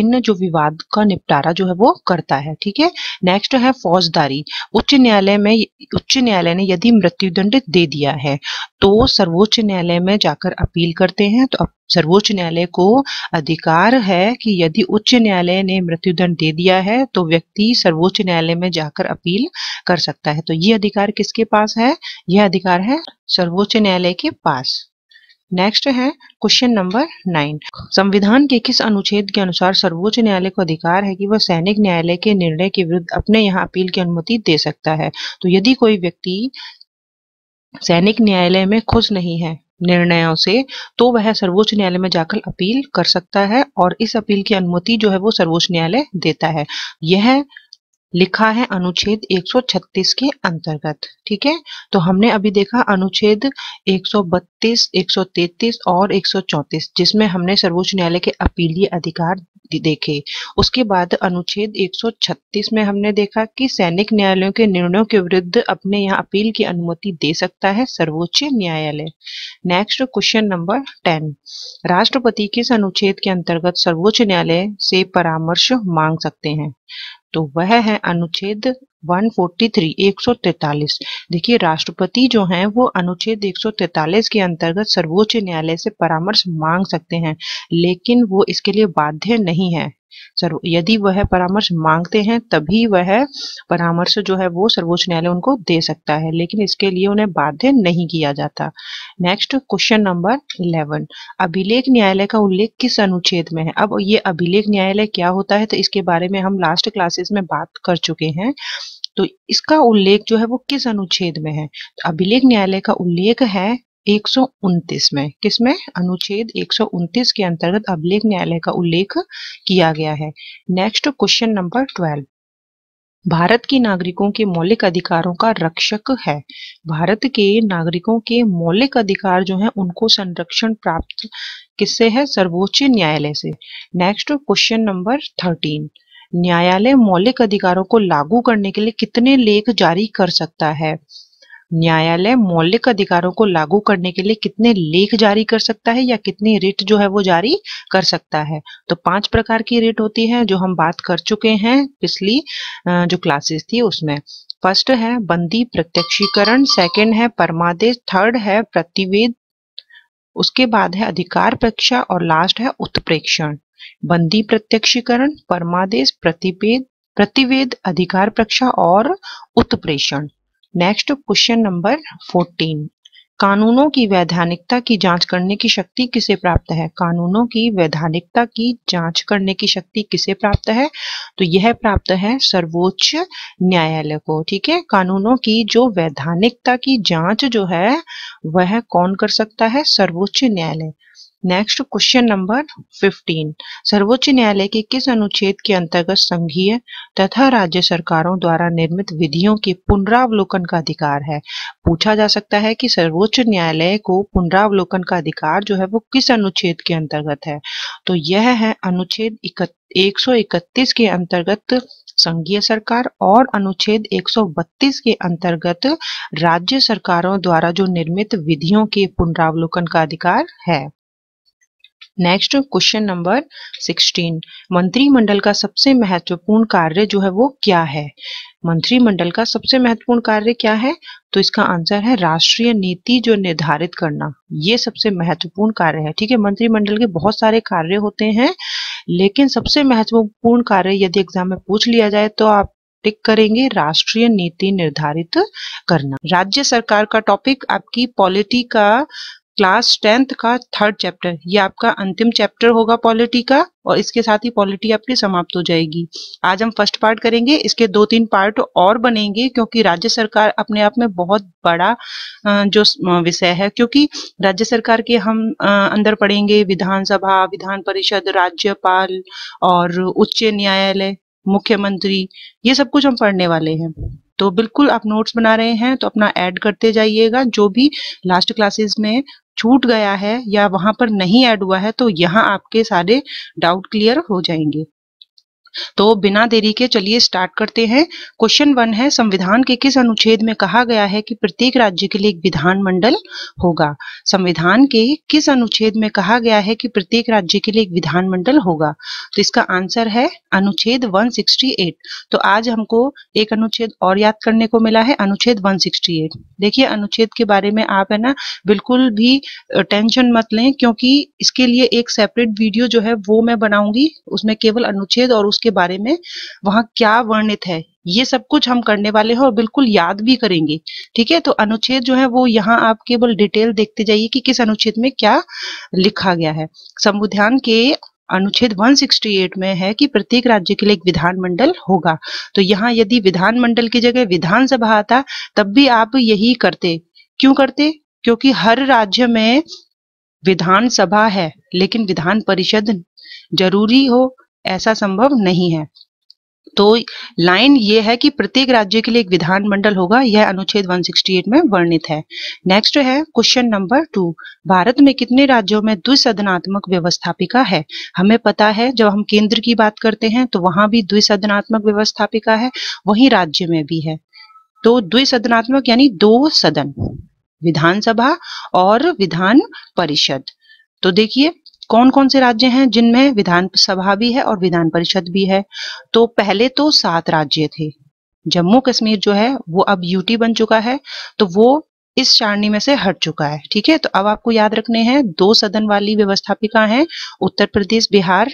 इन जो विवाद का निपटारा जो है वो करता है ठीक है नेक्स्ट है फौजदारी उच्च न्यायालय में उच्च न्यायालय ने यदि मृत्युदंड दे दिया है तो सर्वोच्च न्यायालय में जाकर अपील करते हैं तो सर्वोच्च न्यायालय को अधिकार है कि यदि उच्च न्यायालय ने मृत्युदंड दे दिया है तो व्यक्ति सर्वोच्च न्यायालय में जाकर अपील कर सकता है तो ये अधिकार किसके पास है यह अधिकार है सर्वोच्च न्यायालय के पास नेक्स्ट है क्वेश्चन नंबर नाइन संविधान के किस अनुच्छेद के अनुसार सर्वोच्च न्यायालय को अधिकार है कि वह सैनिक न्यायालय के निर्णय के विरुद्ध अपने यहाँ अपील की अनुमति दे सकता है तो यदि कोई व्यक्ति सैनिक न्यायालय में खुश नहीं है निर्णयों से तो वह सर्वोच्च न्यायालय में जाकर अपील कर सकता है और इस अपील की अनुमति जो है वो सर्वोच्च न्यायालय देता है यह लिखा है अनुच्छेद 136 के अंतर्गत ठीक है तो हमने अभी देखा अनुच्छेद 132, 133 और 134 जिसमें हमने सर्वोच्च न्यायालय के अपीलीय अधिकार देखे उसके बाद अनुच्छेद 136 में हमने देखा कि सैनिक न्यायालयों के निर्णयों के विरुद्ध अपने यहाँ अपील की अनुमति दे सकता है सर्वोच्च न्यायालय नेक्स्ट क्वेश्चन नंबर टेन राष्ट्रपति किस अनुच्छेद के अंतर्गत सर्वोच्च न्यायालय से परामर्श मांग सकते हैं तो वह है अनुच्छेद 143 143 देखिए राष्ट्रपति जो हैं वो अनुच्छेद 143 के अंतर्गत सर्वोच्च न्यायालय से परामर्श मांग सकते हैं लेकिन वो इसके लिए बाध्य नहीं है सर्व यदि वह परामर्श मांगते हैं तभी वह परामर्श जो है वो सर्वोच्च न्यायालय उनको दे सकता है लेकिन इसके लिए उन्हें बाध्य नहीं किया जाता नेक्स्ट क्वेश्चन नंबर इलेवन अभिलेख न्यायालय का उल्लेख किस अनुच्छेद में है अब ये अभिलेख न्यायालय क्या होता है तो इसके बारे में हम लास्ट क्लासेस में बात कर चुके हैं तो इसका उल्लेख जो है वो किस अनुच्छेद में है तो अभिलेख न्यायालय का उल्लेख है 129 में किसमें अनुच्छेद 129 के अंतर्गत अभिलेख न्यायालय का उल्लेख किया गया है नेक्स्ट क्वेश्चन नंबर 12 भारत के नागरिकों के मौलिक अधिकारों का रक्षक है भारत के नागरिकों के मौलिक अधिकार जो हैं उनको संरक्षण प्राप्त किससे है सर्वोच्च न्यायालय से नेक्स्ट क्वेश्चन नंबर थर्टीन न्यायालय मौलिक अधिकारों को लागू करने के लिए कितने लेख जारी कर सकता है न्यायालय मौलिक अधिकारों को लागू करने के लिए कितने लेख जारी कर सकता है या कितनी रिट जो है वो जारी कर सकता है तो पांच प्रकार की रिट होती है जो हम बात कर चुके हैं पिछली जो क्लासेस थी उसमें फर्स्ट है बंदी प्रत्यक्षीकरण सेकंड है परमादेश थर्ड है प्रतिवेद उसके बाद है अधिकार प्रेक्षा और लास्ट है उत्प्रेक्षण बंदी प्रत्यक्षीकरण परमादेश प्रतिवेद प्रतिवेद अधिकार प्रेक्षा और उत्प्रेषण नेक्स्ट क्वेश्चन नंबर फोर्टीन कानूनों की वैधानिकता की जांच करने की शक्ति किसे प्राप्त है कानूनों की वैधानिकता की जांच करने की शक्ति किसे प्राप्त है तो यह प्राप्त है सर्वोच्च न्यायालय को ठीक है कानूनों की जो वैधानिकता की जांच जो है वह कौन कर सकता है सर्वोच्च न्यायालय नेक्स्ट क्वेश्चन नंबर 15 सर्वोच्च न्यायालय के किस अनुच्छेद के अंतर्गत संघीय तथा राज्य सरकारों द्वारा निर्मित विधियों के पुनरावलोकन का अधिकार है पूछा जा सकता है कि सर्वोच्च न्यायालय को पुनरावलोकन का अधिकार जो है वो किस अनुच्छेद के अंतर्गत है तो यह है अनुच्छेद एक सौ इकतीस के अंतर्गत संघीय सरकार और अनुच्छेद 132 के अंतर्गत राज्य सरकारों द्वारा जो निर्मित विधियों के पुनरावलोकन का अधिकार है नेक्स्ट क्वेश्चन नंबर सिक्सटीन मंत्रिमंडल का सबसे महत्वपूर्ण कार्य जो है वो क्या है मंत्रिमंडल का सबसे महत्वपूर्ण कार्य क्या है तो इसका आंसर है राष्ट्रीय नीति जो निर्धारित करना ये सबसे महत्वपूर्ण कार्य है ठीक है मंत्रिमंडल के बहुत सारे कार्य होते हैं लेकिन सबसे महत्वपूर्ण कार्य यदि एग्जाम में पूछ लिया जाए तो आप टिक करेंगे राष्ट्रीय नीति निर्धारित करना राज्य सरकार का टॉपिक आपकी पॉलिटी का क्लास टेंथ का थर्ड चैप्टर ये आपका अंतिम चैप्टर होगा पॉलिटी का और इसके साथ ही पॉलिटी आपकी समाप्त हो जाएगी आज हम फर्स्ट पार्ट करेंगे इसके दो तीन पार्ट और बनेंगे क्योंकि राज्य सरकार अपने आप में बहुत बड़ा जो विषय है क्योंकि राज्य सरकार के हम अंदर पढ़ेंगे विधानसभा विधान परिषद राज्यपाल और उच्च न्यायालय मुख्यमंत्री ये सब कुछ हम पढ़ने वाले हैं तो बिल्कुल आप नोट्स बना रहे हैं तो अपना ऐड करते जाइएगा जो भी लास्ट क्लासेस में छूट गया है या वहां पर नहीं ऐड हुआ है तो यहां आपके सारे डाउट क्लियर हो जाएंगे तो बिना देरी के चलिए स्टार्ट करते हैं क्वेश्चन वन है संविधान के किस अनुच्छेद में कहा गया है कि प्रत्येक राज्य के लिए एक विधान मंडल होगा संविधान के किस अनुच्छेद में कहा गया है कि प्रत्येक राज्य के लिए एक मंडल होगा तो इसका आंसर है अनुच्छेद 168 तो आज हमको एक अनुच्छेद और याद करने को मिला है अनुच्छेद वन देखिए अनुच्छेद के बारे में आप है ना बिल्कुल भी टेंशन मत लें क्योंकि इसके लिए एक सेपरेट वीडियो जो है वो मैं बनाऊंगी उसमें केवल अनुच्छेद और उस उसके बारे में वहाँ क्या वर्णित है ये सब कुछ हम करने वाले हैं और बिल्कुल याद भी करेंगे ठीक है तो अनुच्छेद जो है वो यहाँ आप केवल डिटेल देखते जाइए कि किस अनुच्छेद में क्या लिखा गया है संविधान के अनुच्छेद 168 में है कि प्रत्येक राज्य के लिए एक विधानमंडल होगा तो यहाँ यदि विधानमंडल की जगह विधानसभा आता तब भी आप यही करते क्यों करते क्योंकि हर राज्य में विधानसभा है लेकिन विधान परिषद जरूरी हो ऐसा संभव नहीं है तो लाइन ये है कि प्रत्येक राज्य के लिए एक विधान मंडल होगा यह अनुच्छेद 168 में वर्णित है नेक्स्ट है क्वेश्चन नंबर टू भारत में कितने राज्यों में द्विसदनात्मक व्यवस्थापिका है हमें पता है जब हम केंद्र की बात करते हैं तो वहां भी द्विसदनात्मक व्यवस्थापिका है वहीं राज्य में भी है तो द्विसदनात्मक यानी दो सदन विधानसभा और विधान परिषद तो देखिए कौन कौन से राज्य हैं जिनमें विधानसभा भी है और विधान परिषद भी है तो पहले तो सात राज्य थे जम्मू कश्मीर जो है वो अब यूटी बन चुका है तो वो इस सारणी में से हट चुका है ठीक है तो अब आपको याद रखने हैं दो सदन वाली व्यवस्थापिका हैं है उत्तर प्रदेश बिहार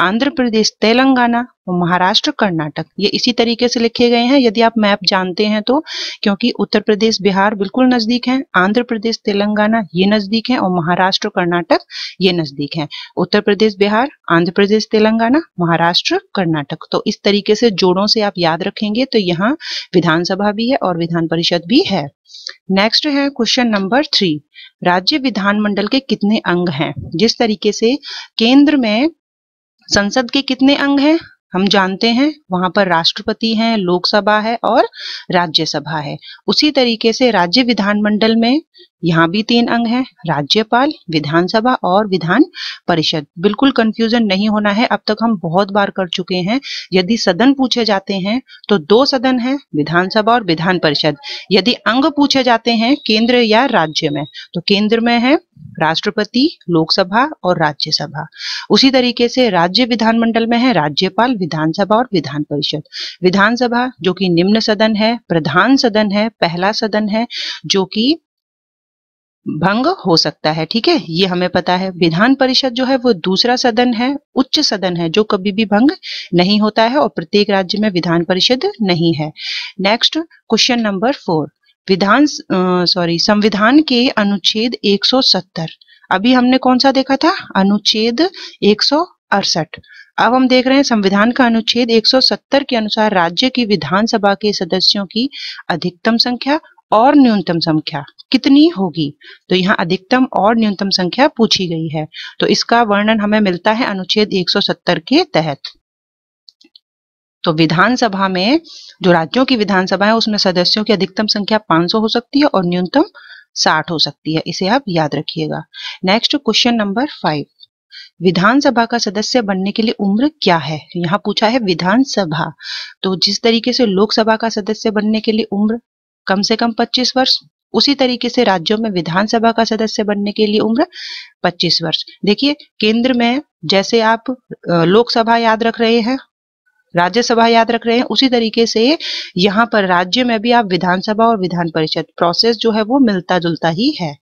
आंध्र प्रदेश तेलंगाना और महाराष्ट्र कर्नाटक ये इसी तरीके से लिखे गए हैं यदि आप मैप जानते हैं तो क्योंकि उत्तर प्रदेश बिहार बिल्कुल नजदीक है आंध्र प्रदेश तेलंगाना ये नजदीक है और महाराष्ट्र कर्नाटक ये नजदीक है उत्तर प्रदेश बिहार आंध्र प्रदेश तेलंगाना महाराष्ट्र कर्नाटक तो इस तरीके से जोड़ों से आप याद रखेंगे तो यहाँ विधानसभा भी है और विधान परिषद भी है नेक्स्ट है क्वेश्चन नंबर थ्री राज्य विधानमंडल के कितने अंग हैं जिस तरीके से केंद्र में संसद के कितने अंग हैं हम जानते हैं वहां पर राष्ट्रपति हैं लोकसभा है और राज्यसभा है उसी तरीके से राज्य विधानमंडल में यहाँ भी तीन अंग हैं राज्यपाल विधानसभा और विधान परिषद बिल्कुल कंफ्यूजन नहीं होना है अब तक हम बहुत बार कर चुके हैं यदि सदन पूछे जाते हैं तो दो सदन हैं विधानसभा और विधान परिषद यदि अंग पूछे जाते हैं केंद्र या राज्य में तो केंद्र में है राष्ट्रपति लोकसभा और राज्यसभा उसी तरीके से राज्य विधानमंडल में है राज्यपाल विधानसभा और विधान परिषद विधानसभा जो कि निम्न सदन है प्रधान सदन है पहला सदन है जो कि भंग हो सकता है ठीक है ये हमें पता है विधान परिषद जो है वो दूसरा सदन है उच्च सदन है जो कभी भी भंग नहीं होता है और प्रत्येक राज्य में विधान परिषद नहीं है next question number four Vidhan sorry संविधान के अनुच्छेद 170 अभी हमने कौन सा देखा था अनुच्छेद एक अब हम देख रहे हैं संविधान का अनुच्छेद 170 के अनुसार राज्य की विधानसभा के सदस्यों की अधिकतम संख्या और न्यूनतम संख्या कितनी होगी तो यहाँ अधिकतम और न्यूनतम संख्या पूछी गई है तो इसका वर्णन हमें मिलता है अनुच्छेद 170 के तहत तो विधानसभा में जो राज्यों की विधानसभा है उसमें सदस्यों की अधिकतम संख्या 500 हो सकती है और न्यूनतम 60 हो सकती है इसे आप याद रखिएगा next question number five Vidhan Sabha का सदस्य बनने के लिए उम्र क्या है यहाँ पूछा है विधानसभा तो जिस तरीके से लोकसभा का सदस्य बनने के लिए उम्र कम से कम 25 वर्ष उसी तरीके से राज्यों में विधानसभा का सदस्य बनने के लिए उम्र 25 वर्ष देखिए केंद्र में जैसे आप लोकसभा याद रख रहे हैं राज्यसभा याद रख रहे हैं उसी तरीके से यहाँ पर राज्य में भी आप विधानसभा और विधान परिषद प्रोसेस जो है वो मिलता जुलता ही है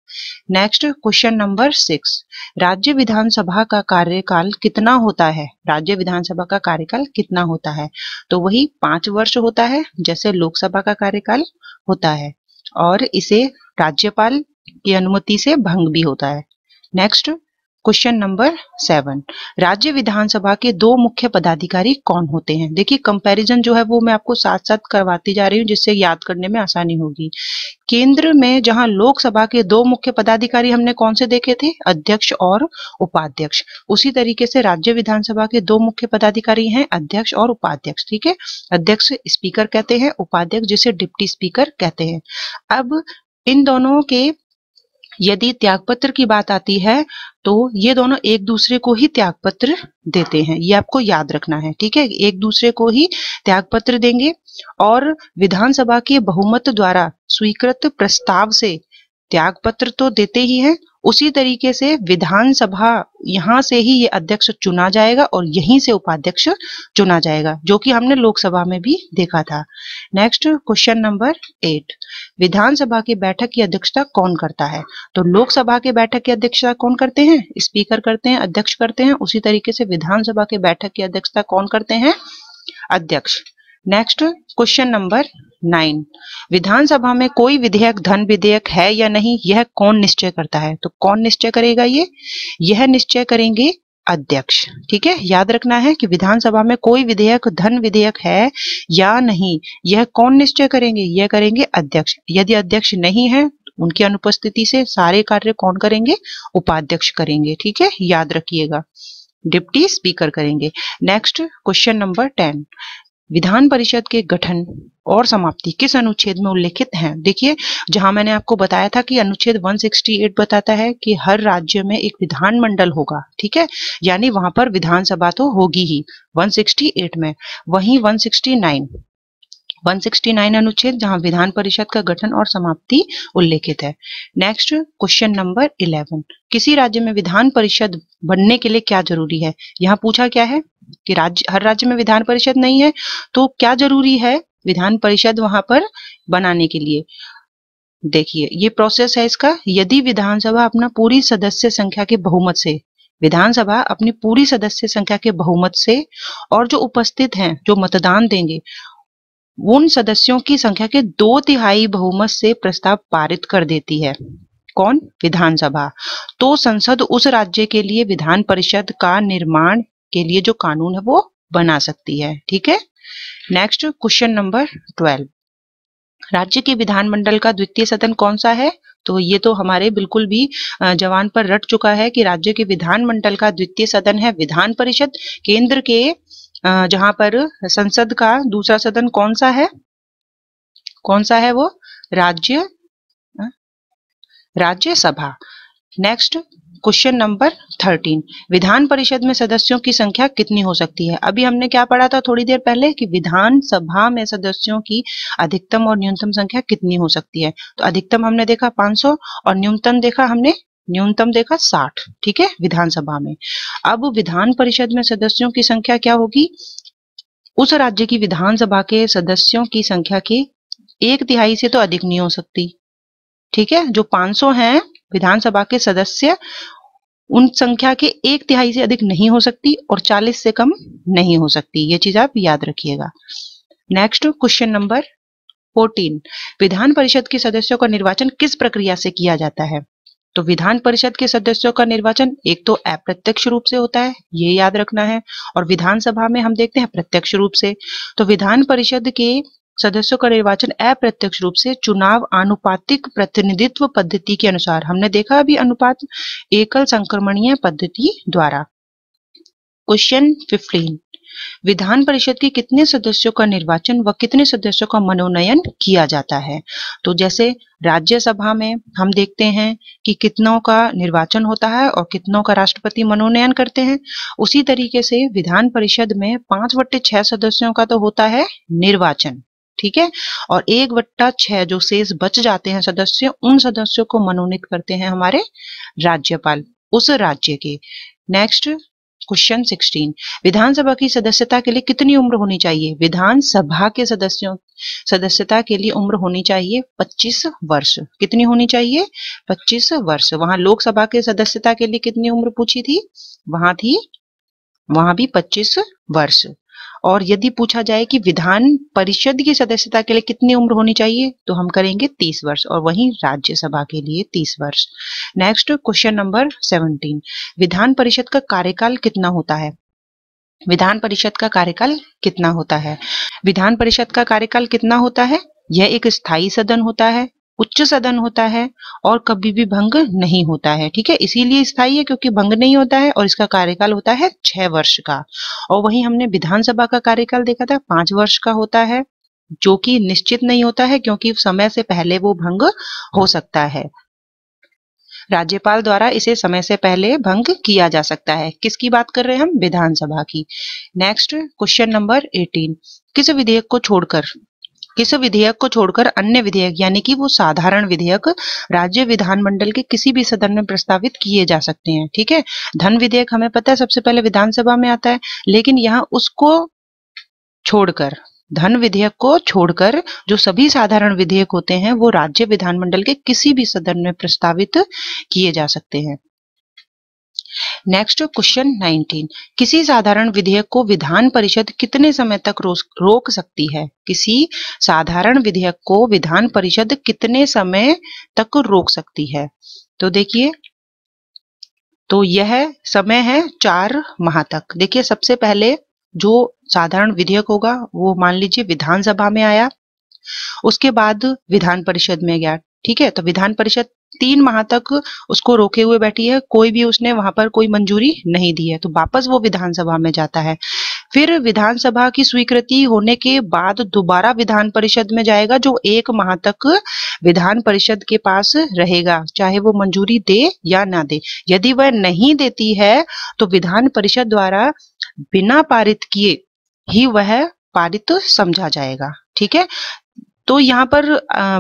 नेक्स्ट क्वेश्चन नंबर सिक्स राज्य विधानसभा का कार्यकाल कितना होता है राज्य विधानसभा का कार्यकाल कितना होता है तो वही पांच वर्ष होता है जैसे लोकसभा का कार्यकाल होता है और इसे राज्यपाल की अनुमति से भंग भी होता है नेक्स्ट क्वेश्चन नंबर सेवन राज्य विधानसभा के दो मुख्य पदाधिकारी कौन होते हैं देखिए कंपैरिजन जो है वो मैं आपको साथ साथ करवाती जा रही हूँ जिससे याद करने में आसानी होगी केंद्र में जहां लोकसभा के दो मुख्य पदाधिकारी हमने कौन से देखे थे अध्यक्ष और उपाध्यक्ष उसी तरीके से राज्य विधानसभा के दो मुख्य पदाधिकारी हैं अध्यक्ष और उपाध्यक्ष ठीक है अध्यक्ष स्पीकर कहते हैं उपाध्यक्ष जिसे डिप्टी स्पीकर कहते हैं अब इन दोनों के यदि त्यागपत्र की बात आती है तो ये दोनों एक दूसरे को ही त्यागपत्र देते हैं ये आपको याद रखना है ठीक है एक दूसरे को ही त्यागपत्र देंगे और विधानसभा के बहुमत द्वारा स्वीकृत प्रस्ताव से त्यागपत्र तो देते ही हैं उसी तरीके से विधानसभा यहाँ से ही ये अध्यक्ष चुना जाएगा और यहीं से उपाध्यक्ष चुना जाएगा जो कि हमने लोकसभा में भी देखा था next question number eight Vidhan Sabha की बैठक की अध्यक्षता कौन करता है तो लोकसभा के बैठक की अध्यक्षता कौन करते हैं स्पीकर करते हैं अध्यक्ष करते हैं उसी तरीके से विधानसभा के बैठक की अध्यक्षता कौन करते हैं अध्यक्ष next question number nine Vidhan Sabha में कोई विधेयक धन विधेयक है या नहीं यह कौन निश्चय करता है तो कौन निश्चय करेगा ये यह निश्चय करेंगे अध्यक्ष ठीक है याद रखना है कि विधानसभा में कोई विधेयक धन विधेयक है या नहीं यह कौन निश्चय करेंगे यह करेंगे अध्यक्ष यदि अध्यक्ष नहीं है उनकी अनुपस्थिति से सारे कार्य कौन करेंगे उपाध्यक्ष करेंगे ठीक है याद रखिएगा डिप्टी स्पीकर करेंगे next question number ten Vidhan Parishad के गठन और समाप्ति किस अनुच्छेद में उल्लेखित हैं देखिए जहां मैंने आपको बताया था कि अनुच्छेद 168 बताता है कि हर राज्य में एक विधानमंडल होगा ठीक है यानी वहां पर विधानसभा तो होगी ही 168 में वहीं 169 169 अनुच्छेद जहां विधान परिषद का गठन और समाप्ति उल्लेखित है नेक्स्ट क्वेश्चन नंबर 11 किसी राज्य में विधान परिषद बनने के लिए क्या जरूरी है यहाँ पूछा क्या है कि राज्य हर राज्य में विधान परिषद नहीं है तो क्या जरूरी है विधान परिषद वहां पर बनाने के लिए देखिए ये प्रोसेस है इसका यदि विधानसभा अपना पूरी सदस्य संख्या के बहुमत से विधानसभा अपनी पूरी सदस्य संख्या के बहुमत से और जो उपस्थित हैं जो मतदान देंगे उन सदस्यों की संख्या के दो तिहाई बहुमत से प्रस्ताव पारित कर देती है कौन विधानसभा तो संसद उस राज्य के लिए विधान परिषद का निर्माण के लिए जो कानून है वो बना सकती है ठीक है नेक्स्ट क्वेश्चन नंबर ट्वेल्व राज्य के विधानमंडल का द्वितीय सदन कौन सा है तो ये तो हमारे बिल्कुल भी जवान पर रट चुका है कि राज्य के विधानमंडल का द्वितीय सदन है विधान परिषद केंद्र के जहां पर संसद का दूसरा सदन कौन सा है कौन सा है वो राज्य Rajya Sabha next question number thirteen Vidhan Parishad में सदस्यों की संख्या कितनी हो सकती है अभी हमने क्या पढ़ा था थोड़ी देर पहले कि विधान सभा में सदस्यों की अधिकतम और न्यूनतम संख्या कितनी हो सकती है तो अधिकतम हमने देखा 500 और न्यूनतम देखा हमने न्यूनतम देखा 60 ठीक है विधानसभा में अब विधान परिषद में सदस्यों की संख्या क्या होगी उस राज्य की विधानसभा के सदस्यों की संख्या की एक तिहाई से तो अधिक नहीं हो सकती ठीक है जो 500 हैं विधानसभा के सदस्य उन संख्या के एक तिहाई से अधिक नहीं हो सकती और 40 से कम नहीं हो सकती ये चीज आप याद रखिएगा नेक्स्ट क्वेश्चन नंबर 14 विधान परिषद के सदस्यों का निर्वाचन किस प्रक्रिया से किया जाता है तो विधान परिषद के सदस्यों का निर्वाचन एक तो अप्रत्यक्ष रूप से होता है ये याद रखना है और विधानसभा में हम देखते हैं प्रत्यक्ष रूप से तो विधान परिषद के सदस्यों का निर्वाचन अप्रत्यक्ष रूप से चुनाव आनुपातिक प्रतिनिधित्व पद्धति के अनुसार हमने देखा अभी अनुपात एकल संक्रमणीय पद्धति द्वारा क्वेश्चन फिफ्टीन विधान परिषद के कितने सदस्यों का निर्वाचन व कितने सदस्यों का मनोनयन किया जाता है तो जैसे राज्यसभा में हम देखते हैं कि कितनों का निर्वाचन होता है और कितनों का राष्ट्रपति मनोनयन करते हैं उसी तरीके से विधान परिषद में पांच बट्टे छह सदस्यों का तो होता है निर्वाचन ठीक है और एक बट्टा छह जो शेष बच जाते हैं सदस्य उन सदस्यों को मनोनीत करते हैं हमारे राज्यपाल उस राज्य के नेक्स्ट क्वेश्चन 16 विधानसभा की सदस्यता के लिए कितनी उम्र होनी चाहिए विधानसभा के सदस्यों सदस्यता के लिए उम्र होनी चाहिए 25 वर्ष कितनी होनी चाहिए 25 वर्ष वहां लोकसभा के सदस्यता के लिए कितनी उम्र पूछी थी वहां थी वहां भी 25 वर्ष और यदि पूछा जाए कि विधान परिषद की सदस्यता के लिए कितनी उम्र होनी चाहिए तो हम करेंगे तीस वर्ष और वहीं राज्यसभा के लिए तीस वर्ष नेक्स्ट क्वेश्चन नंबर सेवनटीन विधान परिषद का कार्यकाल कितना होता है विधान परिषद का कार्यकाल कितना होता है विधान परिषद का कार्यकाल कितना होता है यह एक स्थायी सदन होता है उच्च सदन होता है और कभी भी भंग नहीं होता है ठीक है इसीलिए स्थायी है क्योंकि भंग नहीं होता है और इसका कार्यकाल होता है छह वर्ष का और वहीं हमने विधानसभा का कार्यकाल देखा था पांच वर्ष का होता है जो कि निश्चित नहीं होता है क्योंकि समय से पहले वो भंग हो सकता है राज्यपाल द्वारा इसे समय से पहले भंग किया जा सकता है किसकी बात कर रहे हैं हम विधानसभा की नेक्स्ट क्वेश्चन नंबर 18 किस विधेयक को छोड़कर किस विधेयक को छोड़कर अन्य विधेयक यानी कि वो साधारण विधेयक राज्य विधानमंडल के किसी भी सदन में प्रस्तावित किए जा सकते हैं ठीक है धन विधेयक हमें पता है सबसे पहले विधानसभा में आता है लेकिन यहाँ उसको छोड़कर धन विधेयक को छोड़कर जो सभी साधारण विधेयक होते हैं वो राज्य विधानमंडल के किसी भी सदन में प्रस्तावित किए जा सकते हैं नेक्स्ट क्वेश्चन 19 किसी साधारण विधेयक को विधान परिषद कितने समय तक रोक सकती है किसी साधारण विधेयक को विधान परिषद कितने समय तक रोक सकती है तो देखिए तो यह समय है चार माह तक देखिए सबसे पहले जो साधारण विधेयक होगा वो मान लीजिए विधानसभा में आया उसके बाद विधान परिषद में गया ठीक है तो विधान परिषद तीन माह तक उसको रोके हुए बैठी है कोई भी उसने वहां पर कोई मंजूरी नहीं दी है तो वापस वो विधानसभा में जाता है फिर विधानसभा की स्वीकृति होने के बाद दोबारा विधान परिषद में जाएगा जो एक माह तक विधान परिषद के पास रहेगा चाहे वो मंजूरी दे या ना दे यदि वह नहीं देती है तो विधान परिषद द्वारा बिना पारित किए ही वह पारित समझा जाएगा ठीक है तो यहाँ पर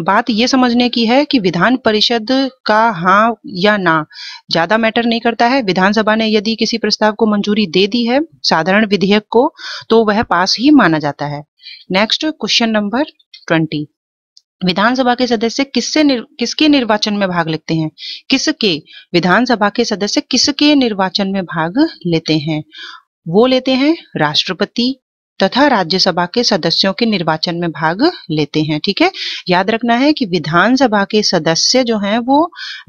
बात ये समझने की है कि विधान परिषद का हाँ या ना ज्यादा मैटर नहीं करता है विधानसभा ने यदि किसी प्रस्ताव को मंजूरी दे दी है साधारण विधेयक को तो वह पास ही माना जाता है next question number twenty Vidhan Sabha के सदस्य किससे निर, किसके निर्वाचन में भाग लेते हैं किसके विधानसभा के सदस्य किसके निर्वाचन में भाग लेते हैं वो लेते हैं राष्ट्रपति तथा राज्यसभा के सदस्यों के निर्वाचन में भाग लेते हैं ठीक है याद रखना है कि विधानसभा के सदस्य जो हैं वो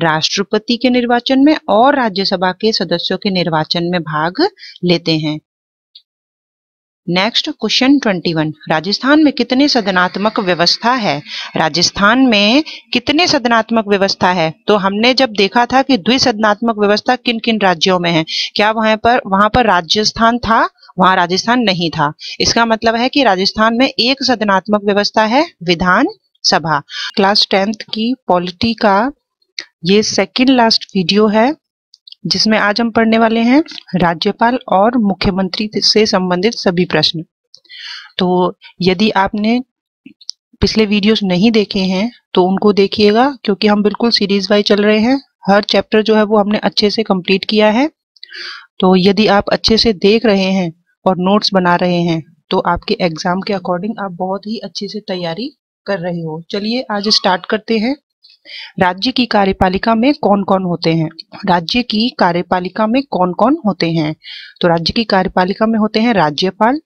राष्ट्रपति के निर्वाचन में और राज्यसभा के सदस्यों के निर्वाचन में भाग लेते हैं नेक्स्ट क्वेश्चन 21 राजस्थान में कितने सदनात्मक व्यवस्था है राजस्थान में कितने सदनात्मक व्यवस्था है तो हमने जब देखा था कि द्विसदनात्मक व्यवस्था किन किन राज्यों में है क्या वहां पर वहां पर राजस्थान था वहां राजस्थान नहीं था इसका मतलब है कि राजस्थान में एक सदनात्मक व्यवस्था है विधान सभा क्लास टेंथ की पॉलिटी का ये सेकेंड लास्ट वीडियो है जिसमें आज हम पढ़ने वाले हैं राज्यपाल और मुख्यमंत्री से संबंधित सभी प्रश्न तो यदि आपने पिछले वीडियोस नहीं देखे हैं तो उनको देखिएगा क्योंकि हम बिल्कुल सीरीज वाइज चल रहे हैं हर चैप्टर जो है वो हमने अच्छे से कंप्लीट किया है तो यदि आप अच्छे से देख रहे हैं और नोट्स बना रहे हैं तो आपके एग्ज़ाम के अकॉर्डिंग आप बहुत ही अच्छे से तैयारी कर रहे हो चलिए आज स्टार्ट करते हैं राज्य की कार्यपालिका में कौन कौन होते हैं राज्य की कार्यपालिका में कौन कौन होते हैं तो राज्य की कार्यपालिका में होते हैं राज्यपाल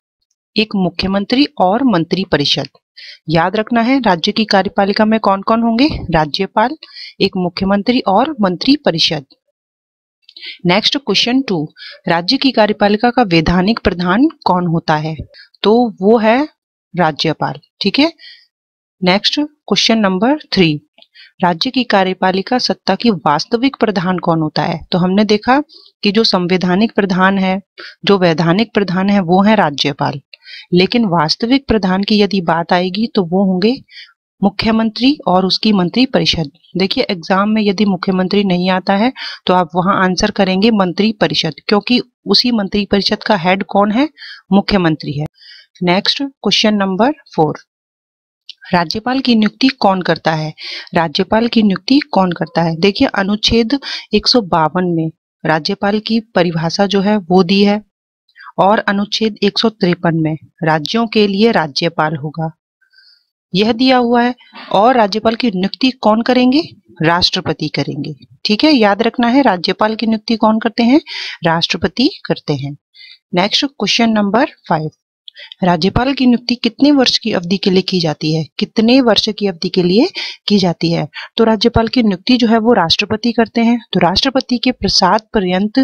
एक मुख्यमंत्री और मंत्री परिषद याद रखना है राज्य की कार्यपालिका में कौन कौन होंगे राज्यपाल एक मुख्यमंत्री और मंत्री परिषद नेक्स्ट क्वेश्चन टू राज्य की कार्यपालिका का वैधानिक प्रधान कौन होता है तो वो है राज्यपाल ठीक है नेक्स्ट क्वेश्चन नंबर थ्री राज्य की कार्यपालिका सत्ता की वास्तविक प्रधान कौन होता है तो हमने देखा कि जो संवैधानिक प्रधान है जो वैधानिक प्रधान है वो है राज्यपाल लेकिन वास्तविक प्रधान की यदि बात आएगी तो वो होंगे मुख्यमंत्री और उसकी मंत्री परिषद देखिए एग्जाम में यदि मुख्यमंत्री नहीं आता है तो आप वहां आंसर करेंगे मंत्री परिषद क्योंकि उसी मंत्री परिषद का हेड कौन है मुख्यमंत्री है नेक्स्ट क्वेश्चन नंबर फोर राज्यपाल की नियुक्ति कौन करता है राज्यपाल की नियुक्ति कौन करता है देखिए अनुच्छेद एक में राज्यपाल की परिभाषा जो है वो दी है और अनुच्छेद एक में राज्यों के लिए राज्यपाल होगा यह दिया हुआ है और राज्यपाल की नियुक्ति कौन करेंगे राष्ट्रपति करेंगे ठीक है याद रखना है राज्यपाल की नियुक्ति कौन करते हैं राष्ट्रपति करते हैं नेक्स्ट क्वेश्चन नंबर फाइव राज्यपाल की नियुक्ति कितने वर्ष की अवधि के लिए की जाती है कितने वर्ष की अवधि के लिए की जाती है तो राज्यपाल की नियुक्ति जो है वो राष्ट्रपति करते हैं तो राष्ट्रपति के प्रसाद पर्यंत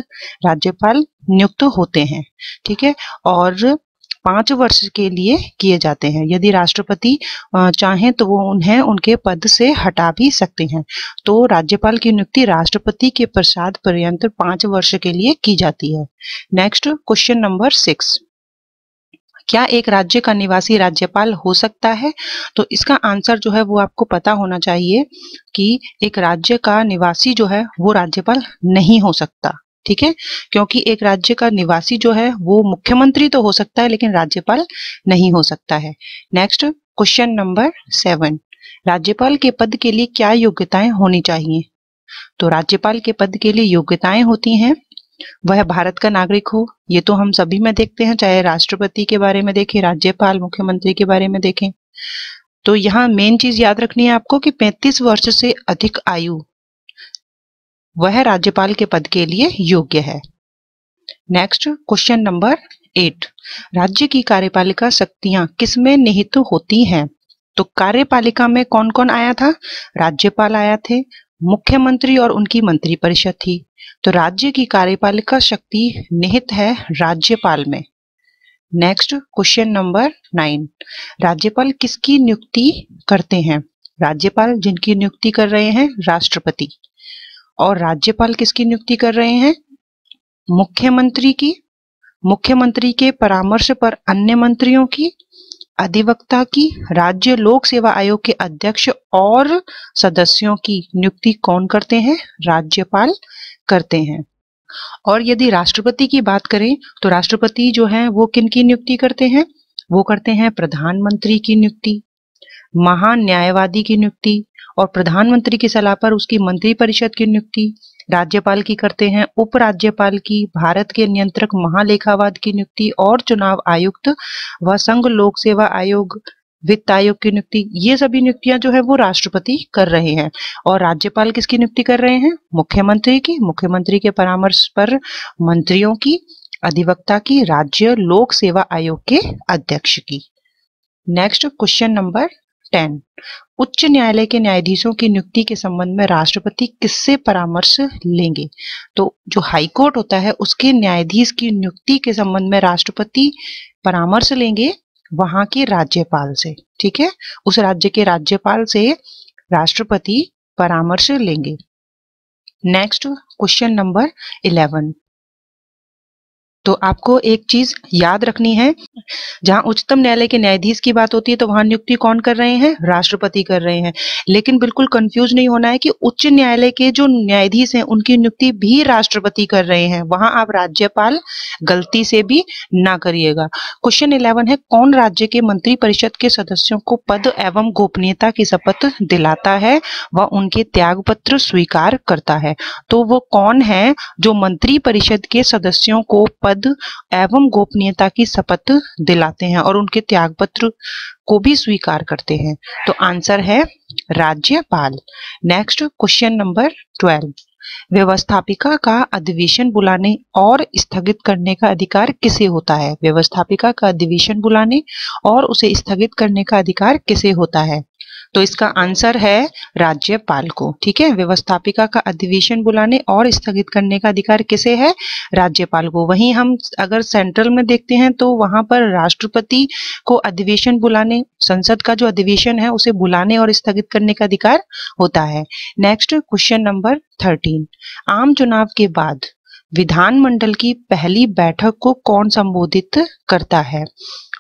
राज्यपाल नियुक्त होते हैं ठीक है और पांच वर्ष के लिए किए जाते हैं यदि राष्ट्रपति चाहें तो वो उन्हें उनके पद से हटा भी सकते हैं तो राज्यपाल की नियुक्ति राष्ट्रपति के प्रसाद पर्यंत पांच वर्ष के लिए की जाती है नेक्स्ट क्वेश्चन नंबर सिक्स क्या एक राज्य का निवासी राज्यपाल हो सकता है तो इसका आंसर जो है वो आपको पता होना चाहिए कि एक राज्य का निवासी जो है वो राज्यपाल नहीं हो सकता ठीक है क्योंकि एक राज्य का निवासी जो है वो मुख्यमंत्री तो हो सकता है लेकिन राज्यपाल नहीं हो सकता है नेक्स्ट क्वेश्चन नंबर सेवन राज्यपाल के पद के लिए क्या योग्यताएं होनी चाहिए तो राज्यपाल के पद के लिए योग्यताएं होती हैं वह भारत का नागरिक हो ये तो हम सभी में देखते हैं चाहे राष्ट्रपति के बारे में देखें राज्यपाल मुख्यमंत्री के बारे में देखें तो यहाँ मेन चीज याद रखनी है आपको कि 35 वर्ष से अधिक आयु वह राज्यपाल के पद के लिए योग्य है नेक्स्ट क्वेश्चन नंबर एट राज्य की कार्यपालिका शक्तियां किसमें निहित होती हैं तो कार्यपालिका में कौन कौन आया था राज्यपाल आया थे मुख्यमंत्री और उनकी मंत्रिपरिषद थी तो राज्य की कार्यपालिका शक्ति निहित है राज्यपाल में नेक्स्ट क्वेश्चन नंबर नाइन राज्यपाल किसकी नियुक्ति करते हैं राज्यपाल जिनकी नियुक्ति कर रहे हैं राष्ट्रपति और राज्यपाल किसकी नियुक्ति कर रहे हैं मुख्यमंत्री की मुख्यमंत्री के परामर्श पर अन्य मंत्रियों की अधिवक्ता की राज्य लोक सेवा आयोग के अध्यक्ष और सदस्यों की नियुक्ति कौन करते हैं राज्यपाल करते हैं और यदि राष्ट्रपति की बात करें तो राष्ट्रपति जो है वो किन की नियुक्ति करते हैं वो करते हैं प्रधानमंत्री की नियुक्ति महान न्यायवादी की नियुक्ति और प्रधानमंत्री की सलाह पर उसकी मंत्रिपरिषद की नियुक्ति राज्यपाल की करते हैं उपराज्यपाल की भारत के नियंत्रक महालेखावाद की नियुक्ति और चुनाव आयुक्त व संघ लोक सेवा आयोग वित्त आयोग की नियुक्ति ये सभी नियुक्तियां जो है वो राष्ट्रपति कर रहे हैं और राज्यपाल किसकी नियुक्ति कर रहे हैं मुख्यमंत्री की मुख्यमंत्री के परामर्श पर मंत्रियों की अधिवक्ता की राज्य लोक सेवा आयोग के अध्यक्ष की नेक्स्ट क्वेश्चन नंबर टेन उच्च न्यायालय के न्यायाधीशों की नियुक्ति के संबंध में राष्ट्रपति किससे परामर्श लेंगे तो जो हाई कोर्ट होता है उसके न्यायाधीश की नियुक्ति के संबंध में राष्ट्रपति परामर्श लेंगे वहां के राज्यपाल से ठीक है उस राज्य के राज्यपाल से राष्ट्रपति परामर्श लेंगे नेक्स्ट क्वेश्चन नंबर इलेवन तो आपको एक चीज याद रखनी है जहां उच्चतम न्यायालय के न्यायाधीश की बात होती है तो वहां नियुक्ति कौन कर रहे हैं राष्ट्रपति कर रहे हैं लेकिन बिल्कुल कंफ्यूज नहीं होना है कि उच्च न्यायालय के जो न्यायाधीश हैं उनकी नियुक्ति भी राष्ट्रपति कर रहे हैं वहां आप राज्यपाल गलती से भी ना करिएगा क्वेश्चन इलेवन है कौन राज्य के मंत्री परिषद के सदस्यों को पद एवं गोपनीयता की शपथ दिलाता है व उनके त्याग पत्र स्वीकार करता है तो वो कौन है जो मंत्रिपरिषद के सदस्यों को पद पद एवं गोपनीयता की शपथ दिलाते हैं और उनके त्याग पत्र को भी स्वीकार करते हैं तो आंसर है राज्यपाल नेक्स्ट क्वेश्चन नंबर ट्वेल्व व्यवस्थापिका का अधिवेशन बुलाने और स्थगित करने का अधिकार किसे होता है व्यवस्थापिका का अधिवेशन बुलाने और उसे स्थगित करने का अधिकार किसे होता है तो इसका आंसर है राज्यपाल को ठीक है व्यवस्थापिका का अधिवेशन बुलाने और स्थगित करने का अधिकार किसे है राज्यपाल को वहीं हम अगर सेंट्रल में देखते हैं तो वहां पर राष्ट्रपति को अधिवेशन बुलाने संसद का जो अधिवेशन है उसे बुलाने और स्थगित करने का अधिकार होता है नेक्स्ट क्वेश्चन नंबर थर्टीन आम चुनाव के बाद विधानमंडल की पहली बैठक को कौन संबोधित करता है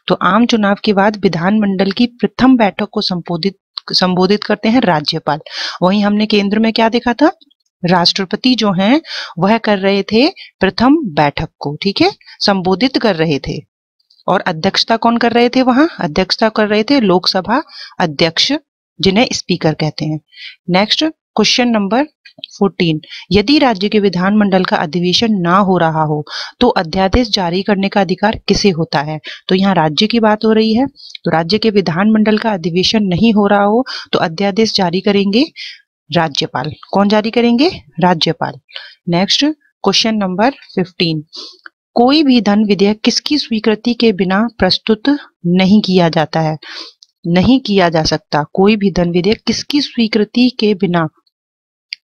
तो आम चुनाव के बाद विधानमंडल की प्रथम बैठक को संबोधित संबोधित करते हैं राज्यपाल वहीं हमने केंद्र में क्या देखा था राष्ट्रपति जो हैं वह कर रहे थे प्रथम बैठक को ठीक है संबोधित कर रहे थे और अध्यक्षता कौन कर रहे थे वहां अध्यक्षता कर रहे थे लोकसभा अध्यक्ष जिन्हें स्पीकर कहते हैं नेक्स्ट क्वेश्चन नंबर 14 यदि राज्य के विधानमंडल का अधिवेशन ना हो रहा हो तो अध्यादेश जारी करने का अधिकार किसे होता है तो यहाँ राज्य की बात हो रही है तो राज्य के विधानमंडल का अधिवेशन नहीं हो रहा हो तो अध्यादेश जारी करेंगे राज्यपाल कौन जारी करेंगे राज्यपाल नेक्स्ट क्वेश्चन नंबर 15 कोई भी धन विधेयक किसकी स्वीकृति के बिना प्रस्तुत नहीं किया जाता है नहीं किया जा सकता कोई भी धन विधेयक किसकी स्वीकृति के बिना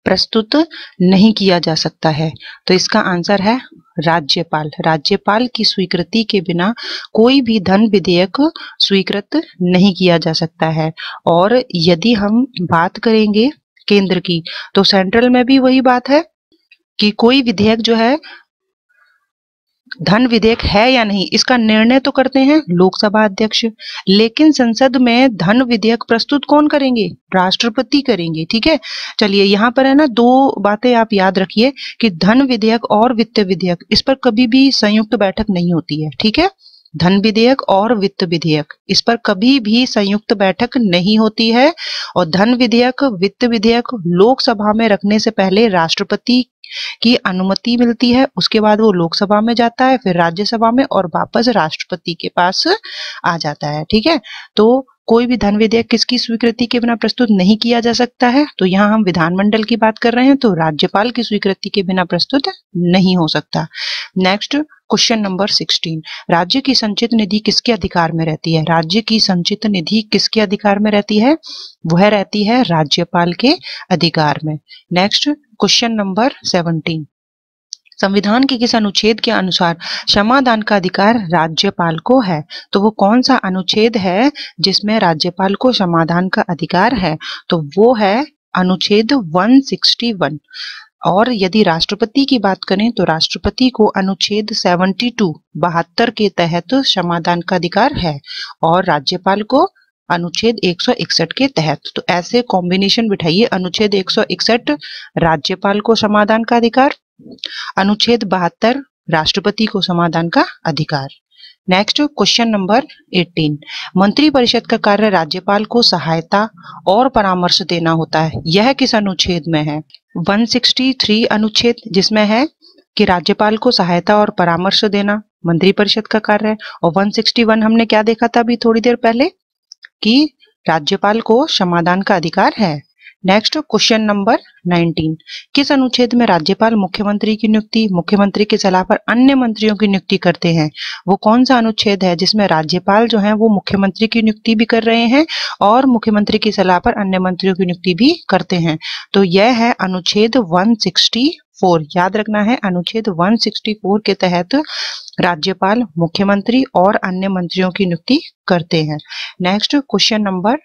प्रस्तुत नहीं किया जा सकता है तो इसका आंसर है राज्यपाल राज्यपाल की स्वीकृति के बिना कोई भी धन विधेयक स्वीकृत नहीं किया जा सकता है और यदि हम बात करेंगे केंद्र की तो सेंट्रल में भी वही बात है कि कोई विधेयक जो है धन विधेयक है या नहीं इसका निर्णय तो करते हैं लोकसभा अध्यक्ष लेकिन संसद में धन विधेयक प्रस्तुत कौन करेंगे राष्ट्रपति करेंगे ठीक है चलिए यहाँ पर है ना दो बातें आप याद रखिए कि धन विधेयक और वित्त विधेयक इस पर कभी भी संयुक्त बैठक नहीं होती है ठीक है धन विधेयक और वित्त विधेयक इस पर कभी भी संयुक्त बैठक नहीं होती है और धन विधेयक वित्त विधेयक लोकसभा में रखने से पहले राष्ट्रपति की अनुमति मिलती है उसके बाद वो लोकसभा में जाता है फिर राज्यसभा में और वापस राष्ट्रपति के पास आ जाता है ठीक है तो कोई भी धन विधेयक किसकी स्वीकृति के बिना प्रस्तुत नहीं किया जा सकता है तो यहाँ हम विधानमंडल की बात कर रहे हैं तो राज्यपाल की स्वीकृति के बिना प्रस्तुत नहीं हो सकता नेक्स्ट क्वेश्चन नंबर सिक्सटीन राज्य की संचित निधि किसके अधिकार में रहती है राज्य की संचित निधि किसके अधिकार में रहती है वह रहती है राज्यपाल के अधिकार में नेक्स्ट क्वेश्चन नंबर सेवनटीन संविधान के किस अनुच्छेद के अनुसार क्षमादान का अधिकार राज्यपाल को है तो वो कौन सा अनुच्छेद है जिसमें राज्यपाल को क्षमादान का अधिकार है तो वो है अनुच्छेद 161 और यदि राष्ट्रपति की बात करें तो राष्ट्रपति को अनुच्छेद 72 बहत्तर के तहत क्षमादान का अधिकार है और राज्यपाल को अनुच्छेद 161 के तहत तो ऐसे कॉम्बिनेशन बिठाइए अनुच्छेद 161 राज्यपाल को समाधान का अधिकार अनुच्छेद बहत्तर राष्ट्रपति को समाधान का अधिकार नेक्स्ट क्वेश्चन नंबर 18 मंत्रिपरिषद का कार्य राज्यपाल को सहायता और परामर्श देना होता है यह किस अनुच्छेद में है 163 अनुच्छेद जिसमें है कि राज्यपाल को सहायता और परामर्श देना मंत्रिपरिषद का कार्य है और 161 हमने क्या देखा था अभी थोड़ी देर पहले कि राज्यपाल को समाधान का अधिकार है नेक्स्ट क्वेश्चन नंबर 19 किस अनुच्छेद में राज्यपाल मुख्यमंत्री की नियुक्ति मुख्यमंत्री की सलाह पर अन्य मंत्रियों की नियुक्ति करते हैं वो कौन सा अनुच्छेद है जिसमें राज्यपाल जो है वो मुख्यमंत्री की नियुक्ति भी कर रहे हैं और मुख्यमंत्री की सलाह पर अन्य मंत्रियों की नियुक्ति भी करते हैं तो यह है अनुच्छेद वन 164 याद रखना है अनुच्छेद 164 के तहत राज्यपाल मुख्यमंत्री और अन्य मंत्रियों की नियुक्ति करते हैं नेक्स्ट क्वेश्चन नंबर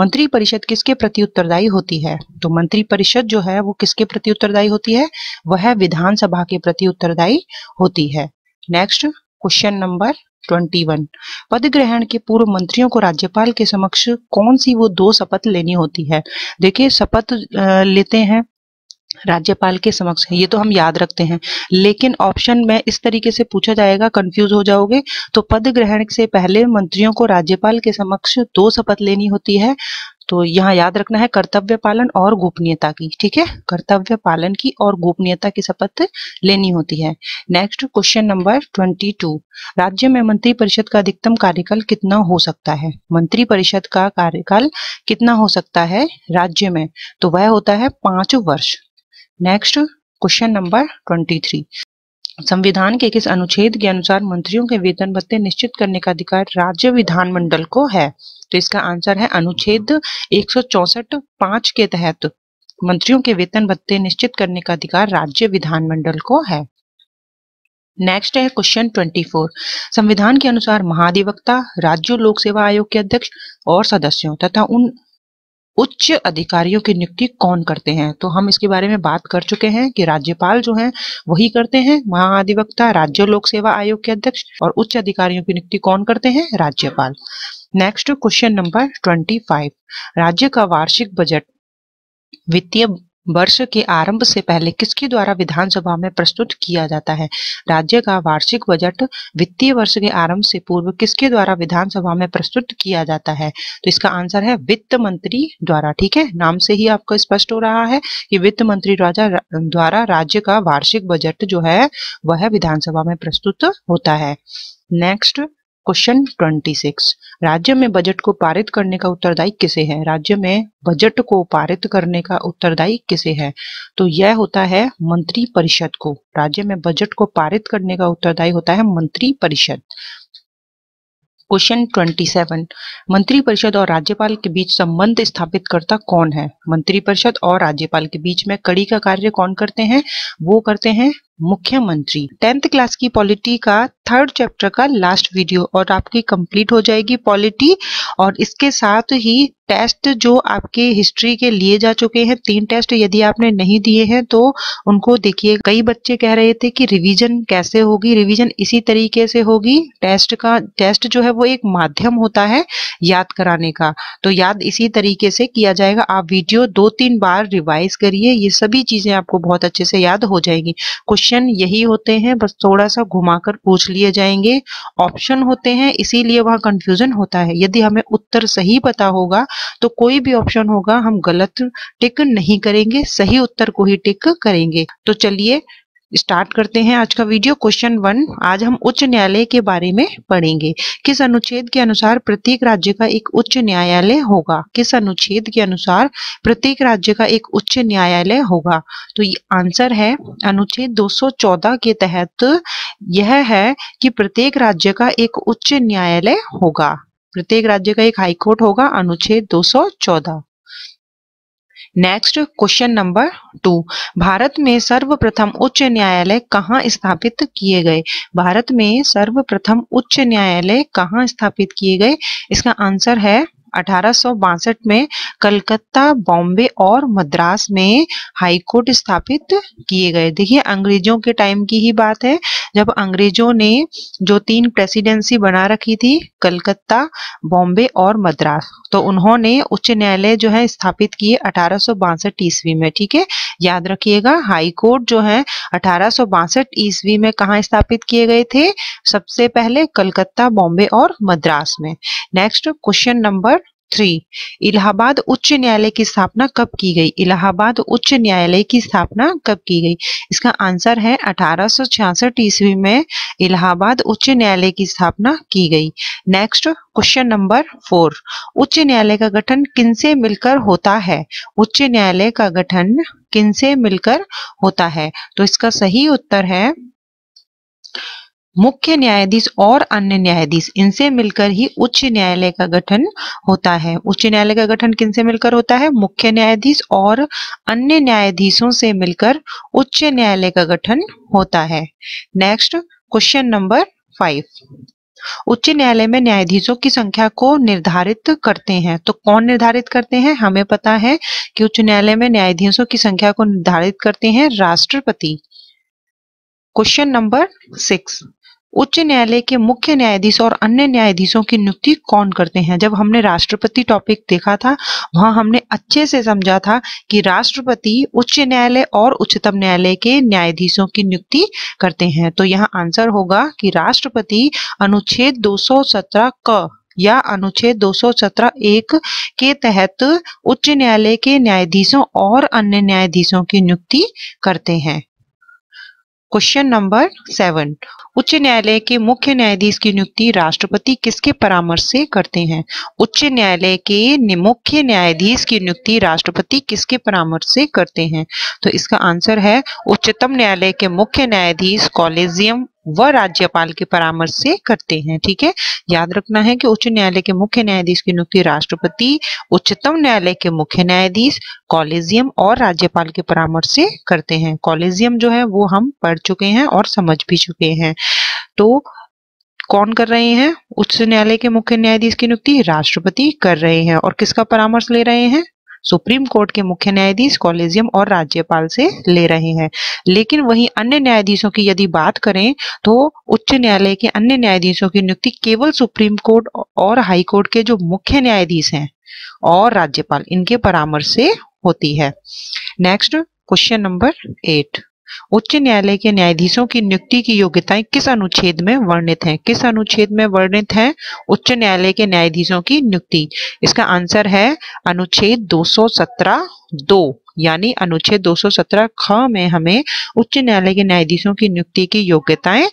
मंत्री परिषद किसके प्रति उत्तरदायी होती है तो परिषद जो है वो किसके प्रति उत्तरदायी होती है वह विधानसभा के प्रति उत्तरदायी होती है next question number twenty one पद ग्रहण के पूर्व मंत्रियों को राज्यपाल के समक्ष कौन सी वो दो शपथ लेनी होती है देखिए शपथ लेते हैं राज्यपाल के समक्ष है ये तो हम याद रखते हैं लेकिन ऑप्शन में इस तरीके से पूछा जाएगा कंफ्यूज हो जाओगे तो पद ग्रहण से पहले मंत्रियों को राज्यपाल के समक्ष दो शपथ लेनी होती है तो यहाँ याद रखना है कर्तव्य पालन और गोपनीयता की ठीक है कर्तव्य पालन की और गोपनीयता की शपथ लेनी होती है next question number twenty two राज्य में मंत्री परिषद का अधिकतम कार्यकाल कितना हो सकता है मंत्री परिषद का कार्यकाल कितना हो सकता है राज्य में तो वह होता है पांच वर्ष next question number twenty three संविधान के किस अनुच्छेद के अनुसार मंत्रियों के वेतन भत्ते निश्चित करने का अधिकार राज्य विधानमंडल को है तो इसका आंसर है अनुच्छेद एक सौ के तहत मंत्रियों के वेतन भत्ते निश्चित करने का अधिकार राज्य विधानमंडल को है नेक्स्ट है क्वेश्चन 24 संविधान के अनुसार महाधिवक्ता राज्य लोक सेवा आयोग के अध्यक्ष और सदस्यों तथा उन उच्च अधिकारियों की नियुक्ति कौन करते हैं तो हम इसके बारे में बात कर चुके हैं कि राज्यपाल जो हैं वही करते हैं महाधिवक्ता राज्य लोक सेवा आयोग के अध्यक्ष और उच्च अधिकारियों की नियुक्ति कौन करते हैं राज्यपाल next question number twenty five राज्य का वार्षिक बजट वित्तीय वर्ष के आरंभ से पहले किसके द्वारा विधानसभा में प्रस्तुत किया जाता है राज्य का वार्षिक बजट वित्तीय वर्ष के आरंभ से पूर्व किसके द्वारा विधानसभा में प्रस्तुत किया जाता है तो इसका आंसर है वित्त मंत्री द्वारा ठीक है नाम से ही आपको स्पष्ट हो रहा है कि वित्त मंत्री राजा द्वारा राज्य का वार्षिक बजट जो है वह विधानसभा में प्रस्तुत होता है नेक्स्ट क्वेश्चन 26 राज्य में बजट को पारित करने का उत्तरदायी किसे है राज्य में बजट को पारित करने का उत्तरदायी किसे है तो यह होता है मंत्री परिषद को राज्य में बजट को पारित करने का उत्तरदायी होता है मंत्री परिषद क्वेश्चन 27 मंत्रिपरिषद और राज्यपाल के बीच संबंध स्थापित करता कौन है मंत्रिपरिषद और राज्यपाल के बीच में कड़ी का कार्य कौन करते हैं वो करते हैं मुख्यमंत्री टेंथ क्लास की पॉलिटी का थर्ड चैप्टर का लास्ट वीडियो और आपकी कंप्लीट हो जाएगी पॉलिटी और इसके साथ ही टेस्ट जो आपके हिस्ट्री के लिए जा चुके हैं तीन टेस्ट यदि आपने नहीं दिए हैं तो उनको देखिए कई बच्चे कह रहे थे कि रिवीजन कैसे होगी रिवीजन इसी तरीके से होगी टेस्ट का टेस्ट जो है वो एक माध्यम होता है याद कराने का तो याद इसी तरीके से किया जाएगा आप वीडियो दो तीन बार रिवाइज करिए ये सभी चीजें आपको बहुत अच्छे से याद हो जाएगी क्वेश्चन यही होते हैं बस थोड़ा सा घुमाकर पूछ लिए जाएंगे ऑप्शन होते हैं इसीलिए वहां कंफ्यूजन होता है यदि हमें उत्तर सही पता होगा तो कोई भी ऑप्शन होगा हम गलत टिक नहीं करेंगे सही उत्तर को ही टिक करेंगे तो चलिए स्टार्ट करते हैं आज का वीडियो क्वेश्चन वन आज हम उच्च न्यायालय के बारे में पढ़ेंगे किस अनुच्छेद के अनुसार प्रत्येक राज्य का एक उच्च न्यायालय होगा किस अनुच्छेद के अनुसार प्रत्येक राज्य का एक उच्च न्यायालय होगा तो ये आंसर है अनुच्छेद 214 के तहत यह है कि प्रत्येक राज्य का एक उच्च न्यायालय होगा प्रत्येक राज्य का एक हाईकोर्ट होगा अनुच्छेद 214 next question number two Bharat में सर्वप्रथम उच्च न्यायालय कहाँ स्थापित किए गए भारत में सर्वप्रथम उच्च न्यायालय कहाँ स्थापित किए गए इसका आंसर है अठारह में कलकत्ता बॉम्बे और मद्रास में हाईकोर्ट स्थापित किए गए देखिए अंग्रेजों के टाइम की ही बात है जब अंग्रेजों ने जो तीन प्रेसिडेंसी बना रखी थी कलकत्ता बॉम्बे और मद्रास तो उन्होंने उच्च न्यायालय जो है स्थापित किए अठारह ईस्वी में ठीक है याद रखिएगा हाई कोर्ट जो है अठारह ईस्वी में कहा स्थापित किए गए थे सबसे पहले कलकत्ता बॉम्बे और मद्रास में next question number three Allahabad उच्च न्यायालय की स्थापना कब की गई इलाहाबाद उच्च न्यायालय की स्थापना कब की गई इसका आंसर है अठारह ईस्वी में इलाहाबाद उच्च न्यायालय की स्थापना की गई नेक्स्ट क्वेश्चन नंबर फोर उच्च न्यायालय का गठन किनसे मिलकर होता है उच्च न्यायालय का गठन किनसे मिलकर होता है तो इसका सही उत्तर है मुख्य न्यायाधीश और अन्य न्यायाधीश इनसे मिलकर ही उच्च न्यायालय का गठन होता है उच्च न्यायालय का गठन किनसे मिलकर होता है मुख्य न्यायाधीश और अन्य न्यायाधीशों से मिलकर उच्च न्यायालय का गठन होता है नेक्स्ट क्वेश्चन नंबर फाइव उच्च न्यायालय में न्यायाधीशों की संख्या को निर्धारित करते हैं तो कौन निर्धारित करते हैं हमें पता है कि उच्च न्यायालय में न्यायाधीशों की संख्या को निर्धारित करते हैं राष्ट्रपति क्वेश्चन नंबर सिक्स उच्च न्यायालय के मुख्य न्यायाधीश और अन्य न्यायाधीशों की नियुक्ति कौन करते हैं जब हमने राष्ट्रपति टॉपिक देखा था वहां हमने अच्छे से समझा था कि राष्ट्रपति उच्च न्यायालय और उच्चतम न्यायालय के न्यायाधीशों की नियुक्ति करते हैं तो यहाँ आंसर होगा कि राष्ट्रपति अनुच्छेद 217 क या अनुच्छेद 217 एक के तहत उच्च न्यायालय के न्यायाधीशों और अन्य न्यायाधीशों की नियुक्ति करते हैं क्वेश्चन नंबर सेवन उच्च न्यायालय के मुख्य न्यायाधीश की नियुक्ति राष्ट्रपति किसके परामर्श से करते हैं उच्च न्यायालय के मुख्य न्यायाधीश की नियुक्ति राष्ट्रपति किसके परामर्श से करते हैं तो इसका आंसर है उच्चतम न्यायालय के मुख्य न्यायाधीश कॉलेजियम व राज्यपाल के परामर्श से करते हैं ठीक है याद रखना है कि उच्च न्यायालय के मुख्य न्यायाधीश की नियुक्ति राष्ट्रपति उच्चतम न्यायालय के मुख्य न्यायाधीश कॉलेजियम और राज्यपाल के परामर्श से करते हैं कॉलेजियम जो है वो हम पढ़ चुके हैं और समझ भी चुके हैं तो कौन कर रहे हैं उच्च न्यायालय के मुख्य न्यायाधीश की नियुक्ति राष्ट्रपति कर रहे हैं और किसका परामर्श ले रहे हैं सुप्रीम कोर्ट के मुख्य न्यायाधीश कॉलेजियम और राज्यपाल से ले रहे हैं लेकिन वहीं अन्य न्यायाधीशों की यदि बात करें तो उच्च न्यायालय के अन्य न्यायाधीशों की नियुक्ति केवल सुप्रीम कोर्ट और हाई कोर्ट के जो मुख्य न्यायाधीश हैं और राज्यपाल इनके परामर्श से होती है नेक्स्ट क्वेश्चन नंबर एट उच्च न्यायालय के न्यायाधीशों की नियुक्ति की योग्यताएं किस अनुच्छेद में वर्णित हैं किस अनुच्छेद में वर्णित है उच्च न्यायालय के न्यायाधीशों की नियुक्ति इसका आंसर है अनुच्छेद 217 दो यानी अनुच्छेद 217 ख में हमें उच्च न्यायालय के न्यायाधीशों की नियुक्ति की योग्यताएं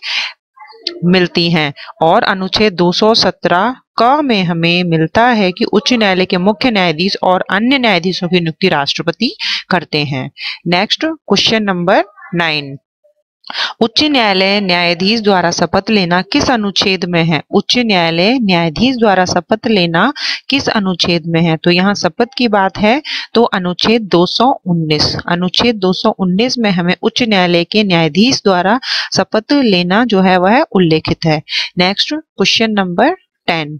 मिलती हैं और अनुच्छेद 217 क में हमें मिलता है कि उच्च न्यायालय के मुख्य न्यायाधीश और अन्य न्यायाधीशों की नियुक्ति राष्ट्रपति करते हैं नेक्स्ट क्वेश्चन नंबर नाइन उच्च न्यायालय न्यायाधीश द्वारा शपथ लेना किस अनुच्छेद में है उच्च न्यायालय न्यायाधीश द्वारा शपथ लेना किस अनुच्छेद में है तो यहाँ शपथ की बात है तो अनुच्छेद 219 अनुच्छेद 219 में हमें उच्च न्यायालय के न्यायाधीश द्वारा शपथ लेना जो है वह उल्लेखित है नेक्स्ट क्वेश्चन नंबर टेन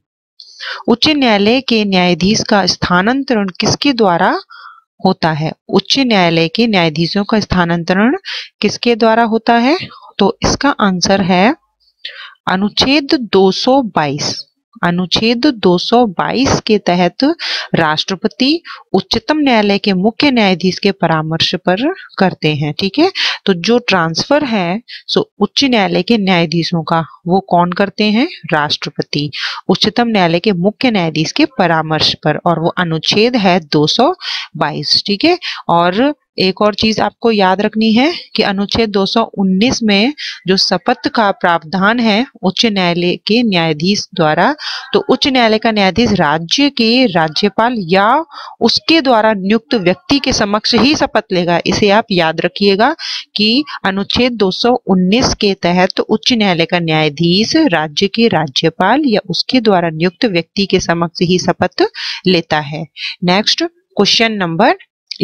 उच्च न्यायालय के न्यायाधीश का स्थानांतरण किसके द्वारा होता है उच्च न्यायालय के न्यायाधीशों का स्थानांतरण किसके द्वारा होता है तो इसका आंसर है अनुच्छेद 222 अनुच्छेद 222 के तहत राष्ट्रपति उच्चतम न्यायालय के मुख्य न्यायाधीश के परामर्श पर करते हैं ठीक है तो जो ट्रांसफर है सो उच्च न्यायालय के न्यायाधीशों का वो कौन करते हैं राष्ट्रपति उच्चतम न्यायालय के मुख्य न्यायाधीश के परामर्श पर और वो अनुच्छेद है 222 ठीक है और एक और चीज आपको याद रखनी है कि अनुच्छेद 219 में जो शपथ का प्रावधान है उच्च न्यायालय के न्यायाधीश द्वारा तो उच्च न्यायालय का न्यायाधीश राज्य के राज्यपाल या उसके द्वारा नियुक्त व्यक्ति के समक्ष ही शपथ लेगा इसे आप याद रखिएगा कि अनुच्छेद 219 के तहत उच्च न्यायालय का न्यायाधीश राज्य के राज्यपाल या उसके द्वारा नियुक्त व्यक्ति के समक्ष ही शपथ लेता है नेक्स्ट क्वेश्चन नंबर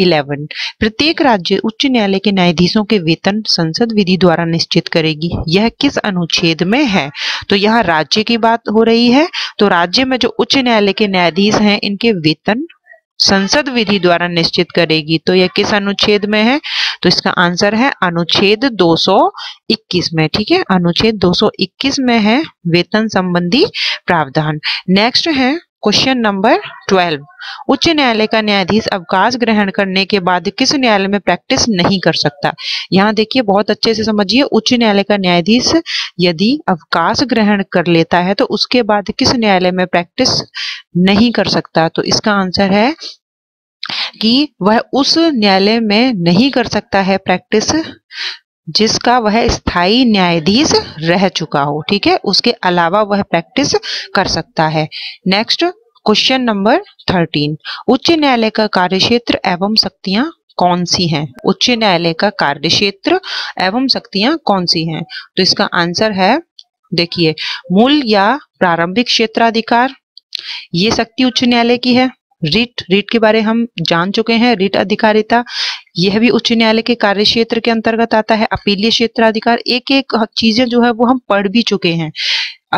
इलेवन प्रत्येक राज्य उच्च न्यायालय के न्यायाधीशों के वेतन संसद विधि द्वारा निश्चित करेगी यह किस अनुच्छेद में है तो यह राज्य की बात हो रही है तो राज्य में जो उच्च न्यायालय के न्यायाधीश हैं इनके वेतन संसद विधि द्वारा निश्चित करेगी तो यह किस अनुच्छेद में है तो इसका आंसर है अनुच्छेद 221 में ठीक है अनुच्छेद 221 में है वेतन संबंधी प्रावधान नेक्स्ट है क्वेश्चन नंबर ट्वेल्व उच्च न्यायालय का न्यायाधीश अवकाश ग्रहण करने के बाद किस न्यायालय में प्रैक्टिस नहीं कर सकता यहाँ देखिए बहुत अच्छे से समझिए उच्च न्यायालय का न्यायाधीश यदि अवकाश ग्रहण कर लेता है तो उसके बाद किस न्यायालय में प्रैक्टिस नहीं कर सकता तो इसका आंसर है कि वह उस न्यायालय में नहीं कर सकता है प्रैक्टिस जिसका वह स्थायी न्यायाधीश रह चुका हो ठीक है उसके अलावा वह प्रैक्टिस कर सकता है नेक्स्ट क्वेश्चन नंबर थर्टीन उच्च न्यायालय का कार्य क्षेत्र एवं शक्तियां कौन सी हैं उच्च न्यायालय का कार्य क्षेत्र एवं शक्तियां कौन सी हैं तो इसका आंसर है देखिए मूल या प्रारंभिक क्षेत्राधिकार ये शक्ति उच्च न्यायालय की है रिट रिट के बारे हम जान चुके हैं रिट अधिकारिता यह भी उच्च न्यायालय के कार्य क्षेत्र के अंतर्गत आता है अपीलीय क्षेत्राधिकार एक एक चीजें जो है वो हम पढ़ भी चुके हैं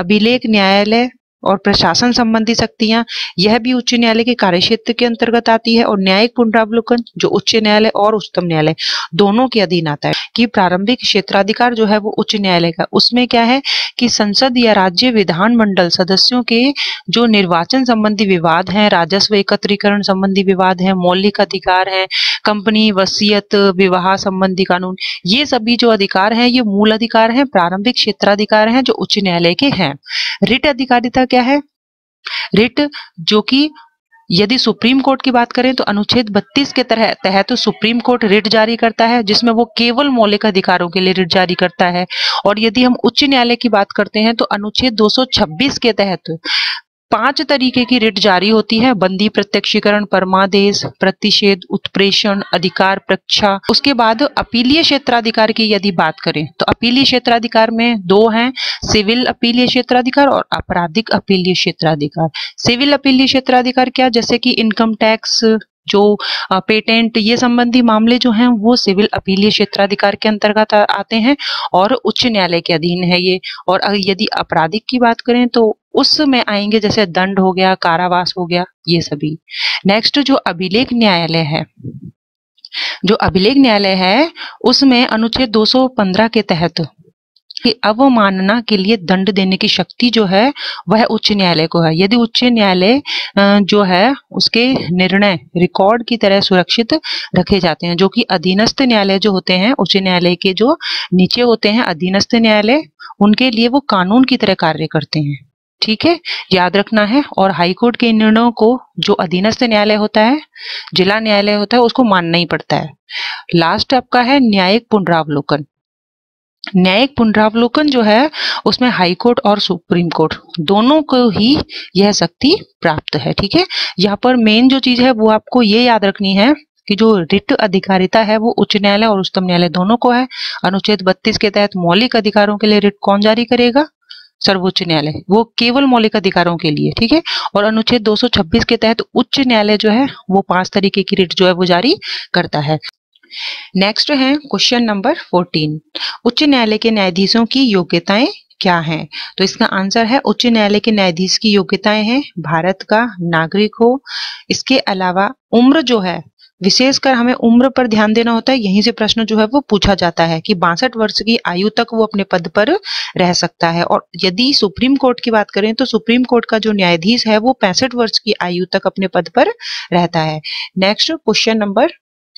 अभिलेख न्यायालय और प्रशासन संबंधी शक्तियां यह भी उच्च न्यायालय के कार्यक्षेत्र के अंतर्गत आती है और न्यायिक पुनरावलोकन जो उच्च न्यायालय और उच्चतम न्यायालय दोनों के अधीन आता है कि प्रारंभिक क्षेत्राधिकार जो है वो उच्च न्यायालय का उसमें क्या है कि संसद या राज्य विधानमंडल सदस्यों के जो निर्वाचन संबंधी विवाद है राजस्व एकत्रीकरण संबंधी विवाद है मौलिक अधिकार है कंपनी वसीयत विवाह संबंधी कानून ये सभी जो अधिकार है ये मूल अधिकार है प्रारंभिक क्षेत्राधिकार है जो उच्च न्यायालय के हैं रिट अधिकारिता क्या है रिट जो कि यदि सुप्रीम कोर्ट की बात करें तो अनुच्छेद 32 के तरह तहत तो सुप्रीम कोर्ट रिट जारी करता है जिसमें वो केवल मौलिक अधिकारों के लिए रिट जारी करता है और यदि हम उच्च न्यायालय की बात करते हैं तो अनुच्छेद 226 के तहत पांच तरीके की रिट जारी होती है बंदी प्रत्यक्षीकरण परमादेश प्रतिषेध उत्प्रेषण अधिकार प्रक्षा उसके बाद अपीलीय क्षेत्राधिकार की यदि बात करें तो अपीलीय क्षेत्राधिकार में दो हैं सिविल अपीलीय क्षेत्राधिकार और आपराधिक अपीलीय क्षेत्राधिकार सिविल अपीलीय क्षेत्राधिकार क्या जैसे कि इनकम टैक्स जो पेटेंट ये संबंधी मामले जो हैं वो सिविल अपीलीय क्षेत्राधिकार के अंतर्गत आते हैं और उच्च न्यायालय के अधीन है ये और यदि आपराधिक की बात करें तो उसमें आएंगे जैसे दंड हो गया कारावास हो गया ये सभी नेक्स्ट जो अभिलेख न्यायालय है जो अभिलेख न्यायालय है उसमें अनुच्छेद 215 के तहत कि अवमानना के लिए दंड देने की शक्ति जो है वह उच्च न्यायालय को है यदि उच्च न्यायालय जो है उसके निर्णय रिकॉर्ड की तरह सुरक्षित रखे जाते हैं जो कि अधीनस्थ न्यायालय जो होते हैं उच्च न्यायालय के जो नीचे होते हैं अधीनस्थ न्यायालय उनके लिए वो कानून की तरह कार्य करते हैं ठीक है याद रखना है और हाईकोर्ट के निर्णयों को जो अधीनस्थ न्यायालय होता है जिला न्यायालय होता है उसको मानना ही पड़ता है लास्ट आपका है न्यायिक पुनरावलोकन न्यायिक पुनरावलोकन जो है उसमें हाई कोर्ट और सुप्रीम कोर्ट दोनों को ही यह शक्ति प्राप्त है ठीक है यहाँ पर मेन जो चीज है वो आपको ये याद रखनी है कि जो रिट अधिकारिता है वो उच्च न्यायालय और उच्चतम न्यायालय दोनों को है अनुच्छेद 32 के तहत मौलिक अधिकारों के लिए रिट कौन जारी करेगा सर्वोच्च न्यायालय वो केवल मौलिक अधिकारों के लिए ठीक है और अनुच्छेद 226 के तहत उच्च न्यायालय जो है वो पांच तरीके की रिट जो है वो जारी करता है नेक्स्ट है क्वेश्चन नंबर 14 उच्च न्यायालय के न्यायाधीशों की योग्यताएं क्या हैं तो इसका आंसर है उच्च न्यायालय के न्यायाधीश की योग्यताएं हैं भारत का नागरिक हो इसके अलावा उम्र जो है विशेषकर हमें उम्र पर ध्यान देना होता है यहीं से प्रश्न जो है वो पूछा जाता है कि बासठ वर्ष की आयु तक वो अपने पद पर रह सकता है और यदि सुप्रीम कोर्ट की बात करें तो सुप्रीम कोर्ट का जो न्यायाधीश है वो पैंसठ वर्ष की आयु तक अपने पद पर रहता है नेक्स्ट क्वेश्चन नंबर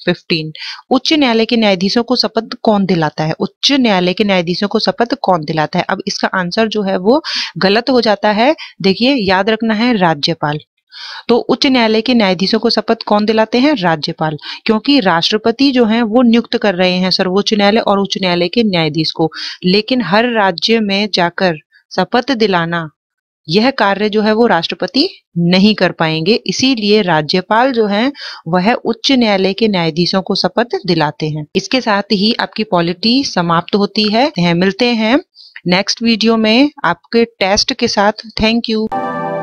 उच्च न्यायालय के न्यायाधीशों को शपथ कौन दिलाता है उच्च न्यायालय के न्यायाधीशों को शपथ कौन दिलाता है अब इसका आंसर जो है वो गलत हो जाता है देखिए याद रखना है राज्यपाल तो उच्च न्यायालय के न्यायाधीशों को शपथ कौन दिलाते हैं राज्यपाल क्योंकि राष्ट्रपति जो है वो नियुक्त कर रहे हैं सर्वोच्च न्यायालय और उच्च न्यायालय के न्यायाधीश को लेकिन हर राज्य में जाकर शपथ दिलाना यह कार्य जो है वो राष्ट्रपति नहीं कर पाएंगे इसीलिए राज्यपाल जो है वह उच्च न्यायालय के न्यायाधीशों को शपथ दिलाते हैं इसके साथ ही आपकी पॉलिटी समाप्त होती है मिलते हैं नेक्स्ट वीडियो में आपके टेस्ट के साथ थैंक यू